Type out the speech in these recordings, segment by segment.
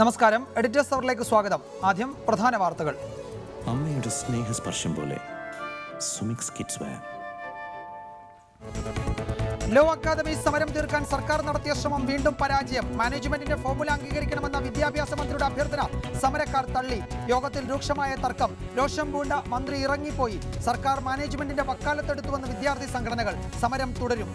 നമസ്കാരം എഡിറ്റേഴ്സ് അവറിലേക്ക് സ്വാഗതം ആദ്യം പ്രധാന വാർത്തകൾ അമ്മയുടെ സ്നേഹസ്പർശം പോലെ Sumix kids wear law academy സമരം തീർക്കാൻ സർക്കാർ നടത്തിയ ശ്രമം വീണ്ടും പരാജയം മാനേജ്മെന്റിന്റെ ഫോർമുല അംഗീകരിക്കണമെന്ന വിദ്യാഭ്യാസ മന്ത്രിയുടെ അഭ്യർത്ഥന സമരക്കാർ തള്ളി യോഗത്തിൽ രൂക്ഷമായ തർക്കം രോഷം പൂണ്ട മന്ത്രി ഇറങ്ങിപ്പോയി സർക്കാർ മാനേജ്മെന്റിന്റെ വക്കാലത്തെടുത്തുവെന്ന് വിദ്യാർത്ഥി സംഘടനകൾ സമരം തുടരും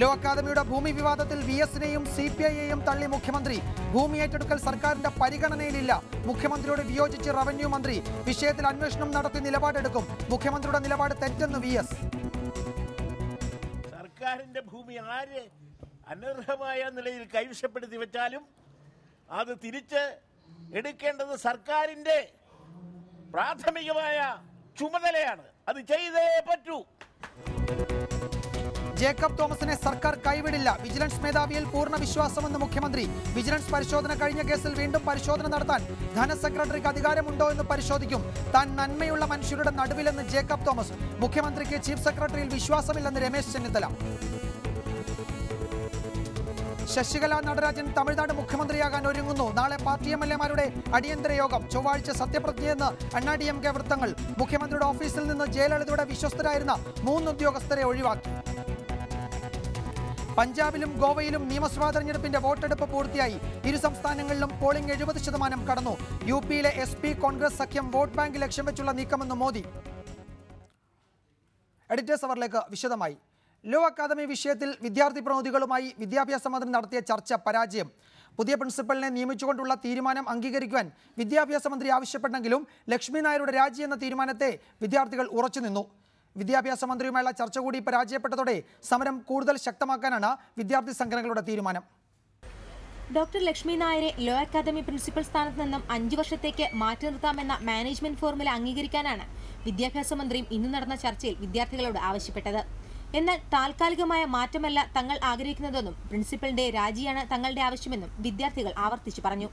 ലോ അക്കാദമിയുടെ ഭൂമി വിവാദത്തിൽ വി എസിനെയും സി പി ഐയെയും തള്ളി മുഖ്യമന്ത്രി ഭൂമി ഏറ്റെടുക്കൽ സർക്കാരിന്റെ പരിഗണനയിലില്ല മുഖ്യമന്ത്രിയോട് വിയോജിച്ച് റവന്യൂ മന്ത്രി വിഷയത്തിൽ അന്വേഷണം നടത്തി നിലപാടെടുക്കും മുഖ്യമന്ത്രിയുടെ നിലപാട് തെറ്റെന്ന് വി എസ് സർക്കാരിന്റെ ഭൂമി ആര് അനർഹമായ നിലയിൽ കൈവശപ്പെടുത്തി വെച്ചാലും അത് തിരിച്ച് എടുക്കേണ്ടത് സർക്കാരിന്റെ പ്രാഥമികമായ ചുമതലയാണ് അത് ചെയ്തേ പറ്റൂ ജേക്കബ് തോമസിനെ സർക്കാർ കൈവിടില്ല വിജിലൻസ് മേധാവിയിൽ പൂർണ്ണ വിശ്വാസമെന്ന് മുഖ്യമന്ത്രി വിജിലൻസ് പരിശോധന കഴിഞ്ഞ കേസിൽ വീണ്ടും പരിശോധന നടത്താൻ ധനസെക്രട്ടറിക്ക് അധികാരമുണ്ടോ എന്ന് പരിശോധിക്കും താൻ നന്മയുള്ള മനുഷ്യരുടെ നടുവിലെന്ന് ജേക്കബ് തോമസ് മുഖ്യമന്ത്രിക്ക് ചീഫ് സെക്രട്ടറിയിൽ വിശ്വാസമില്ലെന്ന് രമേശ് ചെന്നിത്തല ശശികല നടരാജൻ തമിഴ്നാട് മുഖ്യമന്ത്രിയാകാൻ ഒരുങ്ങുന്നു നാളെ പാർട്ടി എം എൽ എമാരുടെ അടിയന്തര യോഗം ചൊവ്വാഴ്ച സത്യപ്രതിജ്ഞയെന്ന് അണ്ണാ ഡി എം കെ വൃത്തങ്ങൾ മുഖ്യമന്ത്രിയുടെ ഓഫീസിൽ നിന്ന് ജയലളിതയുടെ വിശ്വസ്തരായിരുന്ന മൂന്ന് ഉദ്യോഗസ്ഥരെ ഒഴിവാക്കി പഞ്ചാബിലും ഗോവയിലും നിയമസഭാ തെരഞ്ഞെടുപ്പിന്റെ വോട്ടെടുപ്പ് പൂർത്തിയായി ഇരു സംസ്ഥാനങ്ങളിലും പോളിംഗ് എഴുപത് ശതമാനം കടന്നു യു പിയിലെ എസ് പി കോൺഗ്രസ് സഖ്യം വോട്ട് ബാങ്ക് ലക്ഷ്യം വെച്ചുള്ള നീക്കമെന്ന് മോദി എഡിറ്റേഴ്സ് അവറിലേക്ക് വിശദമായി ലോ അക്കാദമി വിഷയത്തിൽ വിദ്യാർത്ഥി പ്രതിനിധികളുമായി വിദ്യാഭ്യാസ മന്ത്രി നടത്തിയ ചർച്ച പരാജയം പുതിയ പ്രിൻസിപ്പലിനെ നിയമിച്ചുകൊണ്ടുള്ള തീരുമാനം അംഗീകരിക്കുവാൻ വിദ്യാഭ്യാസ മന്ത്രി ആവശ്യപ്പെട്ടെങ്കിലും ലക്ഷ്മി നായരുടെ രാജി എന്ന തീരുമാനത്തെ വിദ്യാർത്ഥികൾ ഉറച്ചുനിന്നു വിദ്യാഭ്യാസ മന്ത്രിയുമായുള്ള ചർച്ച കൂടി പരാജയപ്പെട്ടതോടെ സമരം കൂടുതൽ ശക്തമാക്കാനാണ് വിദ്യാർത്ഥി സംഘടനകളുടെ തീരുമാനം ഡോക്ടർ ലക്ഷ്മി നായരെ ലോ അക്കാദമി പ്രിൻസിപ്പൽ സ്ഥാനത്ത് നിന്നും അഞ്ചു വർഷത്തേക്ക് മാറ്റി നിർത്താമെന്ന മാനേജ്മെന്റ് ഫോർമുല അംഗീകരിക്കാനാണ് വിദ്യാഭ്യാസ മന്ത്രിയും ഇന്ന് നടന്ന ചർച്ചയിൽ വിദ്യാർത്ഥികളോട് ആവശ്യപ്പെട്ടത് എന്നാൽ താൽക്കാലികമായ മാറ്റമല്ല തങ്ങൾ ആഗ്രഹിക്കുന്നതെന്നും പ്രിൻസിപ്പലിന്റെ രാജിയാണ് തങ്ങളുടെ ആവശ്യമെന്നും വിദ്യാർത്ഥികൾ ആവർത്തിച്ചു പറഞ്ഞു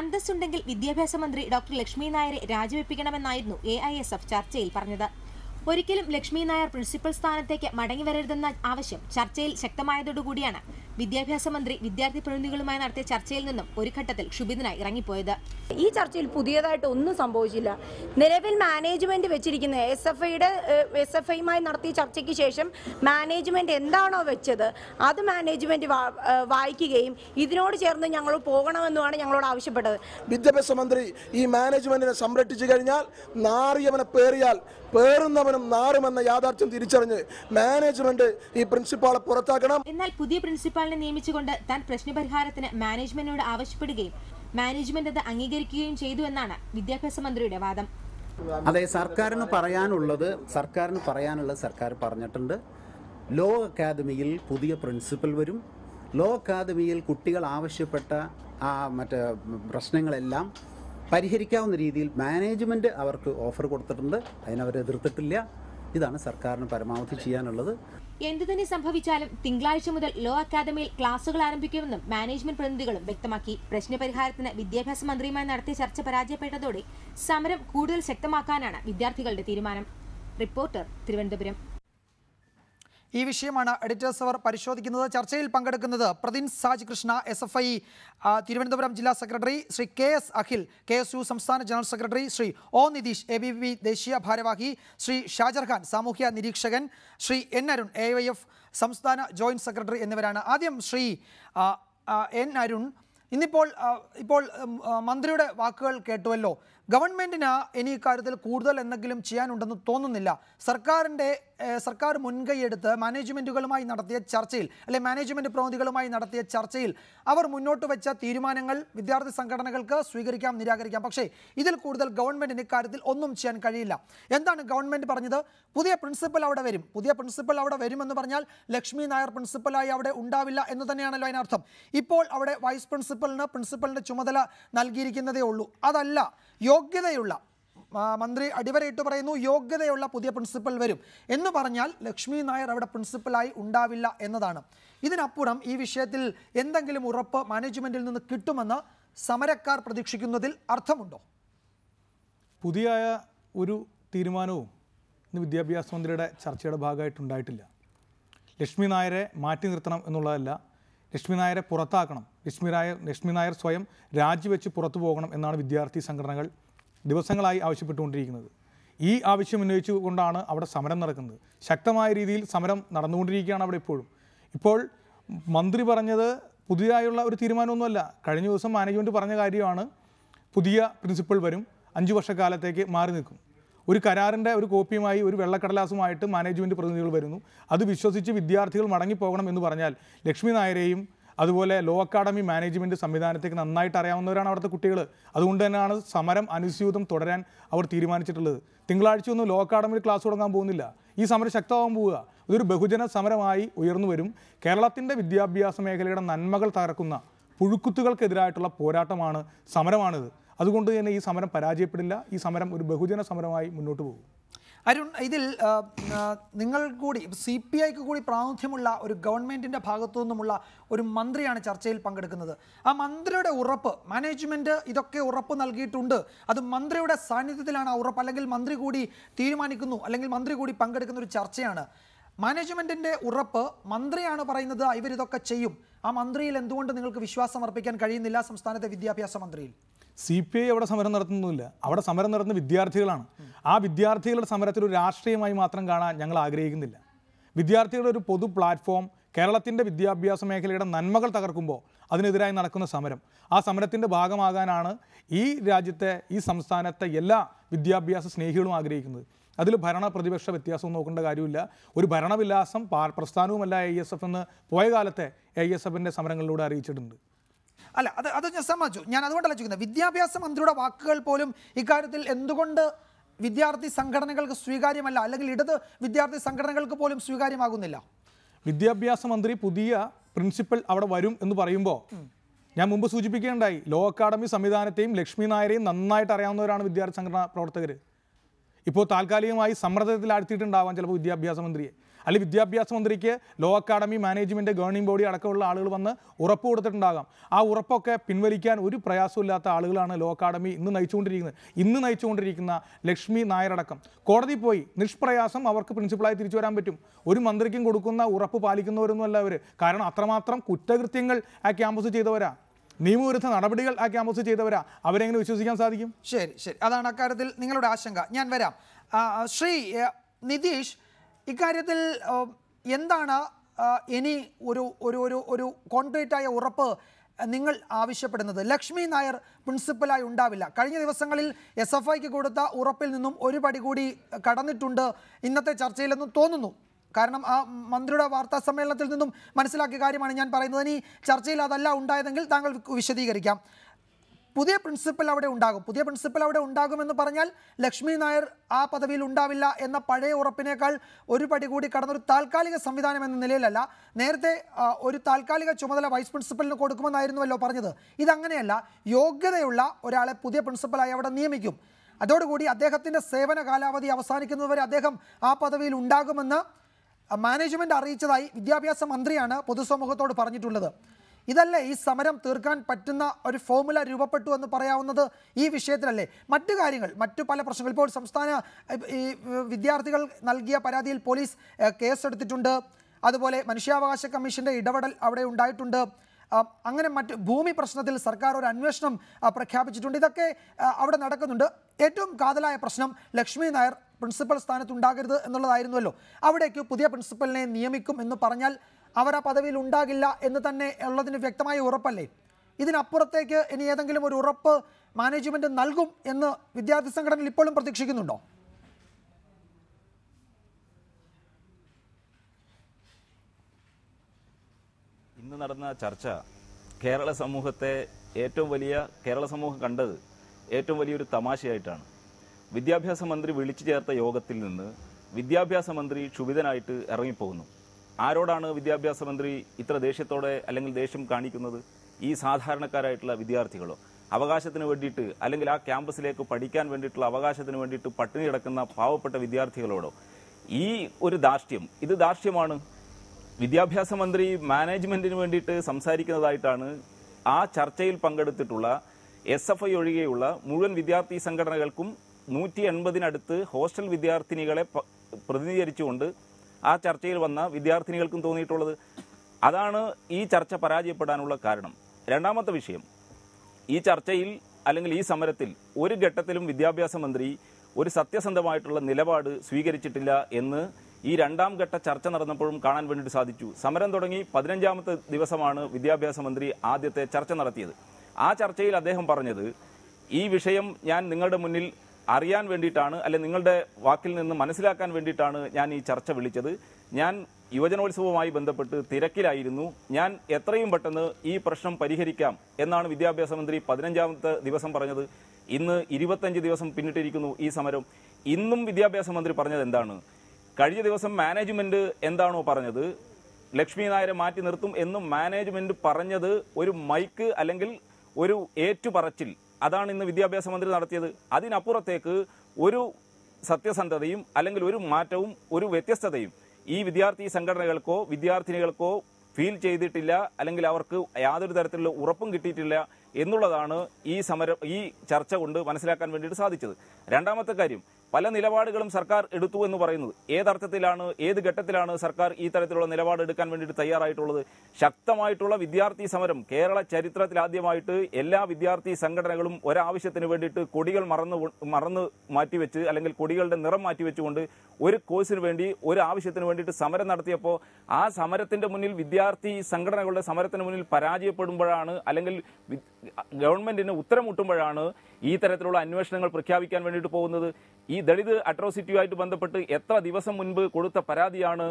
അന്തസ്സുണ്ടെങ്കിൽ വിദ്യാഭ്യാസ മന്ത്രി ഡോക്ടർ ലക്ഷ്മി നായരെ രാജിവെപ്പിക്കണമെന്നായിരുന്നു എ ചർച്ചയിൽ പറഞ്ഞത് ഒരിക്കലും ലക്ഷ്മി നായർ പ്രിൻസിപ്പൽ സ്ഥാനത്തേക്ക് മടങ്ങി വരരുതെന്ന ആവശ്യം ചർച്ചയിൽ ശക്തമായതോടുകൂടിയാണ് വിദ്യാഭ്യാസ മന്ത്രി വിദ്യാർത്ഥി പ്രതിനിധികളുമായി നടത്തിയ ചർച്ചയിൽ നിന്നും ഒരു ഘട്ടത്തിൽ ക്ഷുഭിതനായി ഇറങ്ങിപ്പോയത് ഈ ചർച്ചയിൽ പുതിയതായിട്ട് ഒന്നും സംഭവിച്ചില്ല നിലവിൽ മാനേജ്മെന്റ് വെച്ചിരിക്കുന്ന എസ് എഫ് ഐയുടെ എസ് എഫ് ഐയുമായി നടത്തിയ ചർച്ചയ്ക്ക് ശേഷം മാനേജ്മെന്റ് എന്താണോ വെച്ചത് അത് മാനേജ്മെന്റ് വായിക്കുകയും ഇതിനോട് ചേർന്ന് ഞങ്ങൾ പോകണമെന്നുമാണ് ഞങ്ങളോട് ആവശ്യപ്പെട്ടത് വിദ്യാഭ്യാസ മന്ത്രി ഈ മാനേജ്മെന്റിനെ സംരക്ഷിച്ചു കഴിഞ്ഞാൽ നാറിയവനെ പേറിയാൽ പേറുന്നവനും നാറുമെന്ന യാഥാർത്ഥ്യം തിരിച്ചറിഞ്ഞ് മാനേജ്മെന്റ് ഈ പ്രിൻസിപ്പാളെ പുറത്താക്കണം എന്നാൽ പുതിയ പ്രിൻസിപ്പാളിനെ നിയമിച്ചുകൊണ്ട് താൻ പ്രശ്നപരിഹാരത്തിന് മാനേജ്മെന്റിനോട് ആവശ്യപ്പെടുകയും മാനേജ്മെന്റ് അത് അംഗീകരിക്കുകയും ചെയ്തു എന്നാണ് വിദ്യാഭ്യാസ മന്ത്രിയുടെ വാദം അതെ സർക്കാരിന് പറയാനുള്ളത് സർക്കാരിന് പറയാനുള്ളത് സർക്കാർ പറഞ്ഞിട്ടുണ്ട് ലോ അക്കാദമിയിൽ പുതിയ പ്രിൻസിപ്പൽ വരും ലോ അക്കാദമിയിൽ കുട്ടികൾ ആവശ്യപ്പെട്ട ആ മറ്റേ പ്രശ്നങ്ങളെല്ലാം പരിഹരിക്കാവുന്ന രീതിയിൽ മാനേജ്മെൻറ്റ് അവർക്ക് ഓഫർ കൊടുത്തിട്ടുണ്ട് അതിനവർ എതിർത്തിട്ടില്ല ഇതാണ് സർക്കാരിന് പരമാവധി ചെയ്യാനുള്ളത് എന്തു തന്നെ സംഭവിച്ചാലും തിങ്കളാഴ്ച മുതൽ ലോ അക്കാദമിയിൽ ക്ലാസുകൾ ആരംഭിക്കുമെന്നും മാനേജ്മെന്റ് പ്രതിനിധികളും വ്യക്തമാക്കി പ്രശ്നപരിഹാരത്തിന് വിദ്യാഭ്യാസ മന്ത്രിയുമായി നടത്തിയ ചർച്ച പരാജയപ്പെട്ടതോടെ സമരം കൂടുതൽ ശക്തമാക്കാനാണ് വിദ്യാർത്ഥികളുടെ തീരുമാനം റിപ്പോർട്ടർ തിരുവനന്തപുരം ഈ വിഷയമാണ് എഡിറ്റേഴ്സ് അവർ പരിശോധിക്കുന്നത് ചർച്ചയിൽ പങ്കെടുക്കുന്നത് Prathin Saj Krishna S F I Thiruvananthapuram ജില്ലാ secretary Shri K S Akhil K S U സംസ്ഥാന general secretary Shri O Nitheesh A B V ദേശീയ ഭാരവാഹി ശ്രീ ഷാജർഖാൻ സാമൂഹ്യ നിരീക്ഷകൻ Shri N Arun A Y F സംസ്ഥാന ജോയിന്റ് സെക്രട്ടറി എന്നിവരാണ് ആദ്യം ശ്രീ എൻ അരുൺ ഇന്നിപ്പോൾ ഇപ്പോൾ മന്ത്രിയുടെ വാക്കുകൾ കേട്ടുവല്ലോ ഗവൺമെന്റിന് ഇനി ഇക്കാര്യത്തിൽ കൂടുതൽ എന്തെങ്കിലും ചെയ്യാനുണ്ടെന്ന് തോന്നുന്നില്ല സർക്കാരിന്റെ സർക്കാർ മുൻകൈയെടുത്ത് മാനേജ്മെന്റുകളുമായി നടത്തിയ ചർച്ചയിൽ അല്ലെ മാനേജ്മെന്റ് പ്രതിനിധികളുമായി നടത്തിയ ചർച്ചയിൽ അവർ മുന്നോട്ട് വെച്ച തീരുമാനങ്ങൾ വിദ്യാർത്ഥി സംഘടനകൾക്ക് സ്വീകരിക്കാം നിരാകരിക്കാം പക്ഷേ ഇതിൽ കൂടുതൽ ഗവൺമെന്റിന് ഇക്കാര്യത്തിൽ ഒന്നും ചെയ്യാൻ കഴിയില്ല എന്താണ് ഗവൺമെന്റ് പറഞ്ഞത് പുതിയ പ്രിൻസിപ്പൽ അവിടെ വരും പുതിയ പ്രിൻസിപ്പൽ അവിടെ വരുമെന്ന് പറഞ്ഞാൽ ലക്ഷ്മി നായർ പ്രിൻസിപ്പലായി അവിടെ ഉണ്ടാവില്ല എന്ന് തന്നെയാണല്ലോ അതിനർത്ഥം ഇപ്പോൾ അവിടെ വൈസ് പ്രിൻസിപ്പലിന് പ്രിൻസിപ്പലിന്റെ ചുമതല നൽകിയിരിക്കുന്നതേ ഉള്ളൂ അതല്ല യോഗ്യതയുള്ള മന്ത്രി അടിവരയിട്ട് പറയുന്നു യോഗ്യതയുള്ള പുതിയ പ്രിൻസിപ്പൽ വരും എന്ന് പറഞ്ഞാൽ ലക്ഷ്മി നായർ അവിടെ പ്രിൻസിപ്പലായി ഉണ്ടാവില്ല എന്നതാണ് ഇതിനപ്പുറം ഈ വിഷയത്തിൽ എന്തെങ്കിലും ഉറപ്പ് മാനേജ്മെന്റിൽ നിന്ന് കിട്ടുമെന്ന് സമരക്കാർ പ്രതീക്ഷിക്കുന്നതിൽ അർത്ഥമുണ്ടോ പുതിയ ഒരു തീരുമാനവും ഇന്ന് വിദ്യാഭ്യാസ മന്ത്രിയുടെ ചർച്ചയുടെ ഭാഗമായിട്ടുണ്ടായിട്ടില്ല ലക്ഷ്മി നായരെ മാറ്റി നിർത്തണം എന്നുള്ളതല്ല ലക്ഷ്മി നായരെ പുറത്താക്കണം ലക്ഷ്മി നായർ ലക്ഷ്മി നായർ സ്വയം രാജിവെച്ച് പുറത്തു പോകണം എന്നാണ് വിദ്യാർത്ഥി സംഘടനകൾ ദിവസങ്ങളായി ആവശ്യപ്പെട്ടുകൊണ്ടിരിക്കുന്നത് ഈ ആവശ്യം ഉന്നയിച്ചുകൊണ്ടാണ് അവിടെ സമരം നടക്കുന്നത് ശക്തമായ രീതിയിൽ സമരം നടന്നുകൊണ്ടിരിക്കുകയാണ് അവിടെ ഇപ്പോഴും ഇപ്പോൾ മന്ത്രി പറഞ്ഞത് പുതിയതായുള്ള ഒരു തീരുമാനമൊന്നുമല്ല കഴിഞ്ഞ ദിവസം മാനേജ്മെൻറ്റ് പറഞ്ഞ കാര്യമാണ് പുതിയ പ്രിൻസിപ്പൾ വരും അഞ്ച് വർഷക്കാലത്തേക്ക് മാറി നിൽക്കും ഒരു കരാറിൻ്റെ ഒരു കോപ്പിയുമായി ഒരു വെള്ളക്കടലാസുമായിട്ട് മാനേജ്മെൻറ്റ് പ്രതിനിധികൾ വരുന്നു അത് വിശ്വസിച്ച് വിദ്യാർത്ഥികൾ മടങ്ങിപ്പോകണം എന്ന് പറഞ്ഞാൽ ലക്ഷ്മി നായരെയും അതുപോലെ ലോ അക്കാഡമി മാനേജ്മെൻറ്റ് സംവിധാനത്തേക്ക് നന്നായിട്ട് അറിയാവുന്നവരാണ് അവിടുത്തെ കുട്ടികൾ അതുകൊണ്ട് തന്നെയാണ് സമരം അനുസ്യൂതം തുടരാൻ അവർ തീരുമാനിച്ചിട്ടുള്ളത് തിങ്കളാഴ്ചയൊന്നും ലോ അക്കാഡമി ക്ലാസ് തുടങ്ങാൻ പോകുന്നില്ല ഈ സമരം ശക്തമാകാൻ പോവുക ഇതൊരു ബഹുജന സമരമായി ഉയർന്നു വരും കേരളത്തിൻ്റെ വിദ്യാഭ്യാസ മേഖലയുടെ നന്മകൾ തകർക്കുന്ന പുഴുക്കുത്തുകൾക്കെതിരായിട്ടുള്ള പോരാട്ടമാണ് സമരമാണിത് അതുകൊണ്ട് തന്നെ ഈ സമരം പരാജയപ്പെടില്ല ഈ സമരം ഒരു ബഹുജന സമരമായി മുന്നോട്ട് പോകും അരുൺ ഇതിൽ നിങ്ങൾ കൂടി സി പി ഐക്ക് കൂടി പ്രാമുഖ്യമുള്ള ഒരു ഗവൺമെൻറ്റിൻ്റെ ഭാഗത്തു നിന്നുമുള്ള ഒരു മന്ത്രിയാണ് ചർച്ചയിൽ പങ്കെടുക്കുന്നത് ആ മന്ത്രിയുടെ ഉറപ്പ് മാനേജ്മെൻറ്റ് ഇതൊക്കെ ഉറപ്പ് നൽകിയിട്ടുണ്ട് അത് മന്ത്രിയുടെ സാന്നിധ്യത്തിലാണ് ആ ഉറപ്പ് അല്ലെങ്കിൽ മന്ത്രി കൂടി തീരുമാനിക്കുന്നു അല്ലെങ്കിൽ മന്ത്രി കൂടി പങ്കെടുക്കുന്ന ഒരു ചർച്ചയാണ് മാനേജ്മെൻറ്റിൻ്റെ ഉറപ്പ് മന്ത്രിയാണ് പറയുന്നത് ഇവരിതൊക്കെ ചെയ്യും ആ മന്ത്രിയിൽ എന്തുകൊണ്ട് നിങ്ങൾക്ക് വിശ്വാസം അർപ്പിക്കാൻ കഴിയുന്നില്ല സംസ്ഥാനത്തെ വിദ്യാഭ്യാസ മന്ത്രിയിൽ സി പി ഐ അവിടെ സമരം നടത്തുന്നില്ല അവിടെ സമരം നടത്തുന്ന വിദ്യാർത്ഥികളാണ് ആ വിദ്യാർത്ഥികളുടെ സമരത്തിൽ ഒരു രാഷ്ട്രീയമായി മാത്രം കാണാൻ ഞങ്ങൾ ആഗ്രഹിക്കുന്നില്ല വിദ്യാർത്ഥികളുടെ ഒരു പൊതു പ്ലാറ്റ്ഫോം കേരളത്തിൻ്റെ വിദ്യാഭ്യാസ മേഖലയുടെ നന്മകൾ തകർക്കുമ്പോൾ അതിനെതിരായി നടക്കുന്ന സമരം ആ സമരത്തിൻ്റെ ഭാഗമാകാനാണ് ഈ രാജ്യത്തെ ഈ സംസ്ഥാനത്തെ എല്ലാ വിദ്യാഭ്യാസ സ്നേഹികളും ആഗ്രഹിക്കുന്നത് അതിൽ ഭരണ പ്രതിപക്ഷ വ്യത്യാസവും നോക്കേണ്ട കാര്യമില്ല ഒരു ഭരണവിലാസം പ്രസ്ഥാനവുമല്ല ഐ എസ് എഫ് എന്ന് പോയ കാലത്തെ ഐ എസ് എഫിൻ്റെ സമരങ്ങളിലൂടെ അറിയിച്ചിട്ടുണ്ട് അല്ല അത് അത് ഞാൻ സമ്മതിച്ചു ഞാൻ അതുകൊണ്ടല്ല ചോദിക്കുന്നത് വിദ്യാഭ്യാസ മന്ത്രിയുടെ വാക്കുകൾ പോലും ഇക്കാര്യത്തിൽ എന്തുകൊണ്ട് വിദ്യാർത്ഥി സംഘടനകൾക്ക് സ്വീകാര്യമല്ല അല്ലെങ്കിൽ ഇടത് വിദ്യാർത്ഥി സംഘടനകൾക്ക് പോലും സ്വീകാര്യമാകുന്നില്ല വിദ്യാഭ്യാസ മന്ത്രി പുതിയ പ്രിൻസിപ്പൽ അവിടെ വരും എന്ന് പറയുമ്പോൾ ഞാൻ മുമ്പ് സൂചിപ്പിക്കുകയുണ്ടായി ലോ അക്കാദമി സംവിധാനത്തെയും ലക്ഷ്മി നായരെയും നന്നായിട്ട് അറിയാവുന്നവരാണ് വിദ്യാർത്ഥി സംഘടനാ പ്രവർത്തകർ ഇപ്പോൾ താൽക്കാലികമായി അടുത്തിട്ടുണ്ടാവാം ചിലപ്പോൾ വിദ്യാഭ്യാസ മന്ത്രിയെ അല്ലെങ്കിൽ വിദ്യാഭ്യാസ മന്ത്രിക്ക് law academy management governing body അടക്കമുള്ള ആളുകൾ വന്ന് ഉറപ്പ് കൊടുത്തിട്ടുണ്ടാകാം ആ ഉറപ്പൊക്കെ പിൻവലിക്കാൻ ഒരു പ്രയാസമില്ലാത്ത ആളുകളാണ് ലോ അക്കാഡമി ഇന്ന് നയിച്ചുകൊണ്ടിരിക്കുന്നത് ഇന്ന് നയിച്ചുകൊണ്ടിരിക്കുന്ന ലക്ഷ്മി നായരടക്കം കോടതി പോയി നിഷ്പ്രയാസം അവർക്ക് പ്രിൻസിപ്പളായി തിരിച്ചു വരാൻ പറ്റും ഒരു മന്ത്രിക്കും കൊടുക്കുന്ന ഉറപ്പ് പാലിക്കുന്നവരൊന്നും അല്ല അവർ കാരണം അത്രമാത്രം കുറ്റകൃത്യങ്ങൾ ആ ക്യാമ്പസ് ചെയ്തവരാ നിയമവിരുദ്ധ നടപടികൾ ആ ക്യാമ്പസ് ചെയ്തവരാ അവരെങ്ങനെ വിശ്വസിക്കാൻ സാധിക്കും ശരി ശരി അതാണ് അക്കാര്യത്തിൽ നിങ്ങളുടെ ആശങ്ക ഞാൻ വരാം ശ്രീ നിതീഷ് ഇക്കാര്യത്തിൽ എന്താണ് ഇനി ഒരു ഒരു ഒരു ഒരു കോൺക്രീറ്റ് ആയ ഉറപ്പ് നിങ്ങൾ ആവശ്യപ്പെടുന്നത് ലക്ഷ്മി നായർ പ്രിൻസിപ്പലായി ഉണ്ടാവില്ല കഴിഞ്ഞ ദിവസങ്ങളിൽ എസ് എഫ് ഐക്ക് കൊടുത്ത ഉറപ്പിൽ നിന്നും ഒരു പടി കൂടി കടന്നിട്ടുണ്ട് ഇന്നത്തെ ചർച്ചയിലെന്നും തോന്നുന്നു കാരണം ആ മന്ത്രിയുടെ വാർത്താ സമ്മേളനത്തിൽ നിന്നും മനസ്സിലാക്കിയ കാര്യമാണ് ഞാൻ പറയുന്നത് ഇനി ചർച്ചയിൽ അതല്ല ഉണ്ടായതെങ്കിൽ താങ്കൾ വിശദീകരിക്കാം പുതിയ പ്രിൻസിപ്പൽ അവിടെ ഉണ്ടാകും പുതിയ പ്രിൻസിപ്പൽ അവിടെ ഉണ്ടാകുമെന്ന് പറഞ്ഞാൽ ലക്ഷ്മി നായർ ആ പദവിയിൽ ഉണ്ടാവില്ല എന്ന പഴയ ഉറപ്പിനേക്കാൾ ഒരു പടി കൂടി കടന്നൊരു താൽക്കാലിക സംവിധാനം എന്ന നിലയിലല്ല നേരത്തെ ഒരു താൽക്കാലിക ചുമതല വൈസ് പ്രിൻസിപ്പലിന് കൊടുക്കുമെന്നായിരുന്നുവല്ലോ പറഞ്ഞത് ഇതങ്ങനെയല്ല യോഗ്യതയുള്ള ഒരാളെ പുതിയ പ്രിൻസിപ്പലായി അവിടെ നിയമിക്കും അതോടുകൂടി അദ്ദേഹത്തിൻ്റെ സേവന കാലാവധി അവസാനിക്കുന്നതുവരെ അദ്ദേഹം ആ പദവിയിൽ ഉണ്ടാകുമെന്ന് മാനേജ്മെൻറ്റ് അറിയിച്ചതായി വിദ്യാഭ്യാസ മന്ത്രിയാണ് പൊതുസമൂഹത്തോട് പറഞ്ഞിട്ടുള്ളത് ഇതല്ലേ ഈ സമരം തീർക്കാൻ പറ്റുന്ന ഒരു ഫോർമുല രൂപപ്പെട്ടു എന്ന് പറയാവുന്നത് ഈ വിഷയത്തിലല്ലേ മറ്റു കാര്യങ്ങൾ മറ്റു പല പ്രശ്നങ്ങൾ ഇപ്പോൾ സംസ്ഥാന ഈ വിദ്യാർത്ഥികൾ നൽകിയ പരാതിയിൽ പോലീസ് കേസെടുത്തിട്ടുണ്ട് അതുപോലെ മനുഷ്യാവകാശ കമ്മീഷന്റെ ഇടപെടൽ അവിടെ ഉണ്ടായിട്ടുണ്ട് അങ്ങനെ മറ്റ് ഭൂമി പ്രശ്നത്തിൽ സർക്കാർ ഒരു അന്വേഷണം പ്രഖ്യാപിച്ചിട്ടുണ്ട് ഇതൊക്കെ അവിടെ നടക്കുന്നുണ്ട് ഏറ്റവും കാതലായ പ്രശ്നം ലക്ഷ്മി നായർ പ്രിൻസിപ്പൽ സ്ഥാനത്ത് ഉണ്ടാകരുത് എന്നുള്ളതായിരുന്നുവല്ലോ അവിടേക്ക് പുതിയ പ്രിൻസിപ്പലിനെ നിയമിക്കും എന്ന് പറഞ്ഞാൽ അവർ ആ പദവിയിൽ ഉണ്ടാകില്ല എന്ന് തന്നെ ഉള്ളതിന് വ്യക്തമായ ഉറപ്പല്ലേ ഇതിനപ്പുറത്തേക്ക് ഇനി ഏതെങ്കിലും ഒരു ഉറപ്പ് മാനേജ്മെന്റ് നൽകും എന്ന് വിദ്യാർത്ഥി സംഘടനകൾ ഇപ്പോഴും പ്രതീക്ഷിക്കുന്നുണ്ടോ ഇന്ന് നടന്ന ചർച്ച കേരള സമൂഹത്തെ ഏറ്റവും വലിയ കേരള സമൂഹം കണ്ടത് ഏറ്റവും വലിയൊരു തമാശയായിട്ടാണ് വിദ്യാഭ്യാസ മന്ത്രി വിളിച്ചു ചേർത്ത യോഗത്തിൽ നിന്ന് വിദ്യാഭ്യാസ മന്ത്രി ക്ഷുഭിതനായിട്ട് ഇറങ്ങിപ്പോകുന്നു ആരോടാണ് വിദ്യാഭ്യാസ മന്ത്രി ഇത്ര ദേഷ്യത്തോടെ അല്ലെങ്കിൽ ദേഷ്യം കാണിക്കുന്നത് ഈ സാധാരണക്കാരായിട്ടുള്ള വിദ്യാർത്ഥികളോ അവകാശത്തിന് വേണ്ടിയിട്ട് അല്ലെങ്കിൽ ആ ക്യാമ്പസിലേക്ക് പഠിക്കാൻ വേണ്ടിയിട്ടുള്ള അവകാശത്തിന് വേണ്ടിയിട്ട് പട്ടിണി കിടക്കുന്ന പാവപ്പെട്ട വിദ്യാർത്ഥികളോടോ ഈ ഒരു ദാർഷ്ട്യം ഇത് ദാർഷ്ട്യമാണ് വിദ്യാഭ്യാസ മന്ത്രി മാനേജ്മെന്റിന് വേണ്ടിയിട്ട് സംസാരിക്കുന്നതായിട്ടാണ് ആ ചർച്ചയിൽ പങ്കെടുത്തിട്ടുള്ള എസ് എഫ് ഐ ഒഴികെയുള്ള മുഴുവൻ വിദ്യാർത്ഥി സംഘടനകൾക്കും നൂറ്റി എൺപതിനടുത്ത് ഹോസ്റ്റൽ വിദ്യാർത്ഥിനികളെ പ്രതിനിധീകരിച്ചുകൊണ്ട് ആ ചർച്ചയിൽ വന്ന വിദ്യാർത്ഥിനികൾക്കും തോന്നിയിട്ടുള്ളത് അതാണ് ഈ ചർച്ച പരാജയപ്പെടാനുള്ള കാരണം രണ്ടാമത്തെ വിഷയം ഈ ചർച്ചയിൽ അല്ലെങ്കിൽ ഈ സമരത്തിൽ ഒരു ഘട്ടത്തിലും വിദ്യാഭ്യാസ മന്ത്രി ഒരു സത്യസന്ധമായിട്ടുള്ള നിലപാട് സ്വീകരിച്ചിട്ടില്ല എന്ന് ഈ രണ്ടാം ഘട്ട ചർച്ച നടന്നപ്പോഴും കാണാൻ വേണ്ടിയിട്ട് സാധിച്ചു സമരം തുടങ്ങി പതിനഞ്ചാമത്തെ ദിവസമാണ് വിദ്യാഭ്യാസ മന്ത്രി ആദ്യത്തെ ചർച്ച നടത്തിയത് ആ ചർച്ചയിൽ അദ്ദേഹം പറഞ്ഞത് ഈ വിഷയം ഞാൻ നിങ്ങളുടെ മുന്നിൽ അറിയാൻ വേണ്ടിയിട്ടാണ് അല്ലെ നിങ്ങളുടെ വാക്കിൽ നിന്ന് മനസ്സിലാക്കാൻ വേണ്ടിയിട്ടാണ് ഞാൻ ഈ ചർച്ച വിളിച്ചത് ഞാൻ യുവജനോത്സവവുമായി ബന്ധപ്പെട്ട് തിരക്കിലായിരുന്നു ഞാൻ എത്രയും പെട്ടെന്ന് ഈ പ്രശ്നം പരിഹരിക്കാം എന്നാണ് വിദ്യാഭ്യാസ മന്ത്രി പതിനഞ്ചാമത്തെ ദിവസം പറഞ്ഞത് ഇന്ന് ഇരുപത്തഞ്ച് ദിവസം പിന്നിട്ടിരിക്കുന്നു ഈ സമരം ഇന്നും വിദ്യാഭ്യാസ മന്ത്രി പറഞ്ഞത് എന്താണ് കഴിഞ്ഞ ദിവസം മാനേജ്മെന്റ് എന്താണോ പറഞ്ഞത് ലക്ഷ്മി നായരെ മാറ്റി നിർത്തും എന്നും മാനേജ്മെന്റ് പറഞ്ഞത് ഒരു മൈക്ക് അല്ലെങ്കിൽ ഒരു ഏറ്റുപറച്ചിൽ അതാണ് ഇന്ന് വിദ്യാഭ്യാസ മന്ത്രി നടത്തിയത് അതിനപ്പുറത്തേക്ക് ഒരു സത്യസന്ധതയും അല്ലെങ്കിൽ ഒരു മാറ്റവും ഒരു വ്യത്യസ്തതയും ഈ വിദ്യാർത്ഥി സംഘടനകൾക്കോ വിദ്യാർത്ഥിനികൾക്കോ ഫീൽ ചെയ്തിട്ടില്ല അല്ലെങ്കിൽ അവർക്ക് യാതൊരു തരത്തിലുള്ള ഉറപ്പും കിട്ടിയിട്ടില്ല എന്നുള്ളതാണ് ഈ സമര ഈ ചർച്ച കൊണ്ട് മനസ്സിലാക്കാൻ വേണ്ടിയിട്ട് സാധിച്ചത് രണ്ടാമത്തെ കാര്യം പല നിലപാടുകളും സർക്കാർ എടുത്തു എന്ന് പറയുന്നത് ഏതർത്ഥത്തിലാണ് ഏത് ഘട്ടത്തിലാണ് സർക്കാർ ഈ തരത്തിലുള്ള നിലപാട് എടുക്കാൻ വേണ്ടിയിട്ട് തയ്യാറായിട്ടുള്ളത് ശക്തമായിട്ടുള്ള വിദ്യാർത്ഥി സമരം കേരള ചരിത്രത്തിലാദ്യമായിട്ട് എല്ലാ വിദ്യാർത്ഥി സംഘടനകളും ഒരാവശ്യത്തിന് വേണ്ടിയിട്ട് കൊടികൾ മറന്ന് മറന്ന് മാറ്റിവെച്ച് അല്ലെങ്കിൽ കൊടികളുടെ നിറം മാറ്റിവെച്ചുകൊണ്ട് ഒരു കോഴ്സിന് വേണ്ടി ഒരു ആവശ്യത്തിന് വേണ്ടിയിട്ട് സമരം നടത്തിയപ്പോൾ ആ സമരത്തിന്റെ മുന്നിൽ വിദ്യാർത്ഥി സംഘടനകളുടെ സമരത്തിന് മുന്നിൽ പരാജയപ്പെടുമ്പോഴാണ് അല്ലെങ്കിൽ ഗവൺമെന്റിന് മുട്ടുമ്പോഴാണ് ഈ തരത്തിലുള്ള അന്വേഷണങ്ങൾ പ്രഖ്യാപിക്കാൻ വേണ്ടിയിട്ട് പോകുന്നത് ഈ ദളിത് അട്രോസിറ്റിയുമായിട്ട് ബന്ധപ്പെട്ട് എത്ര ദിവസം മുൻപ് കൊടുത്ത പരാതിയാണ്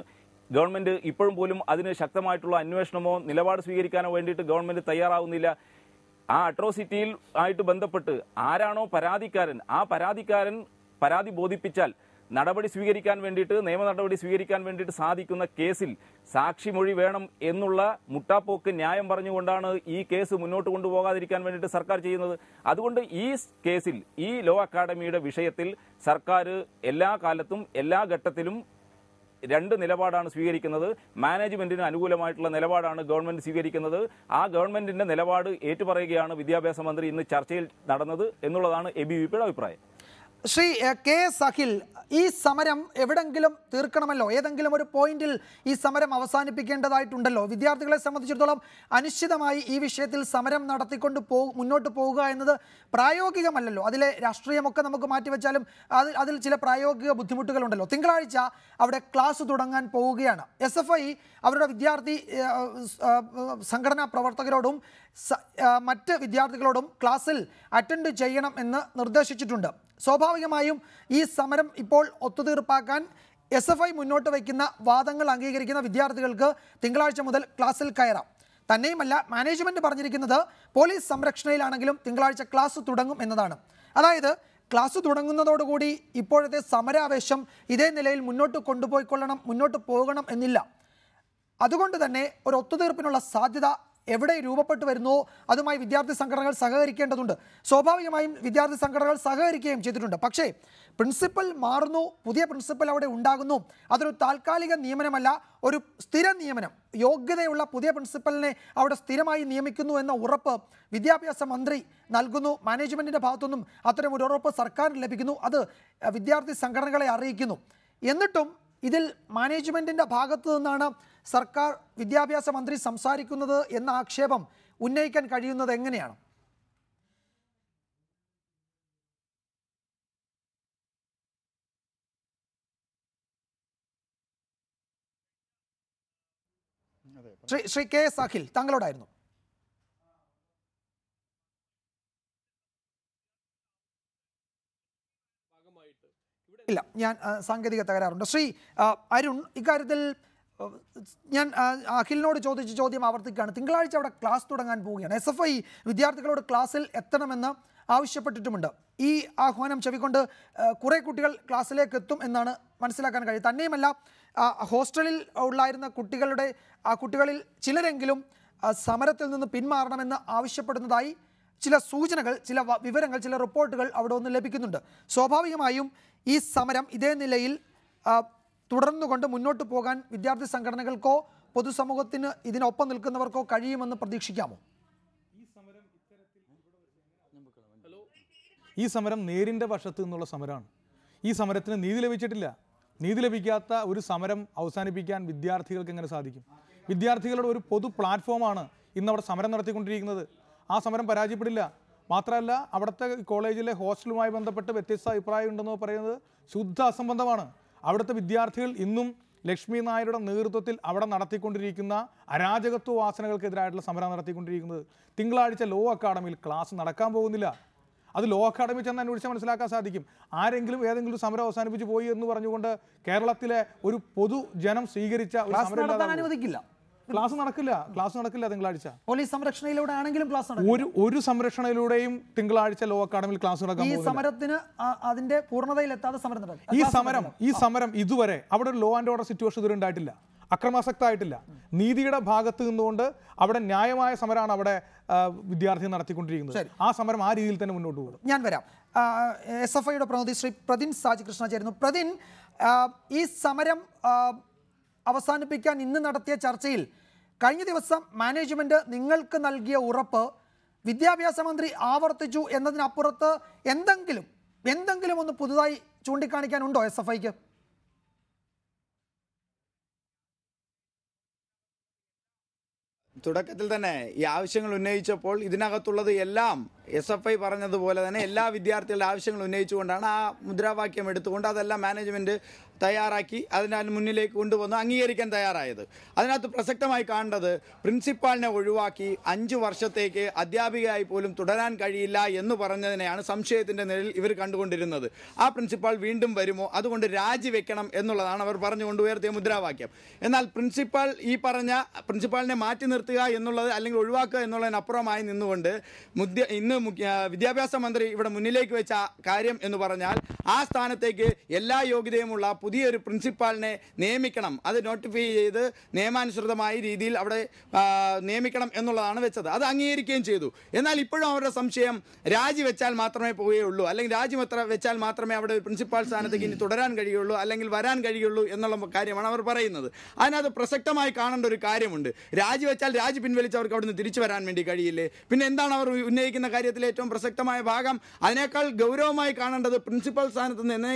ഗവൺമെന്റ് ഇപ്പോഴും പോലും അതിന് ശക്തമായിട്ടുള്ള അന്വേഷണമോ നിലപാട് സ്വീകരിക്കാനോ വേണ്ടിയിട്ട് ഗവൺമെന്റ് തയ്യാറാവുന്നില്ല ആ അട്രോസിറ്റിയിൽ ആയിട്ട് ബന്ധപ്പെട്ട് ആരാണോ പരാതിക്കാരൻ ആ പരാതിക്കാരൻ പരാതി ബോധിപ്പിച്ചാൽ നടപടി സ്വീകരിക്കാൻ വേണ്ടിയിട്ട് നിയമ നടപടി സ്വീകരിക്കാൻ വേണ്ടിയിട്ട് സാധിക്കുന്ന കേസിൽ സാക്ഷിമൊഴി വേണം എന്നുള്ള മുട്ടാപ്പോക്ക് ന്യായം പറഞ്ഞുകൊണ്ടാണ് ഈ കേസ് മുന്നോട്ട് കൊണ്ടുപോകാതിരിക്കാൻ വേണ്ടിയിട്ട് സർക്കാർ ചെയ്യുന്നത് അതുകൊണ്ട് ഈ കേസിൽ ഈ ലോ അക്കാഡമിയുടെ വിഷയത്തിൽ സർക്കാർ എല്ലാ കാലത്തും എല്ലാ ഘട്ടത്തിലും രണ്ട് നിലപാടാണ് സ്വീകരിക്കുന്നത് മാനേജ്മെന്റിന് അനുകൂലമായിട്ടുള്ള നിലപാടാണ് ഗവൺമെന്റ് സ്വീകരിക്കുന്നത് ആ ഗവൺമെന്റിന്റെ നിലപാട് ഏറ്റുപറയുകയാണ് വിദ്യാഭ്യാസ മന്ത്രി ഇന്ന് ചർച്ചയിൽ നടന്നത് എന്നുള്ളതാണ് എ ബി വിപിയുടെ അഭിപ്രായം ശ്രീ കെ സഹിൽ ഈ സമരം എവിടെങ്കിലും തീർക്കണമല്ലോ ഏതെങ്കിലും ഒരു പോയിന്റിൽ ഈ സമരം അവസാനിപ്പിക്കേണ്ടതായിട്ടുണ്ടല്ലോ വിദ്യാർത്ഥികളെ സംബന്ധിച്ചിടത്തോളം അനിശ്ചിതമായി ഈ വിഷയത്തിൽ സമരം നടത്തിക്കൊണ്ട് പോ മുന്നോട്ട് പോകുക എന്നത് പ്രായോഗികമല്ലല്ലോ അതിലെ രാഷ്ട്രീയമൊക്കെ നമുക്ക് മാറ്റിവെച്ചാലും അതിൽ അതിൽ ചില പ്രായോഗിക ബുദ്ധിമുട്ടുകളുണ്ടല്ലോ തിങ്കളാഴ്ച അവിടെ ക്ലാസ് തുടങ്ങാൻ പോവുകയാണ് എസ് എഫ് ഐ അവരുടെ വിദ്യാർത്ഥി സംഘടനാ പ്രവർത്തകരോടും മറ്റ് വിദ്യാർത്ഥികളോടും ക്ലാസ്സിൽ അറ്റൻഡ് ചെയ്യണം എന്ന് നിർദ്ദേശിച്ചിട്ടുണ്ട് സ്വാഭാവികമായും ഈ സമരം ഇപ്പോൾ ഒത്തുതീർപ്പാക്കാൻ എസ് എഫ് ഐ മുന്നോട്ട് വയ്ക്കുന്ന വാദങ്ങൾ അംഗീകരിക്കുന്ന വിദ്യാർത്ഥികൾക്ക് തിങ്കളാഴ്ച മുതൽ ക്ലാസ്സിൽ കയറാം തന്നെയുമല്ല മാനേജ്മെൻറ്റ് പറഞ്ഞിരിക്കുന്നത് പോലീസ് സംരക്ഷണയിലാണെങ്കിലും തിങ്കളാഴ്ച ക്ലാസ് തുടങ്ങും എന്നതാണ് അതായത് ക്ലാസ് തുടങ്ങുന്നതോടുകൂടി ഇപ്പോഴത്തെ സമരാവേശം ഇതേ നിലയിൽ മുന്നോട്ട് കൊണ്ടുപോയിക്കൊള്ളണം മുന്നോട്ട് പോകണം എന്നില്ല അതുകൊണ്ട് തന്നെ ഒരു ഒത്തുതീർപ്പിനുള്ള സാധ്യത എവിടെ രൂപപ്പെട്ടു വരുന്നോ അതുമായി വിദ്യാർത്ഥി സംഘടനകൾ സഹകരിക്കേണ്ടതുണ്ട് സ്വാഭാവികമായും വിദ്യാർത്ഥി സംഘടനകൾ സഹകരിക്കുകയും ചെയ്തിട്ടുണ്ട് പക്ഷേ പ്രിൻസിപ്പൽ മാറുന്നു പുതിയ പ്രിൻസിപ്പൽ അവിടെ ഉണ്ടാകുന്നു അതൊരു താൽക്കാലിക നിയമനമല്ല ഒരു സ്ഥിര നിയമനം യോഗ്യതയുള്ള പുതിയ പ്രിൻസിപ്പലിനെ അവിടെ സ്ഥിരമായി നിയമിക്കുന്നു എന്ന ഉറപ്പ് വിദ്യാഭ്യാസ മന്ത്രി നൽകുന്നു മാനേജ്മെൻറ്റിൻ്റെ ഭാഗത്തുനിന്നും അത്തരം ഒരു ഉറപ്പ് സർക്കാരിന് ലഭിക്കുന്നു അത് വിദ്യാർത്ഥി സംഘടനകളെ അറിയിക്കുന്നു എന്നിട്ടും ഇതിൽ മാനേജ്മെൻറ്റിൻ്റെ ഭാഗത്തു നിന്നാണ് സർക്കാർ വിദ്യാഭ്യാസ മന്ത്രി സംസാരിക്കുന്നത് എന്ന ആക്ഷേപം ഉന്നയിക്കാൻ കഴിയുന്നത് എങ്ങനെയാണ് ശ്രീ ശ്രീ കെ എസ് അഖിൽ താങ്കളോടായിരുന്നു ഇല്ല ഞാൻ സാങ്കേതിക തകരാറുണ്ട് ശ്രീ അരുൺ ഇക്കാര്യത്തിൽ ഞാൻ അഖിലിനോട് ചോദിച്ച ചോദ്യം ആവർത്തിക്കുകയാണ് തിങ്കളാഴ്ച അവിടെ ക്ലാസ് തുടങ്ങാൻ പോവുകയാണ് എസ് എഫ് ഐ വിദ്യാർത്ഥികളോട് ക്ലാസ്സിൽ എത്തണമെന്ന് ആവശ്യപ്പെട്ടിട്ടുമുണ്ട് ഈ ആഹ്വാനം ചെവിക്കൊണ്ട് കുറേ കുട്ടികൾ ക്ലാസ്സിലേക്ക് എത്തും എന്നാണ് മനസ്സിലാക്കാൻ കഴിയും തന്നെയുമല്ല ഹോസ്റ്റലിൽ ഉള്ളായിരുന്ന കുട്ടികളുടെ ആ കുട്ടികളിൽ ചിലരെങ്കിലും സമരത്തിൽ നിന്ന് പിന്മാറണമെന്ന് ആവശ്യപ്പെടുന്നതായി ചില സൂചനകൾ ചില വിവരങ്ങൾ ചില റിപ്പോർട്ടുകൾ അവിടെ ഒന്ന് ലഭിക്കുന്നുണ്ട് സ്വാഭാവികമായും ഈ സമരം ഇതേ നിലയിൽ തുടർന്നുകൊണ്ട് മുന്നോട്ട് പോകാൻ വിദ്യാർത്ഥി സംഘടനകൾക്കോ പൊതുസമൂഹത്തിന് ഇതിനൊപ്പം നിൽക്കുന്നവർക്കോ കഴിയുമെന്ന് പ്രതീക്ഷിക്കാമോ ഈ സമരം നേരിൻ്റെ വശത്ത് നിന്നുള്ള സമരമാണ് ഈ സമരത്തിന് നീതി ലഭിച്ചിട്ടില്ല നീതി ലഭിക്കാത്ത ഒരു സമരം അവസാനിപ്പിക്കാൻ വിദ്യാർത്ഥികൾക്ക് എങ്ങനെ സാധിക്കും വിദ്യാർത്ഥികളുടെ ഒരു പൊതു പ്ലാറ്റ്ഫോമാണ് ഇന്നവിടെ സമരം നടത്തിക്കൊണ്ടിരിക്കുന്നത് ആ സമരം പരാജയപ്പെടില്ല മാത്രമല്ല അവിടുത്തെ കോളേജിലെ ഹോസ്റ്റലുമായി ബന്ധപ്പെട്ട് വ്യത്യസ്ത അഭിപ്രായം ഉണ്ടെന്ന് പറയുന്നത് ശുദ്ധ അസംബന്ധമാണ് അവിടുത്തെ വിദ്യാർത്ഥികൾ ഇന്നും ലക്ഷ്മി നായരുടെ നേതൃത്വത്തിൽ അവിടെ നടത്തിക്കൊണ്ടിരിക്കുന്ന അരാജകത്വ വാസനകൾക്കെതിരായിട്ടുള്ള സമരം നടത്തിക്കൊണ്ടിരിക്കുന്നത് തിങ്കളാഴ്ച ലോ അക്കാഡമിയിൽ ക്ലാസ് നടക്കാൻ പോകുന്നില്ല അത് ലോ അക്കാഡമി ചെന്ന് അന്വേഷിച്ചാൽ മനസ്സിലാക്കാൻ സാധിക്കും ആരെങ്കിലും ഏതെങ്കിലും സമരം അവസാനിപ്പിച്ച് പോയി എന്ന് പറഞ്ഞുകൊണ്ട് കേരളത്തിലെ ഒരു പൊതുജനം സ്വീകരിച്ച ഒരു സമരം അനുവദിക്കില്ല ക്ലാസ് നടക്കില്ല ക്ലാസ് നടക്കില്ല തിങ്കളാഴ്ച പോലീസ് സംരക്ഷണയിലൂടെ ആണെങ്കിലും ക്ലാസ് ഒരു ഒരു സംരക്ഷണയിലൂടെയും തിങ്കളാഴ്ച ലോ അക്കാഡമിയിൽ ക്ലാസ് നടക്കാൻ ഈ സമരത്തിന് അതിന്റെ പൂർണ്ണതയിൽ എത്താതെ സമരം നടക്കും ഈ സമരം ഈ സമരം ഇതുവരെ അവിടെ ഒരു ലോ ആൻഡ് ഓർഡർ സിറ്റുവേഷൻ ഇതുവരെ ഉണ്ടായിട്ടില്ല അക്രമാസക്തമായിട്ടില്ല നീതിയുടെ ഭാഗത്ത് നിന്നുകൊണ്ട് അവിടെ ന്യായമായ സമരമാണ് അവിടെ വിദ്യാർത്ഥി നടത്തിക്കൊണ്ടിരിക്കുന്നത് ആ സമരം ആ രീതിയിൽ തന്നെ മുന്നോട്ട് പോകും ഞാൻ വരാം എസ് എഫ് ഐയുടെ പ്രതിനിധി ശ്രീ പ്രതിൻ സാജി കൃഷ്ണ ചേരുന്നു പ്രതിൻ ഈ സമരം അവസാനിപ്പിക്കാൻ ഇന്ന് നടത്തിയ ചർച്ചയിൽ കഴിഞ്ഞ ദിവസം മാനേജ്മെന്റ് നിങ്ങൾക്ക് നൽകിയ ഉറപ്പ് വിദ്യാഭ്യാസ മന്ത്രി ആവർത്തിച്ചു എന്നതിനപ്പുറത്ത് എന്തെങ്കിലും എന്തെങ്കിലും ഒന്ന് പുതുതായി ചൂണ്ടിക്കാണിക്കാനുണ്ടോ എസ് എഫ് ഐക്ക് തുടക്കത്തിൽ തന്നെ ഈ ആവശ്യങ്ങൾ ഉന്നയിച്ചപ്പോൾ ഇതിനകത്തുള്ളത് എല്ലാം എസ് എഫ് ഐ പറഞ്ഞതുപോലെ തന്നെ എല്ലാ വിദ്യാർത്ഥികളുടെ ആവശ്യങ്ങൾ ഉന്നയിച്ചുകൊണ്ടാണ് ആ മുദ്രാവാക്യം എടുത്തുകൊണ്ട് അതെല്ലാം മാനേജ്മെൻറ്റ് തയ്യാറാക്കി അതിനാൽ മുന്നിലേക്ക് കൊണ്ടുവന്ന് അംഗീകരിക്കാൻ തയ്യാറായത് അതിനകത്ത് പ്രസക്തമായി കാണേണ്ടത് പ്രിൻസിപ്പാളിനെ ഒഴിവാക്കി അഞ്ച് വർഷത്തേക്ക് അധ്യാപികയായി പോലും തുടരാൻ കഴിയില്ല എന്ന് പറഞ്ഞതിനെയാണ് സംശയത്തിൻ്റെ നിലയിൽ ഇവർ കണ്ടുകൊണ്ടിരുന്നത് ആ പ്രിൻസിപ്പാൾ വീണ്ടും വരുമോ അതുകൊണ്ട് രാജിവെക്കണം എന്നുള്ളതാണ് അവർ പറഞ്ഞുകൊണ്ട് ഉയർത്തിയ മുദ്രാവാക്യം എന്നാൽ പ്രിൻസിപ്പാൾ ഈ പറഞ്ഞ പ്രിൻസിപ്പാളിനെ മാറ്റി നിർത്തുക എന്നുള്ളത് അല്ലെങ്കിൽ ഒഴിവാക്കുക എന്നുള്ളതിനപ്പുറമായി നിന്നുകൊണ്ട് മുദ്യ ഇന്ന് വിദ്യാഭ്യാസ മന്ത്രി ഇവിടെ മുന്നിലേക്ക് വെച്ച കാര്യം എന്ന് പറഞ്ഞാൽ ആ സ്ഥാനത്തേക്ക് എല്ലാ യോഗ്യതയുമുള്ള പുതിയൊരു പ്രിൻസിപ്പാളിനെ നിയമിക്കണം അത് നോട്ടിഫൈ ചെയ്ത് നിയമാനുസൃതമായ രീതിയിൽ അവിടെ നിയമിക്കണം എന്നുള്ളതാണ് വെച്ചത് അത് അംഗീകരിക്കുകയും ചെയ്തു എന്നാൽ ഇപ്പോഴും അവരുടെ സംശയം രാജിവെച്ചാൽ മാത്രമേ പോവുകയുള്ളൂ അല്ലെങ്കിൽ രാജ്യം എത്ര വെച്ചാൽ മാത്രമേ അവിടെ പ്രിൻസിപ്പാൾ സ്ഥാനത്തേക്ക് ഇനി തുടരാൻ കഴിയുള്ളൂ അല്ലെങ്കിൽ വരാൻ കഴിയുള്ളൂ എന്നുള്ള കാര്യമാണ് അവർ പറയുന്നത് അതിനകത്ത് പ്രസക്തമായി കാണേണ്ട ഒരു കാര്യമുണ്ട് രാജിവെച്ചാൽ രാജി പിൻവലിച്ച് അവർക്ക് അവിടുന്ന് തിരിച്ചു വരാൻ വേണ്ടി കഴിയില്ലേ പിന്നെ എന്താണ് അവർ ഉന്നയിക്കുന്ന കാര്യം കാര്യത്തിലെ ഏറ്റവും പ്രസക്തമായ ഭാഗം അതിനേക്കാൾ ഗൗരവമായി കാണേണ്ടത് പ്രിൻസിപ്പൽ സ്ഥാനത്ത് നിന്ന്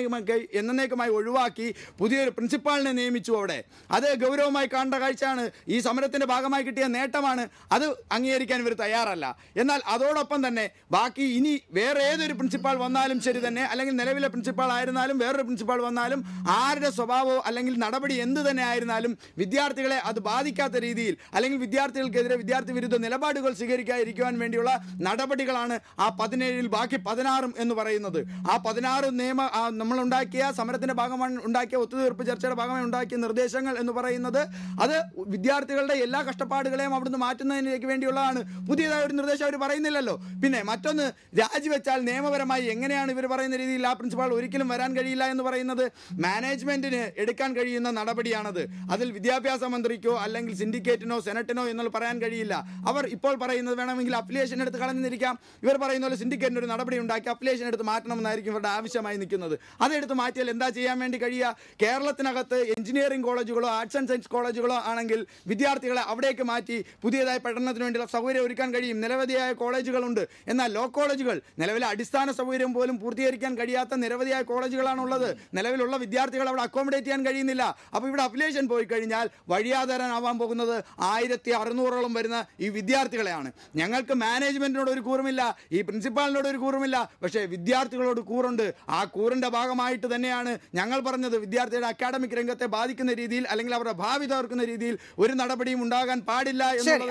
എന്നേക്കുമായി ഒഴിവാക്കി പുതിയൊരു പ്രിൻസിപ്പാളിനെ നിയമിച്ചു അവിടെ അത് ഗൗരവമായി കാണേണ്ട കാഴ്ചയാണ് ഈ സമരത്തിൻ്റെ ഭാഗമായി കിട്ടിയ നേട്ടമാണ് അത് അംഗീകരിക്കാൻ ഇവർ തയ്യാറല്ല എന്നാൽ അതോടൊപ്പം തന്നെ ബാക്കി ഇനി വേറെ ഏതൊരു പ്രിൻസിപ്പാൾ വന്നാലും ശരി തന്നെ അല്ലെങ്കിൽ നിലവിലെ പ്രിൻസിപ്പാൾ ആയിരുന്നാലും വേറൊരു പ്രിൻസിപ്പാൾ വന്നാലും ആരുടെ സ്വഭാവമോ അല്ലെങ്കിൽ നടപടി എന്ത് തന്നെ ആയിരുന്നാലും വിദ്യാർത്ഥികളെ അത് ബാധിക്കാത്ത രീതിയിൽ അല്ലെങ്കിൽ വിദ്യാർത്ഥികൾക്കെതിരെ വിദ്യാർത്ഥി വിരുദ്ധ നിലപാടുകൾ സ്വീകരിക്കാതിരിക്കുവാൻ വേണ്ടിയുള്ള നടപടികളാണ് നിയമങ്ങളാണ് ആ പതിനേഴിൽ ബാക്കി പതിനാറും എന്ന് പറയുന്നത് ആ പതിനാറ് നിയമ നമ്മൾ ഉണ്ടാക്കിയ സമരത്തിന്റെ ഭാഗമായി ഉണ്ടാക്കിയ ഒത്തുതീർപ്പ് ചർച്ചയുടെ ഭാഗമായി ഉണ്ടാക്കിയ നിർദ്ദേശങ്ങൾ എന്ന് പറയുന്നത് അത് വിദ്യാർത്ഥികളുടെ എല്ലാ കഷ്ടപ്പാടുകളെയും അവിടുന്ന് മാറ്റുന്നതിനേക്ക് വേണ്ടിയുള്ളതാണ് പുതിയതായ ഒരു നിർദ്ദേശം അവർ പറയുന്നില്ലല്ലോ പിന്നെ മറ്റൊന്ന് രാജിവെച്ചാൽ നിയമപരമായി എങ്ങനെയാണ് ഇവർ പറയുന്ന രീതിയിൽ ആ പ്രിൻസിപ്പാൾ ഒരിക്കലും വരാൻ കഴിയില്ല എന്ന് പറയുന്നത് മാനേജ്മെന്റിന് എടുക്കാൻ കഴിയുന്ന നടപടിയാണത് അതിൽ വിദ്യാഭ്യാസ മന്ത്രിക്കോ അല്ലെങ്കിൽ സിൻഡിക്കേറ്റിനോ സെനറ്റിനോ എന്നുള്ള പറയാൻ കഴിയില്ല അവർ ഇപ്പോൾ പറയുന്നത് വേണമെങ്കിൽ അഫിലിയേഷൻ എടുത്ത് കളഞ്ഞിരിക്കാം ഇവർ പറയുന്ന പോലെ സിൻഡിക്കേറ്റിന് ഒരു നടപടി ഉണ്ടാക്കി അപ്ലിക്കേഷൻ എടുത്ത് മാറ്റണമെന്നായിരിക്കും ഇവരുടെ ആവശ്യമായി നിൽക്കുന്നത് അതെടുത്ത് മാറ്റിയാൽ എന്താ ചെയ്യാൻ വേണ്ടി കഴിയുക കേരളത്തിനകത്ത് എഞ്ചിനീയറിംഗ് കോളേജുകളോ ആർട്സ് ആൻഡ് സയൻസ് കോളേജുകളോ ആണെങ്കിൽ വിദ്യാർത്ഥികളെ അവിടേക്ക് മാറ്റി പുതിയതായി പഠനത്തിന് വേണ്ടിയുള്ള സൗകര്യം ഒരുക്കാൻ കഴിയും നിരവധിയായ കോളേജുകളുണ്ട് എന്നാൽ ലോ കോളേജുകൾ നിലവിലെ അടിസ്ഥാന സൗകര്യം പോലും പൂർത്തീകരിക്കാൻ കഴിയാത്ത നിരവധിയായ കോളേജുകളാണുള്ളത് നിലവിലുള്ള വിദ്യാർത്ഥികൾ അവിടെ അക്കോമഡേറ്റ് ചെയ്യാൻ കഴിയുന്നില്ല അപ്പോൾ ഇവിടെ അപ്ലിക്കേഷൻ പോയി കഴിഞ്ഞാൽ വഴിയാതരാനാവാൻ പോകുന്നത് ആയിരത്തി അറുന്നൂറോളം വരുന്ന ഈ വിദ്യാർത്ഥികളെയാണ് ഞങ്ങൾക്ക് മാനേജ്മെന്റിനോട് ഒരു കൂർമ്മ കൂറുമില്ല ഈ പ്രിൻസിപ്പാളിനോട് ഒരു കൂറുമില്ല പക്ഷേ വിദ്യാർത്ഥികളോട് കൂറുണ്ട് ആ കൂറിൻ്റെ ഭാഗമായിട്ട് തന്നെയാണ് ഞങ്ങൾ പറഞ്ഞത് വിദ്യാർത്ഥിയുടെ അക്കാഡമിക് രംഗത്തെ ബാധിക്കുന്ന രീതിയിൽ അല്ലെങ്കിൽ അവരുടെ ഭാവി തകർക്കുന്ന രീതിയിൽ ഒരു നടപടിയും ഉണ്ടാകാൻ പാടില്ല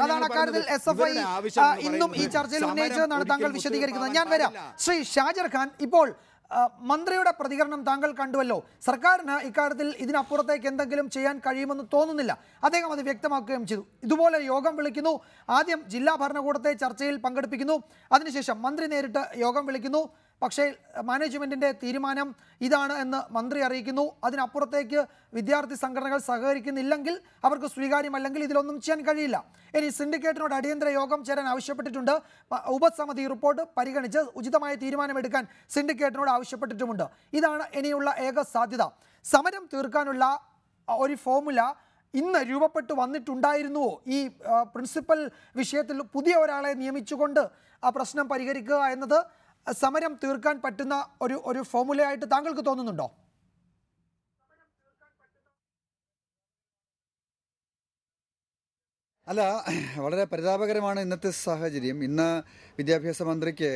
അതാണ് ഇന്നും ഈ ചർച്ചയിൽ ഉന്നയിച്ചതെന്നാണ് താങ്കൾ വിശദീകരിക്കുന്നത് ഞാൻ വരാം ശ്രീ ഷാജർ ഖാൻ ഇപ്പോൾ മന്ത്രിയുടെ പ്രതികരണം താങ്കൾ കണ്ടുവല്ലോ സർക്കാരിന് ഇക്കാര്യത്തിൽ ഇതിനപ്പുറത്തേക്ക് എന്തെങ്കിലും ചെയ്യാൻ കഴിയുമെന്ന് തോന്നുന്നില്ല അദ്ദേഹം അത് വ്യക്തമാക്കുകയും ചെയ്തു ഇതുപോലെ യോഗം വിളിക്കുന്നു ആദ്യം ജില്ലാ ഭരണകൂടത്തെ ചർച്ചയിൽ പങ്കെടുപ്പിക്കുന്നു അതിനുശേഷം മന്ത്രി നേരിട്ട് യോഗം വിളിക്കുന്നു പക്ഷേ മാനേജ്മെൻറ്റിൻ്റെ തീരുമാനം ഇതാണ് എന്ന് മന്ത്രി അറിയിക്കുന്നു അതിനപ്പുറത്തേക്ക് വിദ്യാർത്ഥി സംഘടനകൾ സഹകരിക്കുന്നില്ലെങ്കിൽ അവർക്ക് സ്വീകാര്യമല്ലെങ്കിൽ ഇതിലൊന്നും ചെയ്യാൻ കഴിയില്ല ഇനി സിൻഡിക്കേറ്റിനോട് അടിയന്തര യോഗം ചേരാൻ ആവശ്യപ്പെട്ടിട്ടുണ്ട് ഉപസമിതി റിപ്പോർട്ട് പരിഗണിച്ച് ഉചിതമായ തീരുമാനമെടുക്കാൻ സിൻഡിക്കേറ്റിനോട് ആവശ്യപ്പെട്ടിട്ടുമുണ്ട് ഇതാണ് ഇനിയുള്ള ഏക സാധ്യത സമരം തീർക്കാനുള്ള ഒരു ഫോമുല ഇന്ന് രൂപപ്പെട്ട് വന്നിട്ടുണ്ടായിരുന്നുവോ ഈ പ്രിൻസിപ്പൽ വിഷയത്തിൽ പുതിയ ഒരാളെ നിയമിച്ചുകൊണ്ട് ആ പ്രശ്നം പരിഹരിക്കുക എന്നത് സമരം തീർക്കാൻ പറ്റുന്ന ഒരു ഒരു ഫോമുലയായിട്ട് താങ്കൾക്ക് തോന്നുന്നുണ്ടോ അല്ല വളരെ പരിതാപകരമാണ് ഇന്നത്തെ സാഹചര്യം ഇന്ന് വിദ്യാഭ്യാസ മന്ത്രിക്ക്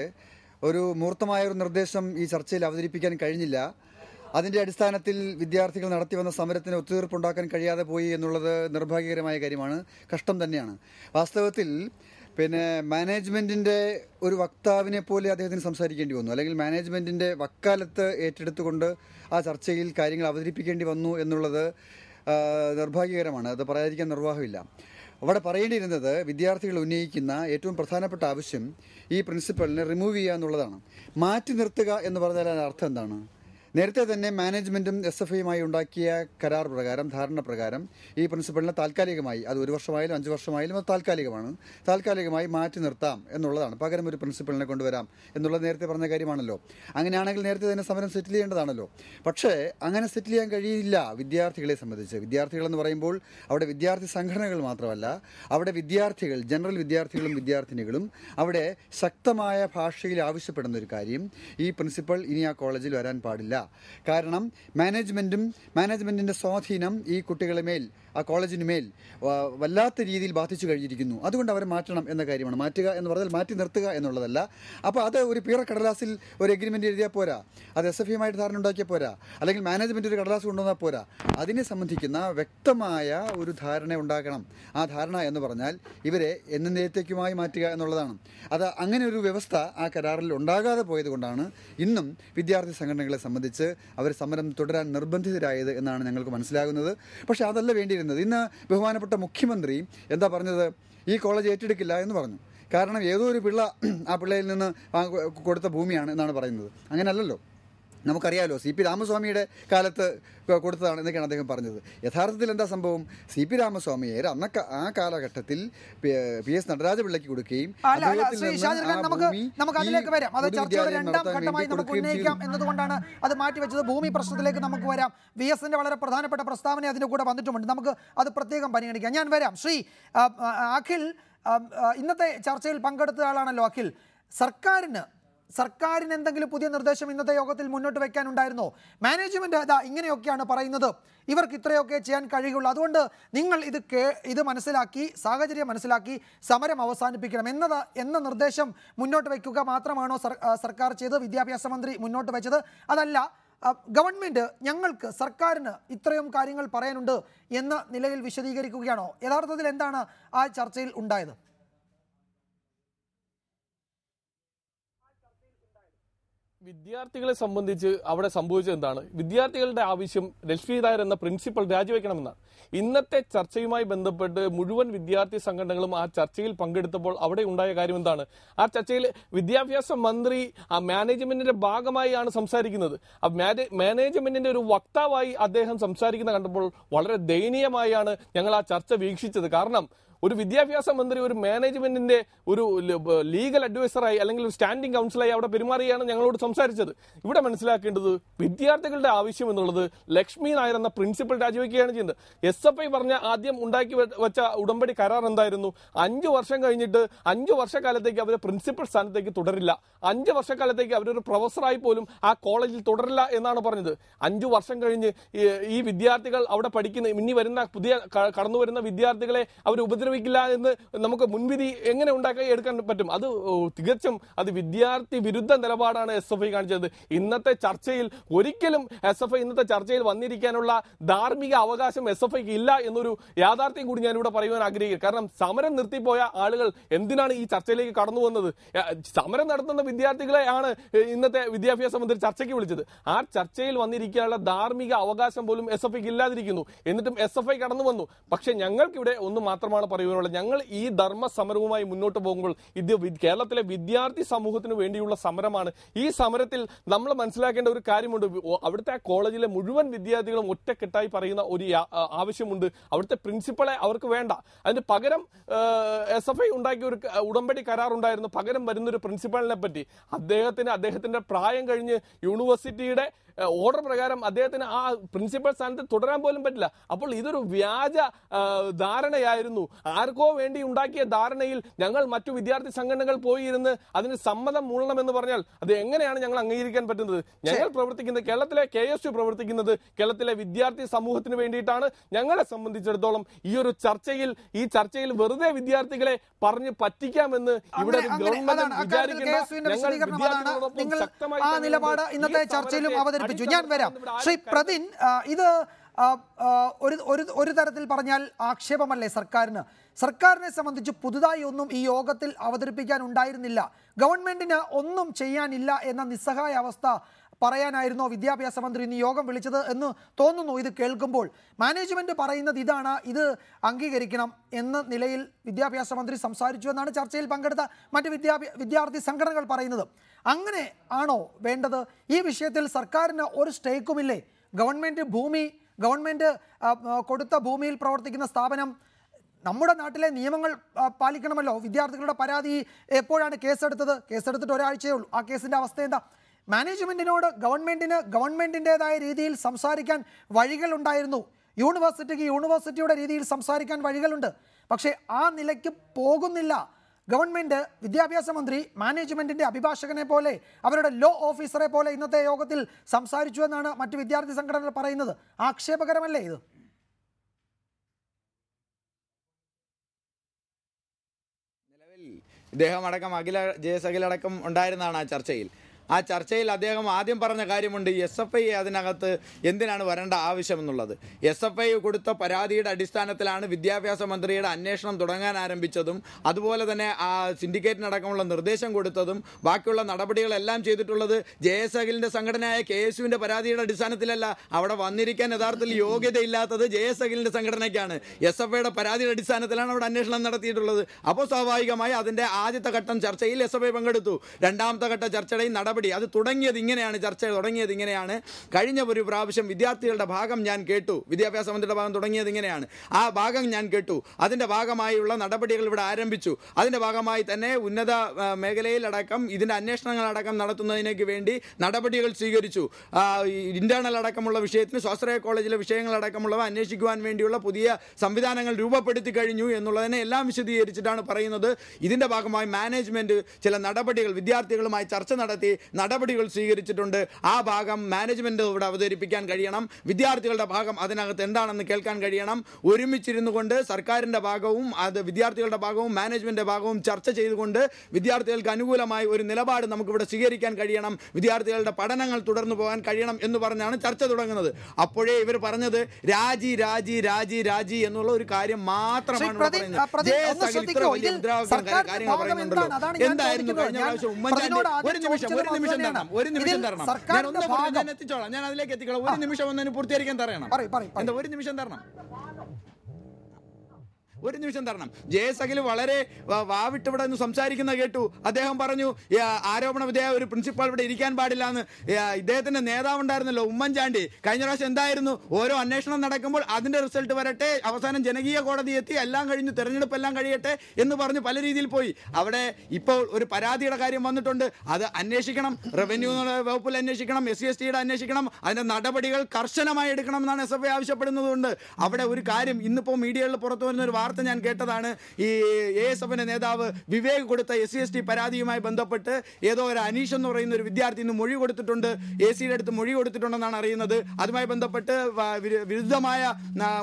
ഒരു മൂർത്തമായ ഒരു നിർദ്ദേശം ഈ ചർച്ചയിൽ അവതരിപ്പിക്കാൻ കഴിഞ്ഞില്ല അതിൻ്റെ അടിസ്ഥാനത്തിൽ വിദ്യാർത്ഥികൾ നടത്തി വന്ന സമരത്തിന് ഒത്തുതീർപ്പുണ്ടാക്കാൻ കഴിയാതെ പോയി എന്നുള്ളത് നിർഭാഗ്യകരമായ കാര്യമാണ് കഷ്ടം തന്നെയാണ് വാസ്തവത്തിൽ പിന്നെ മാനേജ്മെന്റിന്റെ ഒരു വക്താവിനെ പോലെ അദ്ദേഹത്തിന് സംസാരിക്കേണ്ടി വന്നു അല്ലെങ്കിൽ മാനേജ്മെന്റിന്റെ വക്കാലത്ത് ഏറ്റെടുത്തുകൊണ്ട് ആ ചർച്ചയിൽ കാര്യങ്ങൾ അവതരിപ്പിക്കേണ്ടി വന്നു എന്നുള്ളത് നിർഭാഗ്യകരമാണ് അത് പറയാതിരിക്കാൻ നിർവാഹമില്ല അവിടെ പറയേണ്ടിയിരുന്നത് വിദ്യാർത്ഥികൾ ഉന്നയിക്കുന്ന ഏറ്റവും പ്രധാനപ്പെട്ട ആവശ്യം ഈ പ്രിൻസിപ്പളിനെ റിമൂവ് ചെയ്യുക എന്നുള്ളതാണ് മാറ്റി നിർത്തുക എന്ന് പറഞ്ഞാൽ അതിൻ്റെ അർത്ഥം എന്താണ് നേരത്തെ തന്നെ മാനേജ്മെന്റും എസ് എഫ് ഐയുമായി ഉണ്ടാക്കിയ കരാർ പ്രകാരം ധാരണ പ്രകാരം ഈ പ്രിൻസിപ്പളിനെ താൽക്കാലികമായി അത് ഒരു വർഷമായാലും അഞ്ച് വർഷമായാലും അത് താൽക്കാലികമാണ് താൽക്കാലികമായി മാറ്റി നിർത്താം എന്നുള്ളതാണ് പകരം ഒരു പ്രിൻസിപ്പളിനെ കൊണ്ടുവരാം എന്നുള്ളത് നേരത്തെ പറഞ്ഞ കാര്യമാണല്ലോ അങ്ങനെയാണെങ്കിൽ നേരത്തെ തന്നെ സമരം സെറ്റിൽ ചെയ്യേണ്ടതാണല്ലോ പക്ഷേ അങ്ങനെ സെറ്റിൽ ചെയ്യാൻ കഴിയില്ല വിദ്യാർത്ഥികളെ സംബന്ധിച്ച് വിദ്യാർത്ഥികളെന്ന് പറയുമ്പോൾ അവിടെ വിദ്യാർത്ഥി സംഘടനകൾ മാത്രമല്ല അവിടെ വിദ്യാർത്ഥികൾ ജനറൽ വിദ്യാർത്ഥികളും വിദ്യാർത്ഥിനികളും അവിടെ ശക്തമായ ഭാഷയിൽ ആവശ്യപ്പെടുന്ന ഒരു കാര്യം ഈ പ്രിൻസിപ്പൾ ഇനി ആ കോളേജിൽ വരാൻ പാടില്ല കാരണം മാനേജ്മെൻറ്റും മാനേജ്മെൻറ്റിൻ്റെ സ്വാധീനം ഈ കുട്ടികളുടെ മേൽ ആ കോളേജിന് മേൽ വല്ലാത്ത രീതിയിൽ ബാധിച്ചു കഴിഞ്ഞിരിക്കുന്നു അതുകൊണ്ട് അവരെ മാറ്റണം എന്ന കാര്യമാണ് മാറ്റുക എന്ന് പറഞ്ഞാൽ മാറ്റി നിർത്തുക എന്നുള്ളതല്ല അപ്പോൾ അത് ഒരു പീറ കടലാസിൽ ഒരു എഗ്രിമെൻ്റ് എഴുതിയാൽ പോരാ അത് എസ് എഫ് ഇയുമായിട്ട് ധാരണ ഉണ്ടാക്കിയാൽ പോരാ അല്ലെങ്കിൽ മാനേജ്മെൻ്റ് ഒരു കടലാസ് കൊണ്ടുവന്നാൽ പോരാ അതിനെ സംബന്ധിക്കുന്ന വ്യക്തമായ ഒരു ധാരണ ഉണ്ടാക്കണം ആ ധാരണ എന്ന് പറഞ്ഞാൽ ഇവരെ എന്നേത്തേക്കുമായി മാറ്റുക എന്നുള്ളതാണ് അത് അങ്ങനെ ഒരു വ്യവസ്ഥ ആ കരാറിൽ ഉണ്ടാകാതെ പോയതുകൊണ്ടാണ് ഇന്നും വിദ്യാർത്ഥി സംഘടനകളെ സംബന്ധിച്ച് അവർ സമരം തുടരാൻ നിർബന്ധിതരായത് എന്നാണ് ഞങ്ങൾക്ക് മനസ്സിലാകുന്നത് പക്ഷേ അതല്ല വേണ്ടിയിരുന്നത് പറയുന്നത് ഇന്ന് ബഹുമാനപ്പെട്ട മുഖ്യമന്ത്രി എന്താ പറഞ്ഞത് ഈ കോളേജ് ഏറ്റെടുക്കില്ല എന്ന് പറഞ്ഞു കാരണം ഏതോ ഒരു പിള്ള ആ പിള്ളയിൽ നിന്ന് കൊടുത്ത ഭൂമിയാണ് എന്നാണ് പറയുന്നത് അങ്ങനെയല്ലല്ലോ നമുക്കറിയാമല്ലോ സി പി രാമസ്വാമിയുടെ കാലത്ത് കൊടുത്തതാണ് എന്നൊക്കെയാണ് അദ്ദേഹം പറഞ്ഞത് യഥാർത്ഥത്തിൽ എന്താ സംഭവം സി പി രാമസ്വാമിയെ അന്നൊക്കെ ആ കാലഘട്ടത്തിൽ പി എസ് പിള്ളയ്ക്ക് കൊടുക്കുകയും നമുക്ക് അതിലേക്ക് വരാം അത് ചർച്ചയുടെ രണ്ടാം ഘട്ടമായി നമുക്ക് എന്നതുകൊണ്ടാണ് അത് മാറ്റിവെച്ചത് ഭൂമി പ്രശ്നത്തിലേക്ക് നമുക്ക് വരാം വി എസിന്റെ വളരെ പ്രധാനപ്പെട്ട പ്രസ്താവന അതിന്റെ കൂടെ വന്നിട്ടുമുണ്ട് നമുക്ക് അത് പ്രത്യേകം പരിഗണിക്കാം ഞാൻ വരാം ശ്രീ അഖിൽ ഇന്നത്തെ ചർച്ചയിൽ പങ്കെടുത്ത ആളാണല്ലോ അഖിൽ സർക്കാരിന് സർക്കാരിന് എന്തെങ്കിലും പുതിയ നിർദ്ദേശം ഇന്നത്തെ യോഗത്തിൽ മുന്നോട്ട് വെക്കാനുണ്ടായിരുന്നോ മാനേജ്മെന്റ് അതാ ഇങ്ങനെയൊക്കെയാണ് പറയുന്നത് ഇവർക്ക് ഇത്രയൊക്കെ ചെയ്യാൻ കഴിയുള്ളൂ അതുകൊണ്ട് നിങ്ങൾ ഇത് ഇത് മനസ്സിലാക്കി സാഹചര്യം മനസ്സിലാക്കി സമരം അവസാനിപ്പിക്കണം എന്നത് എന്ന നിർദ്ദേശം മുന്നോട്ട് വയ്ക്കുക മാത്രമാണോ സർക്കാർ ചെയ്ത് വിദ്യാഭ്യാസ മന്ത്രി മുന്നോട്ട് വെച്ചത് അതല്ല ഗവൺമെന്റ് ഞങ്ങൾക്ക് സർക്കാരിന് ഇത്രയും കാര്യങ്ങൾ പറയാനുണ്ട് എന്ന നിലയിൽ വിശദീകരിക്കുകയാണോ യഥാർത്ഥത്തിൽ എന്താണ് ആ ചർച്ചയിൽ ഉണ്ടായത് വിദ്യാർത്ഥികളെ സംബന്ധിച്ച് അവിടെ സംഭവിച്ചത് എന്താണ് വിദ്യാർത്ഥികളുടെ ആവശ്യം ലക്ഷ്മി എന്ന പ്രിൻസിപ്പൽ രാജിവെക്കണമെന്നാണ് ഇന്നത്തെ ചർച്ചയുമായി ബന്ധപ്പെട്ട് മുഴുവൻ വിദ്യാർത്ഥി സംഘടനകളും ആ ചർച്ചയിൽ പങ്കെടുത്തപ്പോൾ അവിടെ ഉണ്ടായ കാര്യം എന്താണ് ആ ചർച്ചയിൽ വിദ്യാഭ്യാസ മന്ത്രി ആ മാനേജ്മെന്റിന്റെ ഭാഗമായി ആണ് സംസാരിക്കുന്നത് ആ മാനേജ്മെന്റിന്റെ ഒരു വക്താവായി അദ്ദേഹം സംസാരിക്കുന്നത് കണ്ടപ്പോൾ വളരെ ദയനീയമായാണ് ഞങ്ങൾ ആ ചർച്ച വീക്ഷിച്ചത് കാരണം ഒരു വിദ്യാഭ്യാസ മന്ത്രി ഒരു മാനേജ്മെന്റിന്റെ ഒരു ലീഗൽ അഡ്വൈസറായി അല്ലെങ്കിൽ ഒരു സ്റ്റാൻഡിംഗ് കൗൺസിലായി അവിടെ പെരുമാറിയാണ് ഞങ്ങളോട് സംസാരിച്ചത് ഇവിടെ മനസ്സിലാക്കേണ്ടത് വിദ്യാർത്ഥികളുടെ ആവശ്യം എന്നുള്ളത് ലക്ഷ്മി നായർ എന്ന പ്രിൻസിപ്പൽ രാജിവെക്കുകയാണ് ചെയ്യുന്നത് എസ് എഫ് ഐ പറഞ്ഞ ആദ്യം ഉണ്ടാക്കി വെച്ച ഉടമ്പടി കരാർ എന്തായിരുന്നു അഞ്ചു വർഷം കഴിഞ്ഞിട്ട് അഞ്ചു വർഷക്കാലത്തേക്ക് അവർ പ്രിൻസിപ്പൽ സ്ഥാനത്തേക്ക് തുടരില്ല അഞ്ച് വർഷക്കാലത്തേക്ക് അവരൊരു പ്രൊഫസറായി പോലും ആ കോളേജിൽ തുടരില്ല എന്നാണ് പറഞ്ഞത് അഞ്ചു വർഷം കഴിഞ്ഞ് ഈ വിദ്യാർത്ഥികൾ അവിടെ പഠിക്കുന്ന ഇനി വരുന്ന പുതിയ കടന്നു വരുന്ന വിദ്യാർത്ഥികളെ അവർ ഉപദ്രവി ഉപയോഗിക്കില്ല എന്ന് നമുക്ക് മുൻവിധി എങ്ങനെ ഉണ്ടാക്കി എടുക്കാൻ പറ്റും അത് തികച്ചും അത് വിദ്യാർത്ഥി വിരുദ്ധ നിലപാടാണ് എസ് എഫ് ഐ കാണിച്ചത് ഇന്നത്തെ ചർച്ചയിൽ ഒരിക്കലും എസ് എഫ് ഐ ഇന്നത്തെ ചർച്ചയിൽ വന്നിരിക്കാനുള്ള ധാർമ്മിക അവകാശം എസ് എഫ് ഐക്ക് ഇല്ല എന്നൊരു യാഥാർത്ഥ്യം കൂടി ഞാനിവിടെ പറയുവാൻ ആഗ്രഹിക്കുക കാരണം സമരം നിർത്തിപ്പോയ ആളുകൾ എന്തിനാണ് ഈ ചർച്ചയിലേക്ക് കടന്നു വന്നത് സമരം നടത്തുന്ന വിദ്യാർത്ഥികളെ ആണ് ഇന്നത്തെ വിദ്യാഭ്യാസ മന്ത്രി ചർച്ചയ്ക്ക് വിളിച്ചത് ആ ചർച്ചയിൽ വന്നിരിക്കാനുള്ള ധാർമ്മിക അവകാശം പോലും എസ് എഫ് ഐക്ക് ഇല്ലാതിരിക്കുന്നു എന്നിട്ടും എസ് എഫ് ഐ കടന്നു വന്നു പക്ഷെ ഞങ്ങൾക്കിവിടെ ഒന്ന് മാത്രമാണ് പറയുവാനുള്ള ഞങ്ങൾ ഈ ധർമ്മ സമരവുമായി മുന്നോട്ട് പോകുമ്പോൾ ഇത് കേരളത്തിലെ വിദ്യാർത്ഥി സമൂഹത്തിന് വേണ്ടിയുള്ള സമരമാണ് ഈ സമരത്തിൽ നമ്മൾ മനസ്സിലാക്കേണ്ട ഒരു കാര്യമുണ്ട് അവിടുത്തെ ആ കോളേജിലെ മുഴുവൻ വിദ്യാർത്ഥികളും ഒറ്റക്കെട്ടായി പറയുന്ന ഒരു ആവശ്യമുണ്ട് അവിടുത്തെ പ്രിൻസിപ്പളെ അവർക്ക് വേണ്ട അതിന് പകരം എസ് എഫ് ഐ ഉണ്ടാക്കിയ ഒരു ഉടമ്പടി കരാറുണ്ടായിരുന്നു പകരം വരുന്നൊരു പ്രിൻസിപ്പളിനെ പറ്റി അദ്ദേഹത്തിന് അദ്ദേഹത്തിന്റെ പ്രായം കഴിഞ്ഞ് യൂണിവേഴ്സിറ്റിയുടെ ഓർഡർ പ്രകാരം അദ്ദേഹത്തിന് ആ പ്രിൻസിപ്പൽ സ്ഥാനത്ത് തുടരാൻ പോലും പറ്റില്ല അപ്പോൾ ഇതൊരു വ്യാജ ധാരണയായിരുന്നു ആർക്കോ വേണ്ടി ഉണ്ടാക്കിയ ധാരണയിൽ ഞങ്ങൾ മറ്റു വിദ്യാർത്ഥി സംഘടനകൾ പോയി അതിന് സമ്മതം എന്ന് പറഞ്ഞാൽ അത് എങ്ങനെയാണ് ഞങ്ങൾ അംഗീകരിക്കാൻ പറ്റുന്നത് ഞങ്ങൾ പ്രവർത്തിക്കുന്നത് കേരളത്തിലെ കെ എസ് യു പ്രവർത്തിക്കുന്നത് കേരളത്തിലെ വിദ്യാർത്ഥി സമൂഹത്തിന് വേണ്ടിയിട്ടാണ് ഞങ്ങളെ സംബന്ധിച്ചിടത്തോളം ഈ ഒരു ചർച്ചയിൽ ഈ ചർച്ചയിൽ വെറുതെ വിദ്യാർത്ഥികളെ പറഞ്ഞ് പറ്റിക്കാമെന്ന് ഇവിടെ ഗവൺമെന്റ് വിചാരിക്കുന്ന ആ വിദ്യാർത്ഥികളോടൊപ്പം ശക്തമായി ഇന്നത്തെ ചർച്ചയിലും അവതരിപ്പിക്കും അവസാനിപ്പിച്ചു ഞാൻ വരാം ശ്രീ പ്രതിൻ ഇത് ഒരു ഒരു ഒരു തരത്തിൽ പറഞ്ഞാൽ ആക്ഷേപമല്ലേ സർക്കാരിന് സർക്കാരിനെ സംബന്ധിച്ച് പുതുതായി ഒന്നും ഈ യോഗത്തിൽ അവതരിപ്പിക്കാൻ ഉണ്ടായിരുന്നില്ല ഗവൺമെന്റിന് ഒന്നും ചെയ്യാനില്ല എന്ന നിസ്സഹായ അവസ്ഥ പറയാനായിരുന്നോ വിദ്യാഭ്യാസ മന്ത്രി ഇന്ന് യോഗം വിളിച്ചത് എന്ന് തോന്നുന്നു ഇത് കേൾക്കുമ്പോൾ മാനേജ്മെന്റ് പറയുന്നത് ഇതാണ് ഇത് അംഗീകരിക്കണം എന്ന നിലയിൽ വിദ്യാഭ്യാസ മന്ത്രി സംസാരിച്ചു എന്നാണ് ചർച്ചയിൽ പങ്കെടുത്ത മറ്റ് വിദ്യാർത്ഥി സംഘടനകൾ പറയുന്നത് അങ്ങനെ ആണോ വേണ്ടത് ഈ വിഷയത്തിൽ സർക്കാരിന് ഒരു സ്റ്റേക്കുമില്ലേ ഗവൺമെന്റ് ഭൂമി ഗവൺമെന്റ് കൊടുത്ത ഭൂമിയിൽ പ്രവർത്തിക്കുന്ന സ്ഥാപനം നമ്മുടെ നാട്ടിലെ നിയമങ്ങൾ പാലിക്കണമല്ലോ വിദ്യാർത്ഥികളുടെ പരാതി എപ്പോഴാണ് കേസെടുത്തത് കേസെടുത്തിട്ട് ഒരാഴ്ചയേ ഉള്ളൂ ആ കേസിൻ്റെ അവസ്ഥ എന്താ മാനേജ്മെന്റിനോട് ഗവൺമെന്റിന് ഗവൺമെന്റിൻ്റെതായ രീതിയിൽ സംസാരിക്കാൻ വഴികളുണ്ടായിരുന്നു യൂണിവേഴ്സിറ്റിക്ക് യൂണിവേഴ്സിറ്റിയുടെ രീതിയിൽ സംസാരിക്കാൻ വഴികളുണ്ട് പക്ഷേ ആ നിലയ്ക്ക് പോകുന്നില്ല ഗവൺമെൻറ് വിദ്യാഭ്യാസ മന്ത്രി മാനേജ്മെൻറ്റിൻ്റെ അഭിഭാഷകനെ പോലെ അവരുടെ ലോ ഓഫീസറെ പോലെ ഇന്നത്തെ യോഗത്തിൽ സംസാരിച്ചു എന്നാണ് മറ്റ് വിദ്യാർത്ഥി സംഘടനകൾ പറയുന്നത് ആക്ഷേപകരമല്ലേ ഇത് നിലവിൽ ഇദ്ദേഹം അടക്കം അഖില അഖിലടക്കം ഉണ്ടായിരുന്നതാണ് ആ ചർച്ചയിൽ ആ ചർച്ചയിൽ അദ്ദേഹം ആദ്യം പറഞ്ഞ കാര്യമുണ്ട് എസ് എഫ് ഐ അതിനകത്ത് എന്തിനാണ് വരേണ്ട ആവശ്യമെന്നുള്ളത് എസ് എഫ് ഐ കൊടുത്ത പരാതിയുടെ അടിസ്ഥാനത്തിലാണ് വിദ്യാഭ്യാസ മന്ത്രിയുടെ അന്വേഷണം തുടങ്ങാൻ ആരംഭിച്ചതും അതുപോലെ തന്നെ ആ സിൻഡിക്കേറ്റിനടക്കമുള്ള നിർദ്ദേശം കൊടുത്തതും ബാക്കിയുള്ള നടപടികളെല്ലാം ചെയ്തിട്ടുള്ളത് ജെ എസ് അഖിലിൻ്റെ സംഘടനയായ കെ എസ് യുവിൻ്റെ പരാതിയുടെ അടിസ്ഥാനത്തിലല്ല അവിടെ വന്നിരിക്കാൻ യഥാർത്ഥത്തിൽ യോഗ്യതയില്ലാത്തത് ജെ എസ് അഖിലിൻ്റെ സംഘടനയ്ക്കാണ് എസ് എഫ് ഐയുടെ പരാതിയുടെ അടിസ്ഥാനത്തിലാണ് അവിടെ അന്വേഷണം നടത്തിയിട്ടുള്ളത് അപ്പോൾ സ്വാഭാവികമായി അതിൻ്റെ ആദ്യത്തെ ഘട്ടം ചർച്ചയിൽ എസ് എഫ് ഐ പങ്കെടുത്തു രണ്ടാമത്തെ ഘട്ട ചർച്ചയിൽ നടപടി അത് തുടങ്ങിയത് ഇങ്ങനെയാണ് ചർച്ച തുടങ്ങിയത് ഇങ്ങനെയാണ് കഴിഞ്ഞ ഒരു പ്രാവശ്യം വിദ്യാർത്ഥികളുടെ ഭാഗം ഞാൻ കേട്ടു വിദ്യാഭ്യാസ മന്ത്രിയുടെ ഭാഗം തുടങ്ങിയത് ഇങ്ങനെയാണ് ആ ഭാഗം ഞാൻ കേട്ടു അതിൻ്റെ ഭാഗമായുള്ള നടപടികൾ ഇവിടെ ആരംഭിച്ചു അതിൻ്റെ ഭാഗമായി തന്നെ ഉന്നത മേഖലയിലടക്കം ഇതിൻ്റെ അന്വേഷണങ്ങളടക്കം നടത്തുന്നതിനേക്ക് വേണ്ടി നടപടികൾ സ്വീകരിച്ചു ഇന്റേണൽ അടക്കമുള്ള വിഷയത്തിന് സ്വാശ്രയ കോളേജിലെ വിഷയങ്ങളടക്കമുള്ളവ അന്വേഷിക്കുവാൻ വേണ്ടിയുള്ള പുതിയ സംവിധാനങ്ങൾ രൂപപ്പെടുത്തി കഴിഞ്ഞു എന്നുള്ളതിനെ എല്ലാം വിശദീകരിച്ചിട്ടാണ് പറയുന്നത് ഇതിൻ്റെ ഭാഗമായി മാനേജ്മെൻറ്റ് ചില നടപടികൾ വിദ്യാർത്ഥികളുമായി ചർച്ച നടത്തി നടപടികൾ സ്വീകരിച്ചിട്ടുണ്ട് ആ ഭാഗം മാനേജ്മെൻറ്റ് ഇവിടെ അവതരിപ്പിക്കാൻ കഴിയണം വിദ്യാർത്ഥികളുടെ ഭാഗം അതിനകത്ത് എന്താണെന്ന് കേൾക്കാൻ കഴിയണം ഒരുമിച്ചിരുന്നു കൊണ്ട് സർക്കാരിൻ്റെ ഭാഗവും അത് വിദ്യാർത്ഥികളുടെ ഭാഗവും മാനേജ്മെൻറ്റ് ഭാഗവും ചർച്ച ചെയ്തുകൊണ്ട് വിദ്യാർത്ഥികൾക്ക് അനുകൂലമായി ഒരു നിലപാട് നമുക്കിവിടെ സ്വീകരിക്കാൻ കഴിയണം വിദ്യാർത്ഥികളുടെ പഠനങ്ങൾ തുടർന്നു പോകാൻ കഴിയണം എന്ന് പറഞ്ഞാണ് ചർച്ച തുടങ്ങുന്നത് അപ്പോഴേ ഇവർ പറഞ്ഞത് രാജി രാജി രാജി രാജി എന്നുള്ള ഒരു കാര്യം മാത്രമാണ് പറയുന്നത് എന്തായിരുന്നു കഴിഞ്ഞ പ്രാവശ്യം ഉമ്മൻചാണ്ടി ഒരു നിമിഷം ഒരു നിമിഷം തരണം ഒരു നിമിഷം തരണം ഞാൻ ഒന്ന് ഞാൻ എത്തിച്ചോളാം ഞാൻ അതിലേക്ക് എത്തിക്കോളാം ഒരു നിമിഷം ഒന്ന് പൂർത്തീകരിക്കാൻ തരണം എന്താ ഒരു നിമിഷം തരണം ഒരു നിമിഷം തരണം അഖിൽ വളരെ വാവിട്ടിവിടെ നിന്ന് സംസാരിക്കുന്ന കേട്ടു അദ്ദേഹം പറഞ്ഞു ആരോപണ വിധേയ ഒരു പ്രിൻസിപ്പൽ ഇവിടെ ഇരിക്കാൻ പാടില്ല എന്ന് ഇദ്ദേഹത്തിന്റെ ഉണ്ടായിരുന്നല്ലോ ഉമ്മൻചാണ്ടി കഴിഞ്ഞ പ്രാവശ്യം എന്തായിരുന്നു ഓരോ അന്വേഷണം നടക്കുമ്പോൾ അതിന്റെ റിസൾട്ട് വരട്ടെ അവസാനം ജനകീയ കോടതി എത്തി എല്ലാം കഴിഞ്ഞു തെരഞ്ഞെടുപ്പ് എല്ലാം കഴിയട്ടെ എന്ന് പറഞ്ഞ് പല രീതിയിൽ പോയി അവിടെ ഇപ്പോൾ ഒരു പരാതിയുടെ കാര്യം വന്നിട്ടുണ്ട് അത് അന്വേഷിക്കണം റവന്യൂ വകുപ്പിൽ അന്വേഷിക്കണം എസ് സി എസ് ടിയുടെ അന്വേഷിക്കണം അതിന്റെ നടപടികൾ കർശനമായി എടുക്കണം എന്നാണ് എസ് എഫ് ഐ ആവശ്യപ്പെടുന്നതുകൊണ്ട് അവിടെ ഒരു കാര്യം ഇന്നിപ്പോൾ മീഡിയകളിൽ പുറത്തു വരുന്ന ഒരു വാർത്ത വാർത്ത ഞാൻ കേട്ടതാണ് ഈ എ എസ് എഫിന്റെ നേതാവ് വിവേക് കൊടുത്ത എസ് സി എസ് ടി പരാതിയുമായി ബന്ധപ്പെട്ട് ഏതോ ഒരു അനീഷ് എന്ന് പറയുന്ന ഒരു വിദ്യാർത്ഥി ഇന്ന് മൊഴി കൊടുത്തിട്ടുണ്ട് എ സിയുടെ അടുത്ത് മൊഴി കൊടുത്തിട്ടുണ്ടെന്നാണ് അറിയുന്നത് അതുമായി ബന്ധപ്പെട്ട് വിരുദ്ധമായ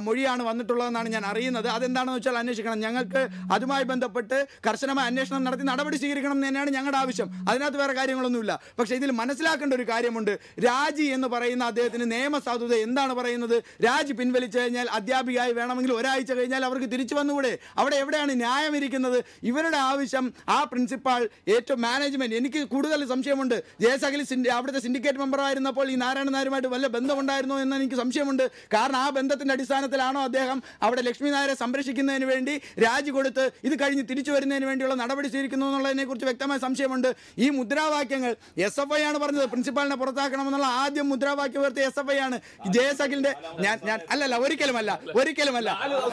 മൊഴിയാണ് വന്നിട്ടുള്ളതെന്നാണ് ഞാൻ അറിയുന്നത് അതെന്താണെന്ന് വെച്ചാൽ അന്വേഷിക്കണം ഞങ്ങൾക്ക് അതുമായി ബന്ധപ്പെട്ട് കർശനമായ അന്വേഷണം നടത്തി നടപടി സ്വീകരിക്കണം എന്ന് തന്നെയാണ് ഞങ്ങളുടെ ആവശ്യം അതിനകത്ത് വേറെ കാര്യങ്ങളൊന്നുമില്ല പക്ഷേ ഇതിൽ മനസ്സിലാക്കേണ്ട ഒരു കാര്യമുണ്ട് രാജി എന്ന് പറയുന്ന അദ്ദേഹത്തിന് നിയമസാധുത എന്താണ് പറയുന്നത് രാജി പിൻവലിച്ചു കഴിഞ്ഞാൽ അധ്യാപികയായി വേണമെങ്കിൽ ഒരാഴ്ച കഴിഞ്ഞാൽ അവർക്ക് തിരിച്ചു തിരിച്ചു വന്നുകൂടെ അവിടെ എവിടെയാണ് ന്യായം ഇരിക്കുന്നത് ഇവരുടെ ആവശ്യം ആ പ്രിൻസിപ്പാൾ ഏറ്റവും മാനേജ്മെന്റ് എനിക്ക് കൂടുതൽ സംശയമുണ്ട് ജയസഖലി അവിടുത്തെ സിൻഡിക്കേറ്റ് ആയിരുന്നപ്പോൾ ഈ നാരായണ നായരുമായിട്ട് വല്ല ബന്ധമുണ്ടായിരുന്നോ എന്ന് എനിക്ക് സംശയമുണ്ട് കാരണം ആ ബന്ധത്തിന്റെ അടിസ്ഥാനത്തിലാണോ അദ്ദേഹം അവിടെ ലക്ഷ്മി നായരെ സംരക്ഷിക്കുന്നതിന് വേണ്ടി രാജി കൊടുത്ത് ഇത് കഴിഞ്ഞ് തിരിച്ചു വരുന്നതിന് വേണ്ടിയുള്ള നടപടി സ്വീകരിക്കുന്നു എന്നുള്ളതിനെ കുറിച്ച് വ്യക്തമായ സംശയമുണ്ട് ഈ മുദ്രാവാക്യങ്ങൾ എസ് എഫ് ഐ ആണ് പറഞ്ഞത് പ്രിൻസിപ്പാളിനെ പുറത്താക്കണമെന്നുള്ള ആദ്യം മുദ്രാവാക്യം ഉയർത്തിയ എസ് എഫ് ഐ ആണ് ജയസഖിലിന്റെ ഞാൻ ഞാൻ അല്ലല്ല ഒരിക്കലുമല്ല ഒരിക്കലുമല്ല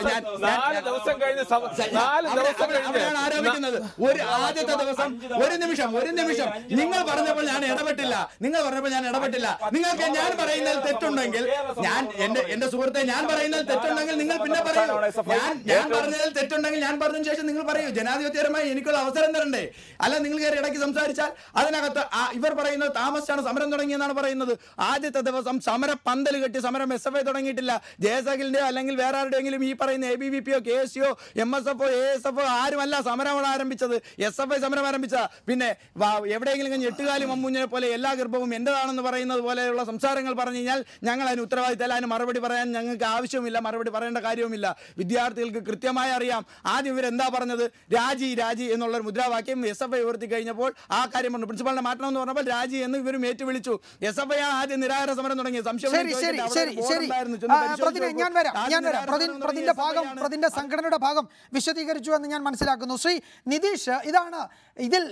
ഞാൻ ദിവസം കഴിഞ്ഞ് നാല് ദിവസം കഴിഞ്ഞ് ആരോപിക്കുന്നത് ഒരു ആദ്യത്തെ ദിവസം ഒരു നിമിഷം ഒരു നിമിഷം നിങ്ങൾ പറഞ്ഞപ്പോൾ ഞാൻ ഇടപെട്ടില്ല നിങ്ങൾ പറഞ്ഞപ്പോൾ ഞാൻ ഇടപെട്ടില്ല നിങ്ങൾക്ക് ഞാൻ പറയുന്നതിൽ തെറ്റുണ്ടെങ്കിൽ ഞാൻ എന്റെ എന്റെ സുഹൃത്തെ ഞാൻ പറയുന്നതിൽ തെറ്റുണ്ടെങ്കിൽ നിങ്ങൾ പിന്നെ പറയൂ ഞാൻ ഞാൻ പറഞ്ഞതിൽ തെറ്റുണ്ടെങ്കിൽ ഞാൻ പറഞ്ഞതിന് ശേഷം നിങ്ങൾ പറയൂ ജനാധിപത്യപരമായി എനിക്കുള്ള അവസരം തരണ്ടേ അല്ല നിങ്ങൾ കയറി ഇടയ്ക്ക് സംസാരിച്ചാൽ അതിനകത്ത് ഇവർ പറയുന്നത് താമസിച്ചാണ് സമരം തുടങ്ങിയെന്നാണ് പറയുന്നത് ആദ്യത്തെ ദിവസം സമര പന്തൽ കെട്ടി സമരം എസ് എഫ് ഐ തുടങ്ങിയിട്ടില്ല ജയസഖിലിന്റെ അല്ലെങ്കിൽ വേറെ ആരുടെയെങ്കിലും ഈ പറയുന്ന എ ബി വി പിയോ K A M S F A S F ആരുമല്ല സമരം ആരംഭിച്ചത് എസ് എഫ് ഐ സമരം ആരംഭിച്ച പിന്നെ എവിടെയെങ്കിലും എട്ടുകാലി മമ്മൂഞ്ഞിനെ പോലെ എല്ലാ ഗർഭവും എന്റേതാണെന്ന് പറയുന്നത് പോലെയുള്ള സംസാരങ്ങൾ പറഞ്ഞു കഴിഞ്ഞാൽ ഞങ്ങൾ അതിന് ഉത്തരവാദിത്തമല്ല അതിന് മറുപടി പറയാൻ ഞങ്ങൾക്ക് ആവശ്യമില്ല മറുപടി പറയേണ്ട കാര്യവുമില്ല വിദ്യാർത്ഥികൾക്ക് കൃത്യമായി അറിയാം ആദ്യം ഇവരെന്താ പറഞ്ഞത് രാജി രാജി എന്നുള്ള മുദ്രാവാക്യം എസ് എഫ് ഐ ഉയർത്തി കഴിഞ്ഞപ്പോൾ ആ കാര്യം പറഞ്ഞു പ്രിൻസിപ്പാളിനെ മാറ്റണം എന്ന് പറഞ്ഞപ്പോൾ രാജി എന്ന് ഇവരും ഏറ്റുവിളിച്ചു വിളിച്ചു എസ് എഫ് ഐ ആദ്യം നിരാഹാര സമരം തുടങ്ങിയത് സംശയം ഞാൻ വരാം ഞാൻ വരാം പ്രതിന്റെ ഭാഗം പ്രതിന്റെ സംഘടനയുടെ ഭാഗം വിശദീകരിച്ചു എന്ന് ഞാൻ മനസ്സിലാക്കുന്നു ശ്രീ നിതീഷ് ഇതാണ് ഇതിൽ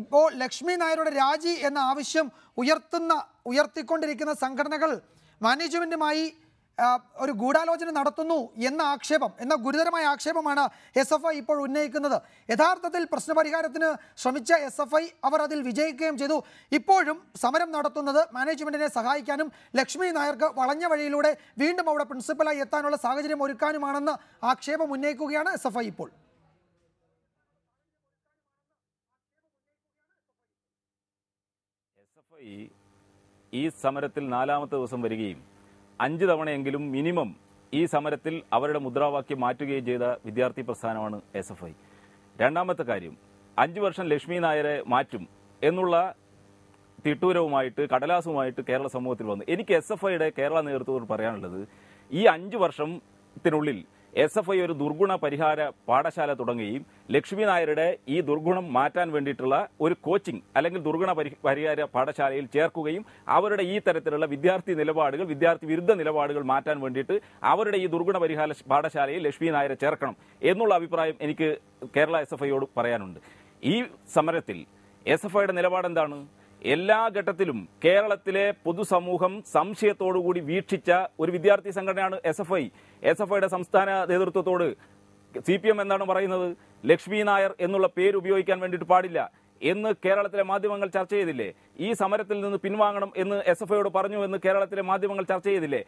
ഇപ്പോൾ ലക്ഷ്മി നായരുടെ രാജി എന്ന ആവശ്യം ഉയർത്തുന്ന ഉയർത്തിക്കൊണ്ടിരിക്കുന്ന സംഘടനകൾ മാനേജ്മെൻറ്റുമായി ഒരു ഗൂഢാലോചന നടത്തുന്നു എന്ന ആക്ഷേപം എന്ന ഗുരുതരമായ ആക്ഷേപമാണ് എസ് എഫ് ഐ ഇപ്പോൾ ഉന്നയിക്കുന്നത് യഥാർത്ഥത്തിൽ പ്രശ്നപരിഹാരത്തിന് ശ്രമിച്ച എസ് എഫ് ഐ അവർ അതിൽ വിജയിക്കുകയും ചെയ്തു ഇപ്പോഴും സമരം നടത്തുന്നത് മാനേജ്മെന്റിനെ സഹായിക്കാനും ലക്ഷ്മി നായർക്ക് വളഞ്ഞ വഴിയിലൂടെ വീണ്ടും അവിടെ പ്രിൻസിപ്പലായി എത്താനുള്ള സാഹചര്യം ഒരുക്കാനുമാണെന്ന് ആക്ഷേപം ഉന്നയിക്കുകയാണ് എസ് എഫ് ഐ ഇപ്പോൾ ഈ സമരത്തിൽ നാലാമത്തെ ദിവസം വരികയും അഞ്ച് തവണയെങ്കിലും മിനിമം ഈ സമരത്തിൽ അവരുടെ മുദ്രാവാക്യം മാറ്റുകയും ചെയ്ത വിദ്യാർത്ഥി പ്രസ്ഥാനമാണ് എസ് എഫ് ഐ രണ്ടാമത്തെ കാര്യം അഞ്ച് വർഷം ലക്ഷ്മി നായരെ മാറ്റും എന്നുള്ള തിട്ടൂരവുമായിട്ട് കടലാസുമായിട്ട് കേരള സമൂഹത്തിൽ വന്നു എനിക്ക് എസ് എഫ് ഐയുടെ കേരള നേതൃത്വത്തോട് പറയാനുള്ളത് ഈ അഞ്ച് വർഷത്തിനുള്ളിൽ എസ് എഫ് ഐ ഒരു ദുർഗുണ പരിഹാര പാഠശാല തുടങ്ങുകയും ലക്ഷ്മി നായരുടെ ഈ ദുർഗുണം മാറ്റാൻ വേണ്ടിയിട്ടുള്ള ഒരു കോച്ചിങ് അല്ലെങ്കിൽ ദുർഗുണ പരിഹാര പാഠശാലയിൽ ചേർക്കുകയും അവരുടെ ഈ തരത്തിലുള്ള വിദ്യാർത്ഥി നിലപാടുകൾ വിദ്യാർത്ഥി വിരുദ്ധ നിലപാടുകൾ മാറ്റാൻ വേണ്ടിയിട്ട് അവരുടെ ഈ ദുർഗുണ പരിഹാര പാഠശാലയിൽ ലക്ഷ്മി നായരെ ചേർക്കണം എന്നുള്ള അഭിപ്രായം എനിക്ക് കേരള എസ് എഫ് ഐയോട് പറയാനുണ്ട് ഈ സമരത്തിൽ എസ് എഫ് ഐയുടെ നിലപാട് എന്താണ് എല്ലാ ഘട്ടത്തിലും കേരളത്തിലെ പൊതുസമൂഹം സംശയത്തോടുകൂടി വീക്ഷിച്ച ഒരു വിദ്യാർത്ഥി സംഘടനയാണ് S F I S F ഐയുടെ സംസ്ഥാന നേതൃത്വത്തോട് സി പി എം എന്നാണ് പറയുന്നത് ലക്ഷ്മി നായർ എന്നുള്ള പേര് ഉപയോഗിക്കാൻ വേണ്ടിയിട്ട് പാടില്ല എന്ന് കേരളത്തിലെ മാധ്യമങ്ങൾ ചർച്ച ചെയ്തില്ലേ ഈ സമരത്തിൽ നിന്ന് പിൻവാങ്ങണം എന്ന് എസ് എഫ് ഐയോട് പറഞ്ഞു എന്ന് കേരളത്തിലെ മാധ്യമങ്ങൾ ചർച്ച ചെയ്തില്ലേ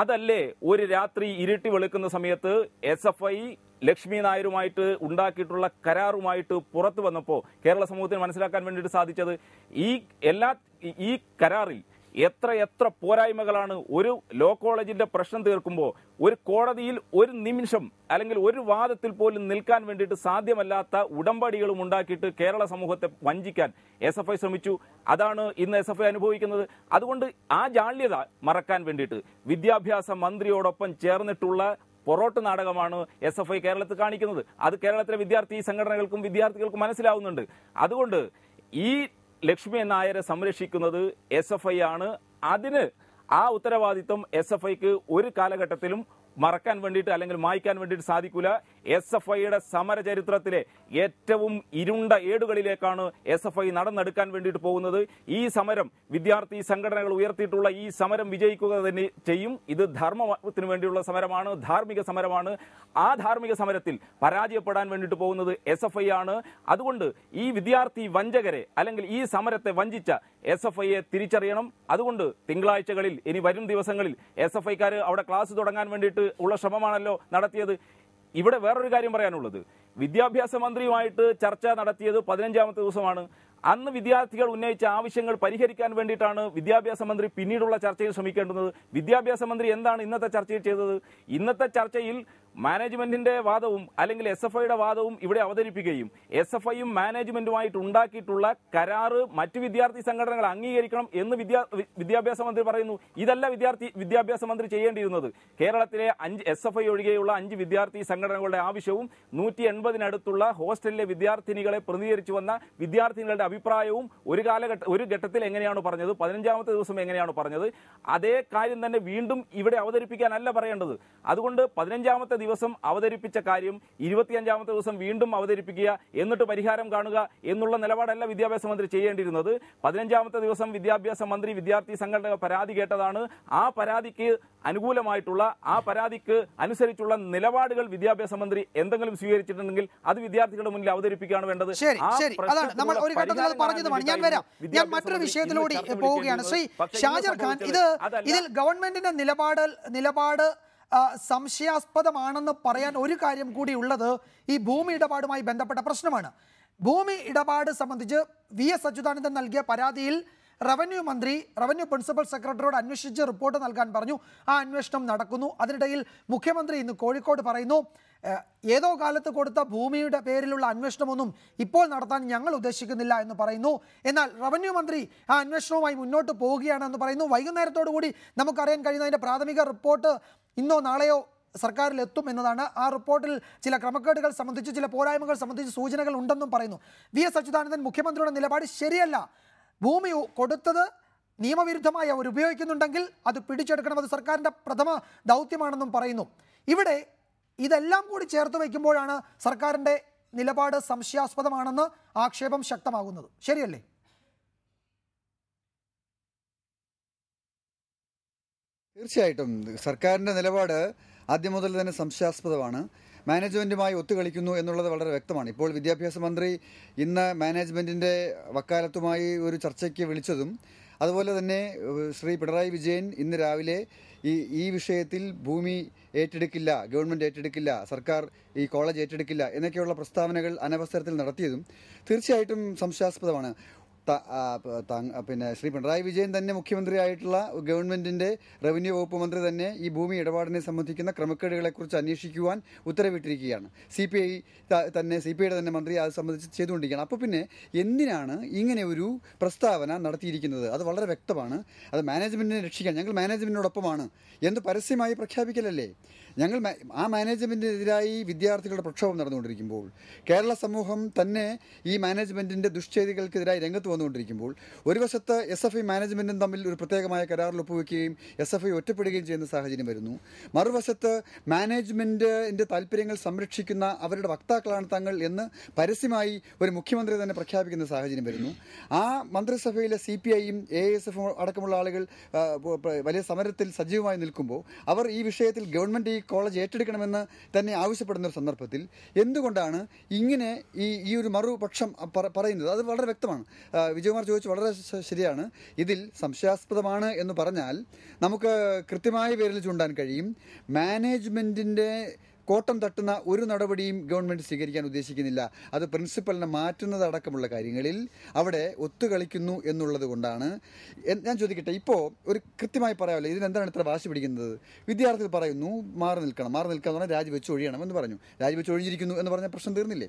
അതല്ലേ ഒരു രാത്രി ഇരുട്ടി വെളുക്കുന്ന സമയത്ത് എസ് എഫ് ഐ ലക്ഷ്മി നായരുമായിട്ട് ഉണ്ടാക്കിയിട്ടുള്ള കരാറുമായിട്ട് പുറത്തു വന്നപ്പോൾ കേരള സമൂഹത്തിന് മനസ്സിലാക്കാൻ വേണ്ടിയിട്ട് സാധിച്ചത് ഈ എല്ലാ ഈ കരാറിൽ എത്ര എത്ര പോരായ്മകളാണ് ഒരു ലോ കോളേജിന്റെ പ്രശ്നം തീർക്കുമ്പോൾ ഒരു കോടതിയിൽ ഒരു നിമിഷം അല്ലെങ്കിൽ ഒരു വാദത്തിൽ പോലും നിൽക്കാൻ വേണ്ടിയിട്ട് സാധ്യമല്ലാത്ത ഉടമ്പടികളും ഉണ്ടാക്കിയിട്ട് കേരള സമൂഹത്തെ വഞ്ചിക്കാൻ എസ് എഫ് ഐ ശ്രമിച്ചു അതാണ് ഇന്ന് എസ് എഫ് ഐ അനുഭവിക്കുന്നത് അതുകൊണ്ട് ആ ജാള്യത മറക്കാൻ വേണ്ടിയിട്ട് വിദ്യാഭ്യാസ മന്ത്രിയോടൊപ്പം ചേർന്നിട്ടുള്ള പൊറോട്ട് നാടകമാണ് എസ് എഫ് ഐ കേരളത്തിൽ കാണിക്കുന്നത് അത് കേരളത്തിലെ വിദ്യാർത്ഥി സംഘടനകൾക്കും വിദ്യാർത്ഥികൾക്കും മനസ്സിലാവുന്നുണ്ട് അതുകൊണ്ട് ഈ ലക്ഷ്മി നായരെ സംരക്ഷിക്കുന്നത് എസ് എഫ് ഐ ആണ് അതിന് ആ ഉത്തരവാദിത്വം എസ് എഫ് ഐക്ക് ഒരു കാലഘട്ടത്തിലും മറക്കാൻ വേണ്ടിയിട്ട് അല്ലെങ്കിൽ മായ്ക്കാൻ വേണ്ടിയിട്ട് സാധിക്കില്ല എസ് എഫ് ഐയുടെ ചരിത്രത്തിലെ ഏറ്റവും ഇരുണ്ട ഏടുകളിലേക്കാണ് എസ് എഫ് ഐ നടന്നെടുക്കാൻ വേണ്ടിയിട്ട് പോകുന്നത് ഈ സമരം വിദ്യാർത്ഥി സംഘടനകൾ ഉയർത്തിയിട്ടുള്ള ഈ സമരം വിജയിക്കുക തന്നെ ചെയ്യും ഇത് ധർമ്മത്തിന് വേണ്ടിയുള്ള സമരമാണ് ധാർമ്മിക സമരമാണ് ആ ധാർമ്മിക സമരത്തിൽ പരാജയപ്പെടാൻ വേണ്ടിയിട്ട് പോകുന്നത് എസ് എഫ് ഐ ആണ് അതുകൊണ്ട് ഈ വിദ്യാർത്ഥി വഞ്ചകരെ അല്ലെങ്കിൽ ഈ സമരത്തെ വഞ്ചിച്ച എസ് എഫ് ഐയെ തിരിച്ചറിയണം അതുകൊണ്ട് തിങ്കളാഴ്ചകളിൽ ഇനി വരും ദിവസങ്ങളിൽ എസ് എഫ് ഐക്കാർ അവിടെ ക്ലാസ് തുടങ്ങാൻ വേണ്ടിയിട്ട് ഉള്ള ശ്രമമാണല്ലോ നടത്തിയത് ഇവിടെ വേറൊരു കാര്യം പറയാനുള്ളത് വിദ്യാഭ്യാസ മന്ത്രിയുമായിട്ട് ചർച്ച നടത്തിയത് പതിനഞ്ചാമത്തെ ദിവസമാണ് അന്ന് വിദ്യാർത്ഥികൾ ഉന്നയിച്ച ആവശ്യങ്ങൾ പരിഹരിക്കാൻ വേണ്ടിയിട്ടാണ് വിദ്യാഭ്യാസ മന്ത്രി പിന്നീടുള്ള ചർച്ചയിൽ ശ്രമിക്കേണ്ടത് വിദ്യാഭ്യാസ മന്ത്രി എന്താണ് ഇന്നത്തെ ചർച്ചയിൽ ചെയ്തത് ഇന്നത്തെ ചർച്ചയിൽ മാനേജ്മെന്റിന്റെ വാദവും അല്ലെങ്കിൽ എസ് എഫ് ഐയുടെ വാദവും ഇവിടെ അവതരിപ്പിക്കുകയും എസ് എഫ് ഐയും മാനേജ്മെന്റുമായിട്ട് ഉണ്ടാക്കിയിട്ടുള്ള കരാറ് മറ്റു വിദ്യാർത്ഥി സംഘടനകൾ അംഗീകരിക്കണം എന്ന് വിദ്യാഭ്യാസ മന്ത്രി പറയുന്നു ഇതല്ല വിദ്യാർത്ഥി വിദ്യാഭ്യാസ മന്ത്രി ചെയ്യേണ്ടിയിരുന്നത് കേരളത്തിലെ അഞ്ച് എസ് എഫ് ഐ ഒഴികെയുള്ള അഞ്ച് വിദ്യാർത്ഥി സംഘടനകളുടെ ആവശ്യവും നൂറ്റി എൺപതിനടുത്തുള്ള ഹോസ്റ്റലിലെ വിദ്യാർത്ഥിനികളെ പ്രതികരിച്ചു വന്ന വിദ്യാർത്ഥിനികളുടെ അഭിപ്രായവും ഒരു കാലഘട്ട ഒരു ഘട്ടത്തിൽ എങ്ങനെയാണ് പറഞ്ഞത് പതിനഞ്ചാമത്തെ ദിവസം എങ്ങനെയാണ് പറഞ്ഞത് അതേ കാര്യം തന്നെ വീണ്ടും ഇവിടെ അവതരിപ്പിക്കാനല്ല പറയേണ്ടത് അതുകൊണ്ട് പതിനഞ്ചാമത്തെ ദിവസം അവതരിപ്പിച്ച കാര്യം ഇരുപത്തിയഞ്ചാമത്തെ ദിവസം വീണ്ടും അവതരിപ്പിക്കുക എന്നിട്ട് പരിഹാരം കാണുക എന്നുള്ള നിലപാടല്ല വിദ്യാഭ്യാസ മന്ത്രി ചെയ്യേണ്ടിയിരുന്നത് പതിനഞ്ചാമത്തെ ദിവസം വിദ്യാഭ്യാസ മന്ത്രി വിദ്യാർത്ഥി സംഘടന പരാതി കേട്ടതാണ് ആ പരാതിക്ക് അനുകൂലമായിട്ടുള്ള ആ പരാതിക്ക് അനുസരിച്ചുള്ള നിലപാടുകൾ വിദ്യാഭ്യാസ മന്ത്രി എന്തെങ്കിലും സ്വീകരിച്ചിട്ടുണ്ടെങ്കിൽ അത് വിദ്യാർത്ഥികളുടെ മുന്നിൽ അവതരിപ്പിക്കുകയാണ് വേണ്ടത് നമ്മൾ ഒരു പറഞ്ഞതുമാണ് ഞാൻ ഞാൻ മറ്റൊരു വിഷയത്തിലൂടെ പോവുകയാണ് ശ്രീ ഷാജർ ഖാൻ ഇത് ഇതിൽ ഗവൺമെന്റിന്റെ നിലപാട് നിലപാട് സംശയാസ്പദമാണെന്ന് പറയാൻ ഒരു കാര്യം കൂടി ഉള്ളത് ഈ ഭൂമി ഇടപാടുമായി ബന്ധപ്പെട്ട പ്രശ്നമാണ് ഭൂമി ഇടപാട് സംബന്ധിച്ച് വി എസ് അച്യുതാനന്ദൻ നൽകിയ പരാതിയിൽ റവന്യൂ മന്ത്രി റവന്യൂ പ്രിൻസിപ്പൽ സെക്രട്ടറിയോട് അന്വേഷിച്ച് റിപ്പോർട്ട് നൽകാൻ പറഞ്ഞു ആ അന്വേഷണം നടക്കുന്നു അതിനിടയിൽ മുഖ്യമന്ത്രി ഇന്ന് കോഴിക്കോട് പറയുന്നു ഏതോ കാലത്ത് കൊടുത്ത ഭൂമിയുടെ പേരിലുള്ള അന്വേഷണമൊന്നും ഇപ്പോൾ നടത്താൻ ഞങ്ങൾ ഉദ്ദേശിക്കുന്നില്ല എന്ന് പറയുന്നു എന്നാൽ റവന്യൂ മന്ത്രി ആ അന്വേഷണവുമായി മുന്നോട്ട് പോവുകയാണെന്ന് പറയുന്നു വൈകുന്നേരത്തോടു കൂടി നമുക്കറിയാൻ കഴിയുന്നതിൻ്റെ പ്രാഥമിക റിപ്പോർട്ട് ഇന്നോ നാളെയോ എത്തും എന്നതാണ് ആ റിപ്പോർട്ടിൽ ചില ക്രമക്കേടുകൾ സംബന്ധിച്ച് ചില പോരായ്മകൾ സംബന്ധിച്ച് സൂചനകൾ ഉണ്ടെന്നും പറയുന്നു വി എസ് അച്യുതാനന്ദൻ മുഖ്യമന്ത്രിയുടെ നിലപാട് ശരിയല്ല ഭൂമി കൊടുത്തത് നിയമവിരുദ്ധമായി അവർ ഉപയോഗിക്കുന്നുണ്ടെങ്കിൽ അത് പിടിച്ചെടുക്കണം അത് സർക്കാരിൻ്റെ പ്രഥമ ദൗത്യമാണെന്നും പറയുന്നു ഇവിടെ ഇതെല്ലാം കൂടി ചേർത്ത് വയ്ക്കുമ്പോഴാണ് സർക്കാരിൻ്റെ നിലപാട് സംശയാസ്പദമാണെന്ന് ആക്ഷേപം ശക്തമാകുന്നത് ശരിയല്ലേ തീർച്ചയായിട്ടും സർക്കാരിൻ്റെ നിലപാട് ആദ്യം മുതൽ തന്നെ സംശയാസ്പദമാണ് മാനേജ്മെൻറ്റുമായി ഒത്തുകളിക്കുന്നു എന്നുള്ളത് വളരെ വ്യക്തമാണ് ഇപ്പോൾ വിദ്യാഭ്യാസ മന്ത്രി ഇന്ന് മാനേജ്മെൻറ്റിൻ്റെ വക്കാലത്തുമായി ഒരു ചർച്ചയ്ക്ക് വിളിച്ചതും അതുപോലെ തന്നെ ശ്രീ പിണറായി വിജയൻ ഇന്ന് രാവിലെ ഈ ഈ വിഷയത്തിൽ ഭൂമി ഏറ്റെടുക്കില്ല ഗവൺമെന്റ് ഏറ്റെടുക്കില്ല സർക്കാർ ഈ കോളേജ് ഏറ്റെടുക്കില്ല എന്നൊക്കെയുള്ള പ്രസ്താവനകൾ അനവസരത്തിൽ നടത്തിയതും തീർച്ചയായിട്ടും സംശയാസ്പദമാണ് പിന്നെ ശ്രീ പിണറായി വിജയൻ തന്നെ മുഖ്യമന്ത്രിയായിട്ടുള്ള ഗവൺമെന്റിന്റെ റവന്യൂ വകുപ്പ് മന്ത്രി തന്നെ ഈ ഭൂമി ഇടപാടിനെ സംബന്ധിക്കുന്ന ക്രമക്കേടുകളെക്കുറിച്ച് അന്വേഷിക്കുവാൻ ഉത്തരവിട്ടിരിക്കുകയാണ് സി പി ഐ തന്നെ സി പി ഐയുടെ തന്നെ മന്ത്രി അത് സംബന്ധിച്ച് ചെയ്തുകൊണ്ടിരിക്കുകയാണ് അപ്പോൾ പിന്നെ എന്തിനാണ് ഇങ്ങനെ ഒരു പ്രസ്താവന നടത്തിയിരിക്കുന്നത് അത് വളരെ വ്യക്തമാണ് അത് മാനേജ്മെന്റിനെ രക്ഷിക്കാൻ ഞങ്ങൾ മാനേജ്മെന്റിനോടൊപ്പമാണ് എന്ന് പരസ്യമായി പ്രഖ്യാപിക്കലല്ലേ ഞങ്ങൾ ആ മാനേജ്മെൻറ്റിനെതിരായി വിദ്യാർത്ഥികളുടെ പ്രക്ഷോഭം നടന്നുകൊണ്ടിരിക്കുമ്പോൾ കേരള സമൂഹം തന്നെ ഈ മാനേജ്മെൻറ്റിൻ്റെ ദുഷ്ചേരികൾക്കെതിരായി രംഗത്ത് വന്നുകൊണ്ടിരിക്കുമ്പോൾ ഒരു വശത്ത് എസ് എഫ് ഐ മാനേജ്മെൻറ്റും തമ്മിൽ ഒരു പ്രത്യേകമായ കരാറിൽ ഒപ്പുവെക്കുകയും എസ് എഫ് ഐ ഒറ്റപ്പെടുകയും ചെയ്യുന്ന സാഹചര്യം വരുന്നു മറുവശത്ത് മാനേജ്മെൻറ്റിൻ്റെ താല്പര്യങ്ങൾ സംരക്ഷിക്കുന്ന അവരുടെ വക്താക്കളാണ് തങ്ങൾ എന്ന് പരസ്യമായി ഒരു മുഖ്യമന്ത്രി തന്നെ പ്രഖ്യാപിക്കുന്ന സാഹചര്യം വരുന്നു ആ മന്ത്രിസഭയിലെ സി പി ഐയും എ എസ് എഫും അടക്കമുള്ള ആളുകൾ വലിയ സമരത്തിൽ സജീവമായി നിൽക്കുമ്പോൾ അവർ ഈ വിഷയത്തിൽ ഗവൺമെൻറ് ഈ കോളേജ് ഏറ്റെടുക്കണമെന്ന് തന്നെ ആവശ്യപ്പെടുന്ന ഒരു സന്ദർഭത്തിൽ എന്തുകൊണ്ടാണ് ഇങ്ങനെ ഈ ഈ ഒരു മറുപക്ഷം പറയുന്നത് അത് വളരെ വ്യക്തമാണ് വിജയകുമാർ ചോദിച്ചു വളരെ ശരിയാണ് ഇതിൽ സംശയാസ്പദമാണ് എന്ന് പറഞ്ഞാൽ നമുക്ക് കൃത്യമായ പേരിൽ ചൂണ്ടാൻ കഴിയും മാനേജ്മെൻറ്റിൻ്റെ കോട്ടം തട്ടുന്ന ഒരു നടപടിയും ഗവൺമെൻറ് സ്വീകരിക്കാൻ ഉദ്ദേശിക്കുന്നില്ല അത് പ്രിൻസിപ്പലിനെ മാറ്റുന്നത് അടക്കമുള്ള കാര്യങ്ങളിൽ അവിടെ ഒത്തുകളിക്കുന്നു എന്നുള്ളത് കൊണ്ടാണ് ഞാൻ ചോദിക്കട്ടെ ഇപ്പോൾ ഒരു കൃത്യമായി പറയാമല്ലോ ഇതിനെന്താണ് ഇത്ര വാശി പിടിക്കുന്നത് വിദ്യാർത്ഥികൾ പറയുന്നു മാറി നിൽക്കണം മാറി നിൽക്കുക എന്ന് പറഞ്ഞാൽ രാജിവെച്ച് ഒഴിയണം എന്ന് പറഞ്ഞു രാജിവെച്ച് ഒഴിഞ്ഞിരിക്കുന്നു എന്ന് പറഞ്ഞാൽ പ്രശ്നം തീർന്നില്ലേ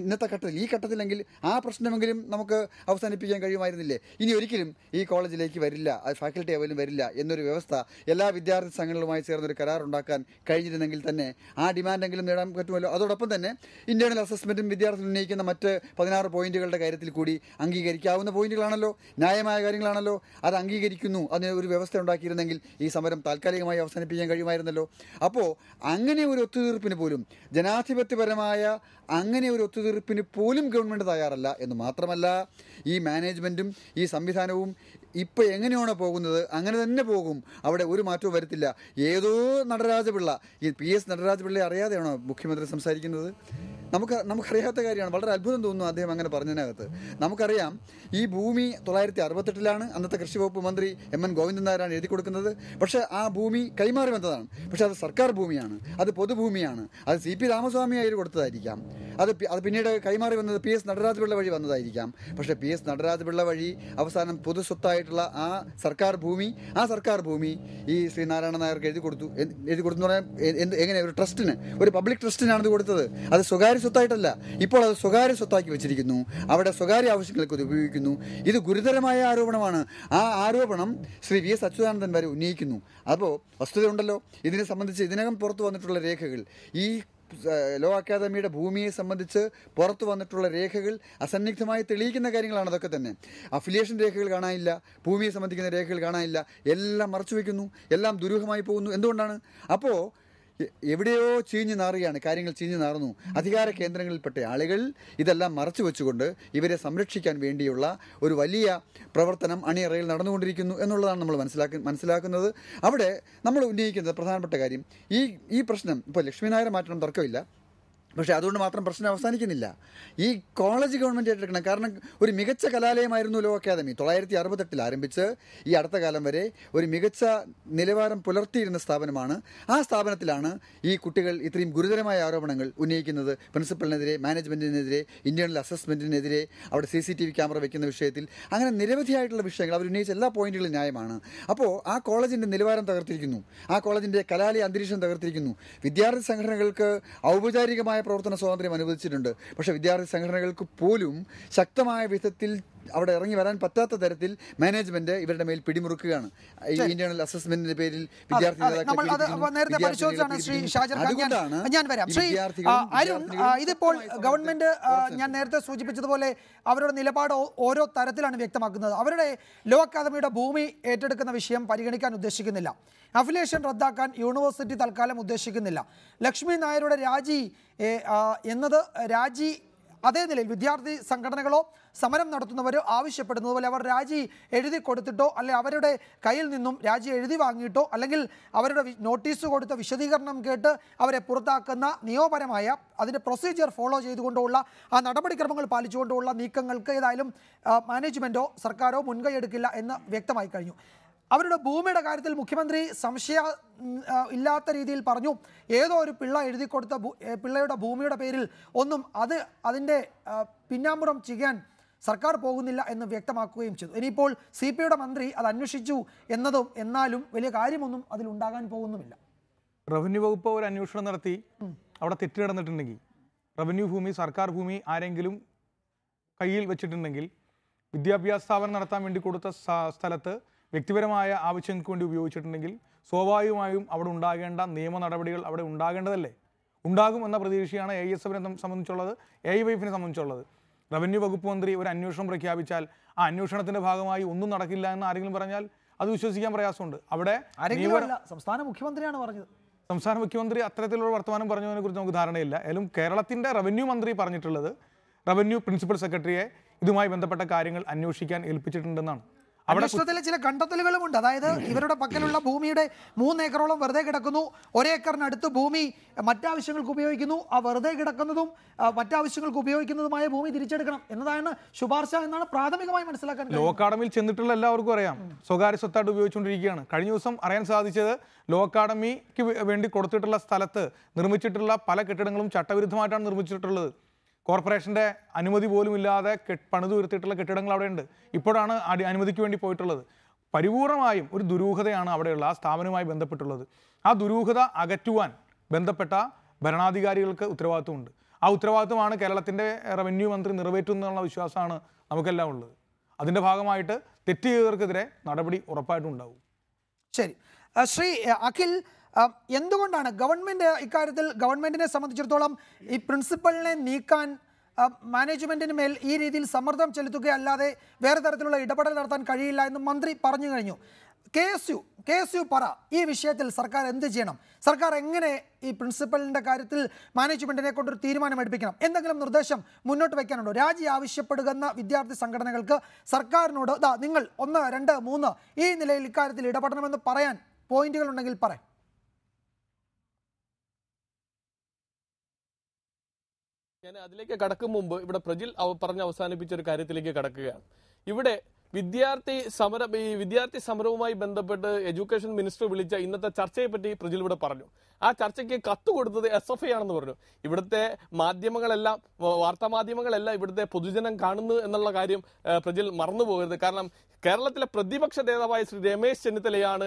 ഇന്നത്തെ ഘട്ടത്തിൽ ഈ ഘട്ടത്തിലെങ്കിൽ ആ പ്രശ്നമെങ്കിലും നമുക്ക് അവസാനിപ്പിക്കാൻ കഴിയുമായിരുന്നില്ലേ ഇനി ഒരിക്കലും ഈ കോളേജിലേക്ക് വരില്ല ഫാക്കൽറ്റി അവലും വരില്ല എന്നൊരു വ്യവസ്ഥ എല്ലാ വിദ്യാർത്ഥി സംഘങ്ങളുമായി ചേർന്നൊരു കരാറുണ്ടാക്കാൻ കഴിഞ്ഞിരുന്നെങ്കിൽ തന്നെ ആ ഡിമാൻഡെങ്കിലും നേടാൻ പറ്റുമല്ലോ അതോടൊപ്പം തന്നെ ഇൻറ്റേണൽ അസസ്മെൻറ്റും വിദ്യാർത്ഥികൾ ഉന്നയിക്കുന്ന മറ്റ് പതിനാറ് പോയിന്റുകളുടെ കാര്യത്തിൽ കൂടി അംഗീകരിക്കാവുന്ന പോയിന്റുകളാണല്ലോ ന്യായമായ കാര്യങ്ങളാണല്ലോ അത് അംഗീകരിക്കുന്നു അതിന് ഒരു വ്യവസ്ഥ ഉണ്ടാക്കിയിരുന്നെങ്കിൽ ഈ സമരം താൽക്കാലികമായി അവസാനിപ്പിക്കാൻ കഴിയുമായിരുന്നല്ലോ അപ്പോൾ അങ്ങനെ ഒരു ഒത്തുതീർപ്പിന് പോലും ജനാധിപത്യപരമായ അങ്ങനെ ഒരു ഒത്തുതീർപ്പിന് പോലും ഗവൺമെൻറ് തയ്യാറല്ല എന്ന് മാത്രമല്ല ഈ മാനേജ്മെൻറ്റും ഈ സംവിധാനവും ഇപ്പോൾ എങ്ങനെയാണോ പോകുന്നത് അങ്ങനെ തന്നെ പോകും അവിടെ ഒരു മാറ്റവും വരത്തില്ല ഏതോ നടരാജപിള്ള ഈ പി എസ് നടരാജപിള്ളയെ അറിയാതെയാണോ മുഖ്യമന്ത്രി സംസാരിക്കുന്നത് നമുക്ക് നമുക്കറിയാത്ത കാര്യമാണ് വളരെ അത്ഭുതം തോന്നുന്നു അദ്ദേഹം അങ്ങനെ പറഞ്ഞതിനകത്ത് നമുക്കറിയാം ഈ ഭൂമി തൊള്ളായിരത്തി അറുപത്തെട്ടിലാണ് അന്നത്തെ കൃഷി വകുപ്പ് മന്ത്രി എം എൻ ഗോവിന്ദൻ നായരാണ് എഴുതി കൊടുക്കുന്നത് പക്ഷേ ആ ഭൂമി കൈമാറി വന്നതാണ് പക്ഷേ അത് സർക്കാർ ഭൂമിയാണ് അത് പൊതുഭൂമിയാണ് അത് സി പി രാമസ്വാമി കൊടുത്തതായിരിക്കാം അത് അത് പിന്നീട് കൈമാറി വന്നത് പി എസ് നടരാജപിള്ള വഴി വന്നതായിരിക്കാം പക്ഷേ പി എസ് നടരാജപിള്ള വഴി അവസാനം പൊതു സ്വത്തായിട്ടുള്ള ആ സർക്കാർ ഭൂമി ആ സർക്കാർ ഭൂമി ഈ ശ്രീനാരായണ നായർക്ക് എഴുതി കൊടുത്തു എഴുതി കൊടുത്തു എന്ന് പറഞ്ഞാൽ എന്ത് എങ്ങനെ ഒരു ട്രസ്റ്റിന് ഒരു പബ്ലിക് ട്രസ്റ്റിനാണ് ഇത് കൊടുത്തത് അത് സ്വകാര്യ സ്വത്തായിട്ടല്ല ഇപ്പോൾ അത് സ്വകാര്യ സ്വത്താക്കി വെച്ചിരിക്കുന്നു അവിടെ സ്വകാര്യ ആവശ്യങ്ങൾക്ക് ഇത് ഉപയോഗിക്കുന്നു ഇത് ഗുരുതരമായ ആരോപണമാണ് ആ ആരോപണം ശ്രീ വി എസ് അച്യുതാനന്ദൻ വരെ ഉന്നയിക്കുന്നു അപ്പോൾ വസ്തുതയുണ്ടല്ലോ ഇതിനെ സംബന്ധിച്ച് ഇതിനകം പുറത്തു വന്നിട്ടുള്ള രേഖകൾ ഈ ലോ അക്കാദമിയുടെ ഭൂമിയെ സംബന്ധിച്ച് പുറത്തു വന്നിട്ടുള്ള രേഖകൾ അസന്നിഗ്ധമായി തെളിയിക്കുന്ന കാര്യങ്ങളാണ് അതൊക്കെ തന്നെ അഫിലിയേഷൻ രേഖകൾ കാണാനില്ല ഭൂമിയെ സംബന്ധിക്കുന്ന രേഖകൾ കാണാനില്ല എല്ലാം മറച്ചു വയ്ക്കുന്നു എല്ലാം ദുരൂഹമായി പോകുന്നു എന്തുകൊണ്ടാണ് അപ്പോൾ എവിടെയോ ചീഞ്ഞു നാറുകയാണ് കാര്യങ്ങൾ ചീഞ്ഞു നാറുന്നു അധികാര കേന്ദ്രങ്ങളിൽപ്പെട്ട ആളുകൾ ഇതെല്ലാം മറച്ചു വെച്ചുകൊണ്ട് ഇവരെ സംരക്ഷിക്കാൻ വേണ്ടിയുള്ള ഒരു വലിയ പ്രവർത്തനം അണിയറയിൽ നടന്നുകൊണ്ടിരിക്കുന്നു എന്നുള്ളതാണ് നമ്മൾ മനസ്സിലാക്ക മനസ്സിലാക്കുന്നത് അവിടെ നമ്മൾ ഉന്നയിക്കുന്നത് പ്രധാനപ്പെട്ട കാര്യം ഈ ഈ പ്രശ്നം ഇപ്പോൾ ലക്ഷ്മിനായർ മാറ്റണം തർക്കമില്ല പക്ഷേ അതുകൊണ്ട് മാത്രം പ്രശ്നം അവസാനിക്കുന്നില്ല ഈ കോളേജ് ഗവൺമെൻറ് ഏറ്റെടുക്കണം കാരണം ഒരു മികച്ച കലാലയമായിരുന്നു ലോ അക്കാദമി തൊള്ളായിരത്തി അറുപത്തെട്ടിൽ ആരംഭിച്ച് ഈ അടുത്ത കാലം വരെ ഒരു മികച്ച നിലവാരം പുലർത്തിയിരുന്ന സ്ഥാപനമാണ് ആ സ്ഥാപനത്തിലാണ് ഈ കുട്ടികൾ ഇത്രയും ഗുരുതരമായ ആരോപണങ്ങൾ ഉന്നയിക്കുന്നത് പ്രിൻസിപ്പലിനെതിരെ മാനേജ്മെൻറ്റിനെതിരെ ഇന്റേണൽ അസസ്മെൻറ്റിനെതിരെ അവിടെ C C T V camera വെക്കുന്ന വിഷയത്തിൽ അങ്ങനെ നിരവധിയായിട്ടുള്ള വിഷയങ്ങൾ അവർ ഉന്നയിച്ച എല്ലാ പോയിന്റുകളും ന്യായമാണ് അപ്പോൾ ആ കോളേജിൻ്റെ നിലവാരം തകർത്തിരിക്കുന്നു ആ കോളേജിൻ്റെ കലാലയ അന്തരീക്ഷം തകർത്തിരിക്കുന്നു വിദ്യാർത്ഥി സംഘടനകൾക്ക് ഔപചാരികമായ പ്രവർത്തന സ്വാതന്ത്ര്യം അനുവദിച്ചിട്ടുണ്ട് പക്ഷേ വിദ്യാർത്ഥി സംഘടനകൾക്ക് പോലും ശക്തമായ വിധത്തിൽ അവിടെ ഇറങ്ങി വരാൻ പറ്റാത്ത തരത്തിൽ മാനേജ്മെന്റ് ഇവരുടെ മേൽ പിടിമുറുക്കുകയാണ് ഇന്റേണൽ അസസ്മെന്റിന്റെ പേരിൽ വിദ്യാർത്ഥി അരുൺ ഇതിപ്പോൾ ഗവൺമെന്റ് ഞാൻ നേരത്തെ സൂചിപ്പിച്ചതുപോലെ അവരുടെ നിലപാട് ഓരോ തരത്തിലാണ് വ്യക്തമാക്കുന്നത് അവരുടെ ലോ അക്കാദമിയുടെ ഭൂമി ഏറ്റെടുക്കുന്ന വിഷയം പരിഗണിക്കാൻ ഉദ്ദേശിക്കുന്നില്ല അഫിലേഷൻ റദ്ദാക്കാൻ യൂണിവേഴ്സിറ്റി തൽക്കാലം ഉദ്ദേശിക്കുന്നില്ല ലക്ഷ്മി നായരുടെ രാജി എന്നത് രാജി അതേ നിലയിൽ വിദ്യാർത്ഥി സംഘടനകളോ സമരം നടത്തുന്നവർ ആവശ്യപ്പെടുന്നത് പോലെ അവർ രാജി എഴുതി കൊടുത്തിട്ടോ അല്ലെ അവരുടെ കയ്യിൽ നിന്നും രാജി എഴുതി വാങ്ങിയിട്ടോ അല്ലെങ്കിൽ അവരുടെ നോട്ടീസ് കൊടുത്ത വിശദീകരണം കേട്ട് അവരെ പുറത്താക്കുന്ന നിയമപരമായ അതിൻ്റെ പ്രൊസീജിയർ ഫോളോ ചെയ്തുകൊണ്ടുള്ള ആ നടപടിക്രമങ്ങൾ പാലിച്ചുകൊണ്ടുള്ള നീക്കങ്ങൾക്ക് ഏതായാലും മാനേജ്മെൻറ്റോ സർക്കാരോ മുൻകൈ എടുക്കില്ല എന്ന് വ്യക്തമായി കഴിഞ്ഞു അവരുടെ ഭൂമിയുടെ കാര്യത്തിൽ മുഖ്യമന്ത്രി സംശയ ഇല്ലാത്ത രീതിയിൽ പറഞ്ഞു ഏതോ ഒരു പിള്ള എഴുതി കൊടുത്ത പിള്ളയുടെ ഭൂമിയുടെ പേരിൽ ഒന്നും അത് അതിൻ്റെ പിന്നാമ്പുറം ചെയ്യാൻ സർക്കാർ പോകുന്നില്ല എന്ന് വ്യക്തമാക്കുകയും ചെയ്തു ഇനിയിപ്പോൾ സി പി യുടെ മന്ത്രി അത് അന്വേഷിച്ചു എന്നതും എന്നാലും വലിയ കാര്യമൊന്നും അതിൽ ഉണ്ടാകാൻ പോകുന്നുമില്ല റവന്യൂ വകുപ്പ് ഒരു അന്വേഷണം നടത്തി അവിടെ തെറ്റ് കിടന്നിട്ടുണ്ടെങ്കിൽ റവന്യൂ ഭൂമി സർക്കാർ ഭൂമി ആരെങ്കിലും കയ്യിൽ വെച്ചിട്ടുണ്ടെങ്കിൽ വിദ്യാഭ്യാസ സ്ഥാപനം നടത്താൻ വേണ്ടി കൊടുത്ത സ്ഥലത്ത് വ്യക്തിപരമായ ആവശ്യങ്ങൾക്ക് വേണ്ടി ഉപയോഗിച്ചിട്ടുണ്ടെങ്കിൽ സ്വാഭാവികമായും അവിടെ ഉണ്ടാകേണ്ട നിയമ നടപടികൾ അവിടെ ഉണ്ടാകേണ്ടതല്ലേ ഉണ്ടാകും എന്ന പ്രതീക്ഷയാണ് എ എസ് എഫിനെ സംബന്ധിച്ചുള്ളത് എ ഐ വൈഫിനെ സംബന്ധിച്ചുള്ളത് റവന്യൂ വകുപ്പ് മന്ത്രി ഒരു അന്വേഷണം പ്രഖ്യാപിച്ചാൽ ആ അന്വേഷണത്തിന്റെ ഭാഗമായി ഒന്നും നടക്കില്ല എന്ന് ആരെങ്കിലും പറഞ്ഞാൽ അത് വിശ്വസിക്കാൻ പ്രയാസമുണ്ട് അവിടെ സംസ്ഥാന മുഖ്യമന്ത്രിയാണ് പറഞ്ഞത് സംസ്ഥാന മുഖ്യമന്ത്രി അത്തരത്തിലുള്ള വർത്തമാനം പറഞ്ഞതിനെ കുറിച്ച് നമുക്ക് ധാരണയില്ല ഏലും കേരളത്തിന്റെ റവന്യൂ മന്ത്രി പറഞ്ഞിട്ടുള്ളത് റവന്യൂ പ്രിൻസിപ്പൽ സെക്രട്ടറിയെ ഇതുമായി ബന്ധപ്പെട്ട കാര്യങ്ങൾ അന്വേഷിക്കാൻ ഏൽപ്പിച്ചിട്ടുണ്ടെന്നാണ് അന്വേഷണത്തിലെ ചില ഉണ്ട് അതായത് ഇവരുടെ പക്കലുള്ള ഭൂമിയുടെ മൂന്നേക്കറോളം വെറുതെ കിടക്കുന്നു ഒരേക്കറിനടുത്ത് ഭൂമി മറ്റാവശ്യങ്ങൾക്ക് ഉപയോഗിക്കുന്നു ആ വെറുതെ കിടക്കുന്നതും മറ്റാവശ്യങ്ങൾക്ക് ഉപയോഗിക്കുന്നതുമായ ഭൂമി തിരിച്ചെടുക്കണം എന്നതാണ് ശുപാർശ എന്നാണ് പ്രാഥമികമായി മനസ്സിലാക്കാൻ ലോ അക്കാഡമിയിൽ ചെന്നിട്ടുള്ള എല്ലാവർക്കും അറിയാം സ്വകാര്യ സ്വത്തായിട്ട് ഉപയോഗിച്ചുകൊണ്ടിരിക്കുകയാണ് കഴിഞ്ഞ ദിവസം അറിയാൻ സാധിച്ചത് ലോ അക്കാഡമിക്ക് വേണ്ടി കൊടുത്തിട്ടുള്ള സ്ഥലത്ത് നിർമ്മിച്ചിട്ടുള്ള പല കെട്ടിടങ്ങളും ചട്ടവിരുദ്ധമായിട്ടാണ് നിർമ്മിച്ചിട്ടുള്ളത് കോർപ്പറേഷൻ്റെ അനുമതി ഇല്ലാതെ കെട്ട് പണിതുയർത്തിയിട്ടുള്ള കെട്ടിടങ്ങൾ അവിടെയുണ്ട് ഇപ്പോഴാണ് അടി അനുമതിക്ക് വേണ്ടി പോയിട്ടുള്ളത് പരിപൂർണമായും ഒരു ദുരൂഹതയാണ് അവിടെയുള്ള ആ സ്ഥാപനവുമായി ബന്ധപ്പെട്ടുള്ളത് ആ ദുരൂഹത അകറ്റുവാൻ ബന്ധപ്പെട്ട ഭരണാധികാരികൾക്ക് ഉത്തരവാദിത്വമുണ്ട് ആ ഉത്തരവാദിത്വമാണ് കേരളത്തിൻ്റെ റവന്യൂ മന്ത്രി നിറവേറ്റുമെന്നുള്ള വിശ്വാസമാണ് നമുക്കെല്ലാം ഉള്ളത് അതിൻ്റെ ഭാഗമായിട്ട് തെറ്റ് ചെയ്തവർക്കെതിരെ നടപടി ഉറപ്പായിട്ടും ഉണ്ടാവും ശരി ശ്രീ അഖിൽ എന്തുകൊണ്ടാണ് ഗവൺമെന്റ് ഇക്കാര്യത്തിൽ ഗവൺമെന്റിനെ സംബന്ധിച്ചിടത്തോളം ഈ പ്രിൻസിപ്പലിനെ നീക്കാൻ മാനേജ്മെന്റിന് മേൽ ഈ രീതിയിൽ സമ്മർദ്ദം ചെലുത്തുകയല്ലാതെ വേറെ തരത്തിലുള്ള ഇടപെടൽ നടത്താൻ കഴിയില്ല എന്ന് മന്ത്രി പറഞ്ഞു കഴിഞ്ഞു K S U K S U പറ ഈ വിഷയത്തിൽ സർക്കാർ എന്ത് ചെയ്യണം സർക്കാർ എങ്ങനെ ഈ പ്രിൻസിപ്പലിന്റെ കാര്യത്തിൽ മാനേജ്മെന്റിനെ കൊണ്ടൊരു തീരുമാനം എടുപ്പിക്കണം എന്തെങ്കിലും നിർദ്ദേശം മുന്നോട്ട് വയ്ക്കാനുണ്ടോ രാജി ആവശ്യപ്പെടുന്ന വിദ്യാർത്ഥി സംഘടനകൾക്ക് സർക്കാരിനോട് നിങ്ങൾ ഒന്ന് രണ്ട് മൂന്ന് ഈ നിലയിൽ ഇക്കാര്യത്തിൽ ഇടപെടണമെന്ന് പറയാൻ പോയിന്റുകൾ ഉണ്ടെങ്കിൽ പറയാം ഞാൻ അതിലേക്ക് കടക്കും മുമ്പ് ഇവിടെ പ്രജിൽ പറഞ്ഞ് അവസാനിപ്പിച്ച ഒരു കാര്യത്തിലേക്ക് കടക്കുകയാണ് ഇവിടെ വിദ്യാർത്ഥി സമരം ഈ വിദ്യാർത്ഥി സമരവുമായി ബന്ധപ്പെട്ട് എഡ്യൂക്കേഷൻ മിനിസ്റ്റർ വിളിച്ച ഇന്നത്തെ ചർച്ചയെ പറ്റി പ്രജിൽ ഇവിടെ പറഞ്ഞു ആ ചർച്ചയ്ക്ക് കത്ത് കൊടുത്തത് എസ് എഫ് ഐ ആണെന്ന് പറഞ്ഞു ഇവിടുത്തെ മാധ്യമങ്ങളെല്ലാം വാർത്താ മാധ്യമങ്ങളെല്ലാം ഇവിടുത്തെ പൊതുജനം കാണുന്നു എന്നുള്ള കാര്യം പ്രജൽ മറന്നു പോകരുത് കാരണം കേരളത്തിലെ പ്രതിപക്ഷ നേതാവായ ശ്രീ രമേശ് ചെന്നിത്തലയാണ്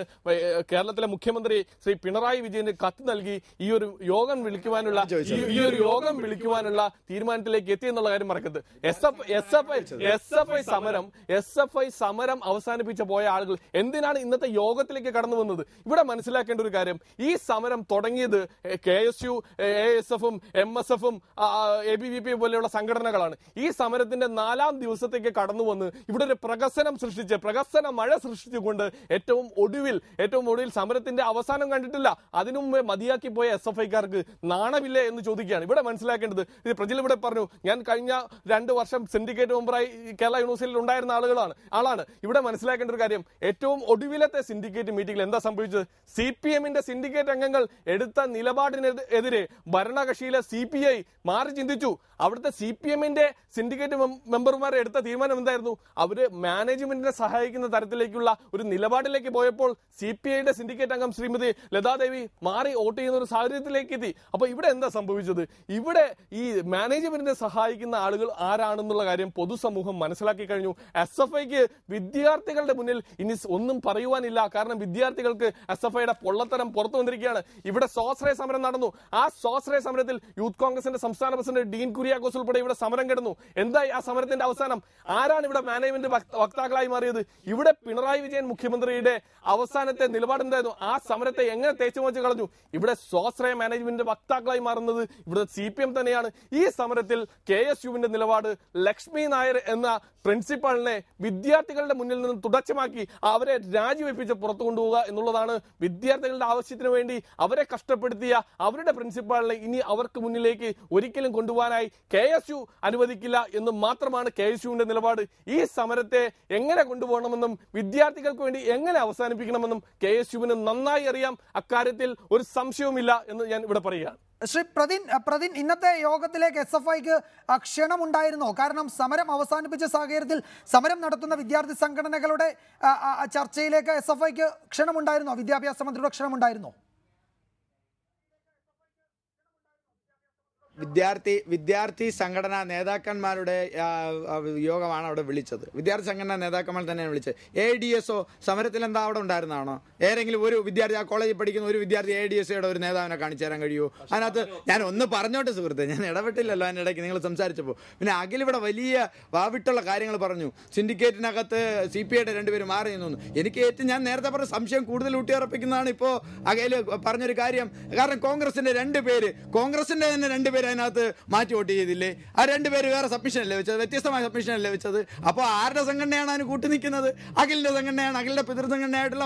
കേരളത്തിലെ മുഖ്യമന്ത്രി ശ്രീ പിണറായി വിജയന് കത്ത് നൽകി ഈ ഒരു യോഗം വിളിക്കുവാനുള്ള ഈ ഒരു യോഗം വിളിക്കുവാനുള്ള തീരുമാനത്തിലേക്ക് എത്തി എന്നുള്ള കാര്യം മറക്കരുത് S F S F I S F I സമരം എസ് എഫ് ഐ സമരം അവസാനിപ്പിച്ച പോയ ആളുകൾ എന്തിനാണ് ഇന്നത്തെ യോഗത്തിലേക്ക് കടന്നു വന്നത് ഇവിടെ മനസ്സിലാക്കേണ്ട ഒരു കാര്യം ഈ സമരം തുടങ്ങിയത് K S U A S എഫും എം എസ് എഫും എ ബി വി പി പോലെയുള്ള സംഘടനകളാണ് ഈ സമരത്തിന്റെ നാലാം ദിവസത്തേക്ക് കടന്നു വന്ന് ഇവിടെ ഒരു പ്രകസനം സൃഷ്ടിച്ച് പ്രകസന മഴ സൃഷ്ടിച്ചുകൊണ്ട് ഏറ്റവും ഒടുവിൽ ഏറ്റവും ഒടുവിൽ സമരത്തിന്റെ അവസാനം കണ്ടിട്ടില്ല അതിനു മുമ്പേ മതിയാക്കി പോയ എസ് എഫ് ഐക്കാർക്ക് നാണമില്ലേ എന്ന് ചോദിക്കുകയാണ് ഇവിടെ മനസ്സിലാക്കേണ്ടത് ഇത് പ്രജിൽ ഇവിടെ പറഞ്ഞു ഞാൻ കഴിഞ്ഞ രണ്ട് വർഷം സിൻഡിക്കേറ്റ് മെമ്പറായി കേരള യൂണിവേഴ്സിറ്റിയിൽ ഉണ്ടായിരുന്ന ആളുകളാണ് ആളാണ് ഇവിടെ മനസ്സിലാക്കേണ്ട ഒരു കാര്യം ഏറ്റവും ഒടുവിലത്തെ സിൻഡിക്കേറ്റ് മീറ്റിംഗിൽ എന്താ സംഭവിച്ചത് സി പി എമ്മിന്റെ സിൻഡിക്കേറ്റ് അംഗങ്ങൾ എടുത്ത നിലപാടിനെതിരെ ഭരണകക്ഷിയിലെ സി പി ഐ മാറി ചിന്തിച്ചു അവിടുത്തെ സി പി എമ്മിന്റെ സിൻഡിക്കേറ്റ് മെമ്പർമാർ എടുത്ത തീരുമാനം എന്തായിരുന്നു അവർ മാനേജ്മെന്റിനെ സഹായിക്കുന്ന തരത്തിലേക്കുള്ള ഒരു നിലപാടിലേക്ക് പോയപ്പോൾ സി പി ഐയുടെ സിൻഡിക്കേറ്റ് അംഗം ശ്രീമതി ലതാദേവി മാറി വോട്ട് ചെയ്യുന്ന ഒരു സാഹചര്യത്തിലേക്ക് എത്തി അപ്പോൾ ഇവിടെ എന്താ സംഭവിച്ചത് ഇവിടെ ഈ മാനേജ്മെന്റിനെ സഹായിക്കുന്ന ആളുകൾ ആരാണെന്നുള്ള കാര്യം പൊതുസമൂഹം മനസ്സിലാക്കി കഴിഞ്ഞു എസ് എഫ് ഐക്ക് വിദ്യാർത്ഥികളുടെ മുന്നിൽ ഇനി ഒന്നും പറയുവാനില്ല കാരണം വിദ്യാർത്ഥികൾക്ക് എസ് എഫ് ഐയുടെ പൊള്ളത്തരം പുറത്തു വന്നിരിക്കുകയാണ് ഇവിടെ സ്വാശ്രയ സമരം നടന്നു ആ സ്വാശ്രയ സമരത്തിൽ യൂത്ത് കോൺഗ്രസിന്റെ സംസ്ഥാന പ്രസിഡന്റ് ഡീൻ കുര്യാക്കോസ് ഉൾപ്പെടെ ഇവിടെ സമരം കിടന്നു എന്തായി ആ സമരത്തിന്റെ അവസാനം ആരാണ് ഇവിടെ മാനേജ്മെന്റ് വക്താക്കളായി മാറിയത് ഇവിടെ പിണറായി വിജയൻ മുഖ്യമന്ത്രിയുടെ അവസാനത്തെ നിലപാട് എന്തായിരുന്നു ആ സമരത്തെ എങ്ങനെ തേച്ചുമച്ച് കളഞ്ഞു ഇവിടെ സ്വാശ്രയ മാനേജ്മെന്റ് വക്താക്കളായി മാറുന്നത് ഇവിടെ സി പി എം തന്നെയാണ് ഈ സമരത്തിൽ കെ എസ് യുവിന്റെ നിലപാട് ലക്ഷ്മി നായർ എന്ന പ്രിൻസിപ്പാളിനെ വിദ്യാർത്ഥികളുടെ മുന്നിൽ നിന്ന് തുടച്ചമാക്കി അവരെ രാജിവെപ്പിച്ച് പുറത്തു കൊണ്ടുപോവുക എന്നുള്ളതാണ് വിദ്യാർത്ഥികളുടെ ആവശ്യത്തിന് വേണ്ടി അവരെ കഷ്ടപ്പെടുത്തിയ അവരുടെ പ്രിൻസിപ്പാളിനെ ഇനി അവർക്ക് മുന്നിലേക്ക് ഒരിക്കലും കൊണ്ടുപോകാനായി കെ അനുവദിക്കില്ല അനുവദിക്കില്ല എന്ന് മാത്രമാണ് കെ എസ് യുവിന്റെ നിലപാട് ഈ സമരത്തെ എങ്ങനെ കൊണ്ടുപോകണമെന്നും വിദ്യാർത്ഥികൾക്ക് വേണ്ടി എങ്ങനെ അവസാനിപ്പിക്കണമെന്നും കെ എസ് യുവിന് നന്നായി അറിയാം അക്കാര്യത്തിൽ ഒരു സംശയവുമില്ല എന്ന് ഞാൻ ഇവിടെ പറയുകയാണ് ശ്രീ പ്രതിൻ പ്രതിൻ ഇന്നത്തെ യോഗത്തിലേക്ക് എസ് എഫ് ഐക്ക് ഉണ്ടായിരുന്നോ കാരണം സമരം അവസാനിപ്പിച്ച സാഹചര്യത്തിൽ സമരം നടത്തുന്ന വിദ്യാർത്ഥി സംഘടനകളുടെ ചർച്ചയിലേക്ക് എസ് എഫ് ഐക്ക് ക്ഷണമുണ്ടായിരുന്നോ വിദ്യാഭ്യാസ മന്ത്രിയുടെ ക്ഷണമുണ്ടായിരുന്നോ വിദ്യാർത്ഥി വിദ്യാർത്ഥി സംഘടനാ നേതാക്കന്മാരുടെ യോഗമാണ് അവിടെ വിളിച്ചത് വിദ്യാർത്ഥി സംഘടനാ നേതാക്കന്മാർ തന്നെയാണ് വിളിച്ചത് എ ഡി എസ് ഒ സമരത്തിൽ എന്താ അവിടെ ഉണ്ടായിരുന്നാണോ ഏതെങ്കിലും ഒരു വിദ്യാർത്ഥി ആ കോളേജിൽ പഠിക്കുന്ന ഒരു വിദ്യാർത്ഥി എ ഡി എസ് ഒയുടെ ഒരു നേതാവിനെ കാണിച്ചു തരാൻ കഴിയൂ അതിനകത്ത് ഞാൻ ഒന്ന് പറഞ്ഞോട്ടെ സുഹൃത്തെ ഞാൻ ഇടപെട്ടില്ലല്ലോ ഇടയ്ക്ക് നിങ്ങൾ സംസാരിച്ചപ്പോൾ പിന്നെ അഖിലിവിടെ വലിയ വാവിട്ടുള്ള കാര്യങ്ങൾ പറഞ്ഞു സിൻഡിക്കേറ്റിനകത്ത് സി പി ഐയുടെ രണ്ടുപേരും മാറി നിന്നു എനിക്ക് ഏറ്റവും ഞാൻ നേരത്തെ പറഞ്ഞ സംശയം കൂടുതൽ ഊട്ടിയുറപ്പിക്കുന്നതാണ് ഇപ്പോൾ അഖിൽ പറഞ്ഞൊരു കാര്യം കാരണം കോൺഗ്രസിൻ്റെ രണ്ട് പേര് കോൺഗ്രസിൻ്റെ തന്നെ രണ്ട് പേര് അതിനകത്ത് മാറ്റി വോട്ട് ചെയ്തില്ലേ ആ രണ്ടുപേര് വേറെ സബ്മിഷൻ അല്ലേ വെച്ചത് വ്യത്യസ്തമായ സബ്മിഷൻ അല്ലേ വെച്ചത് അപ്പോൾ ആരുടെ സംഘടനയാണ് അതിന് കൂട്ടി നിൽക്കുന്നത് അഖിലിൻ്റെ സംഘടനയാണ് അഖിലിൻ്റെ പിതൃ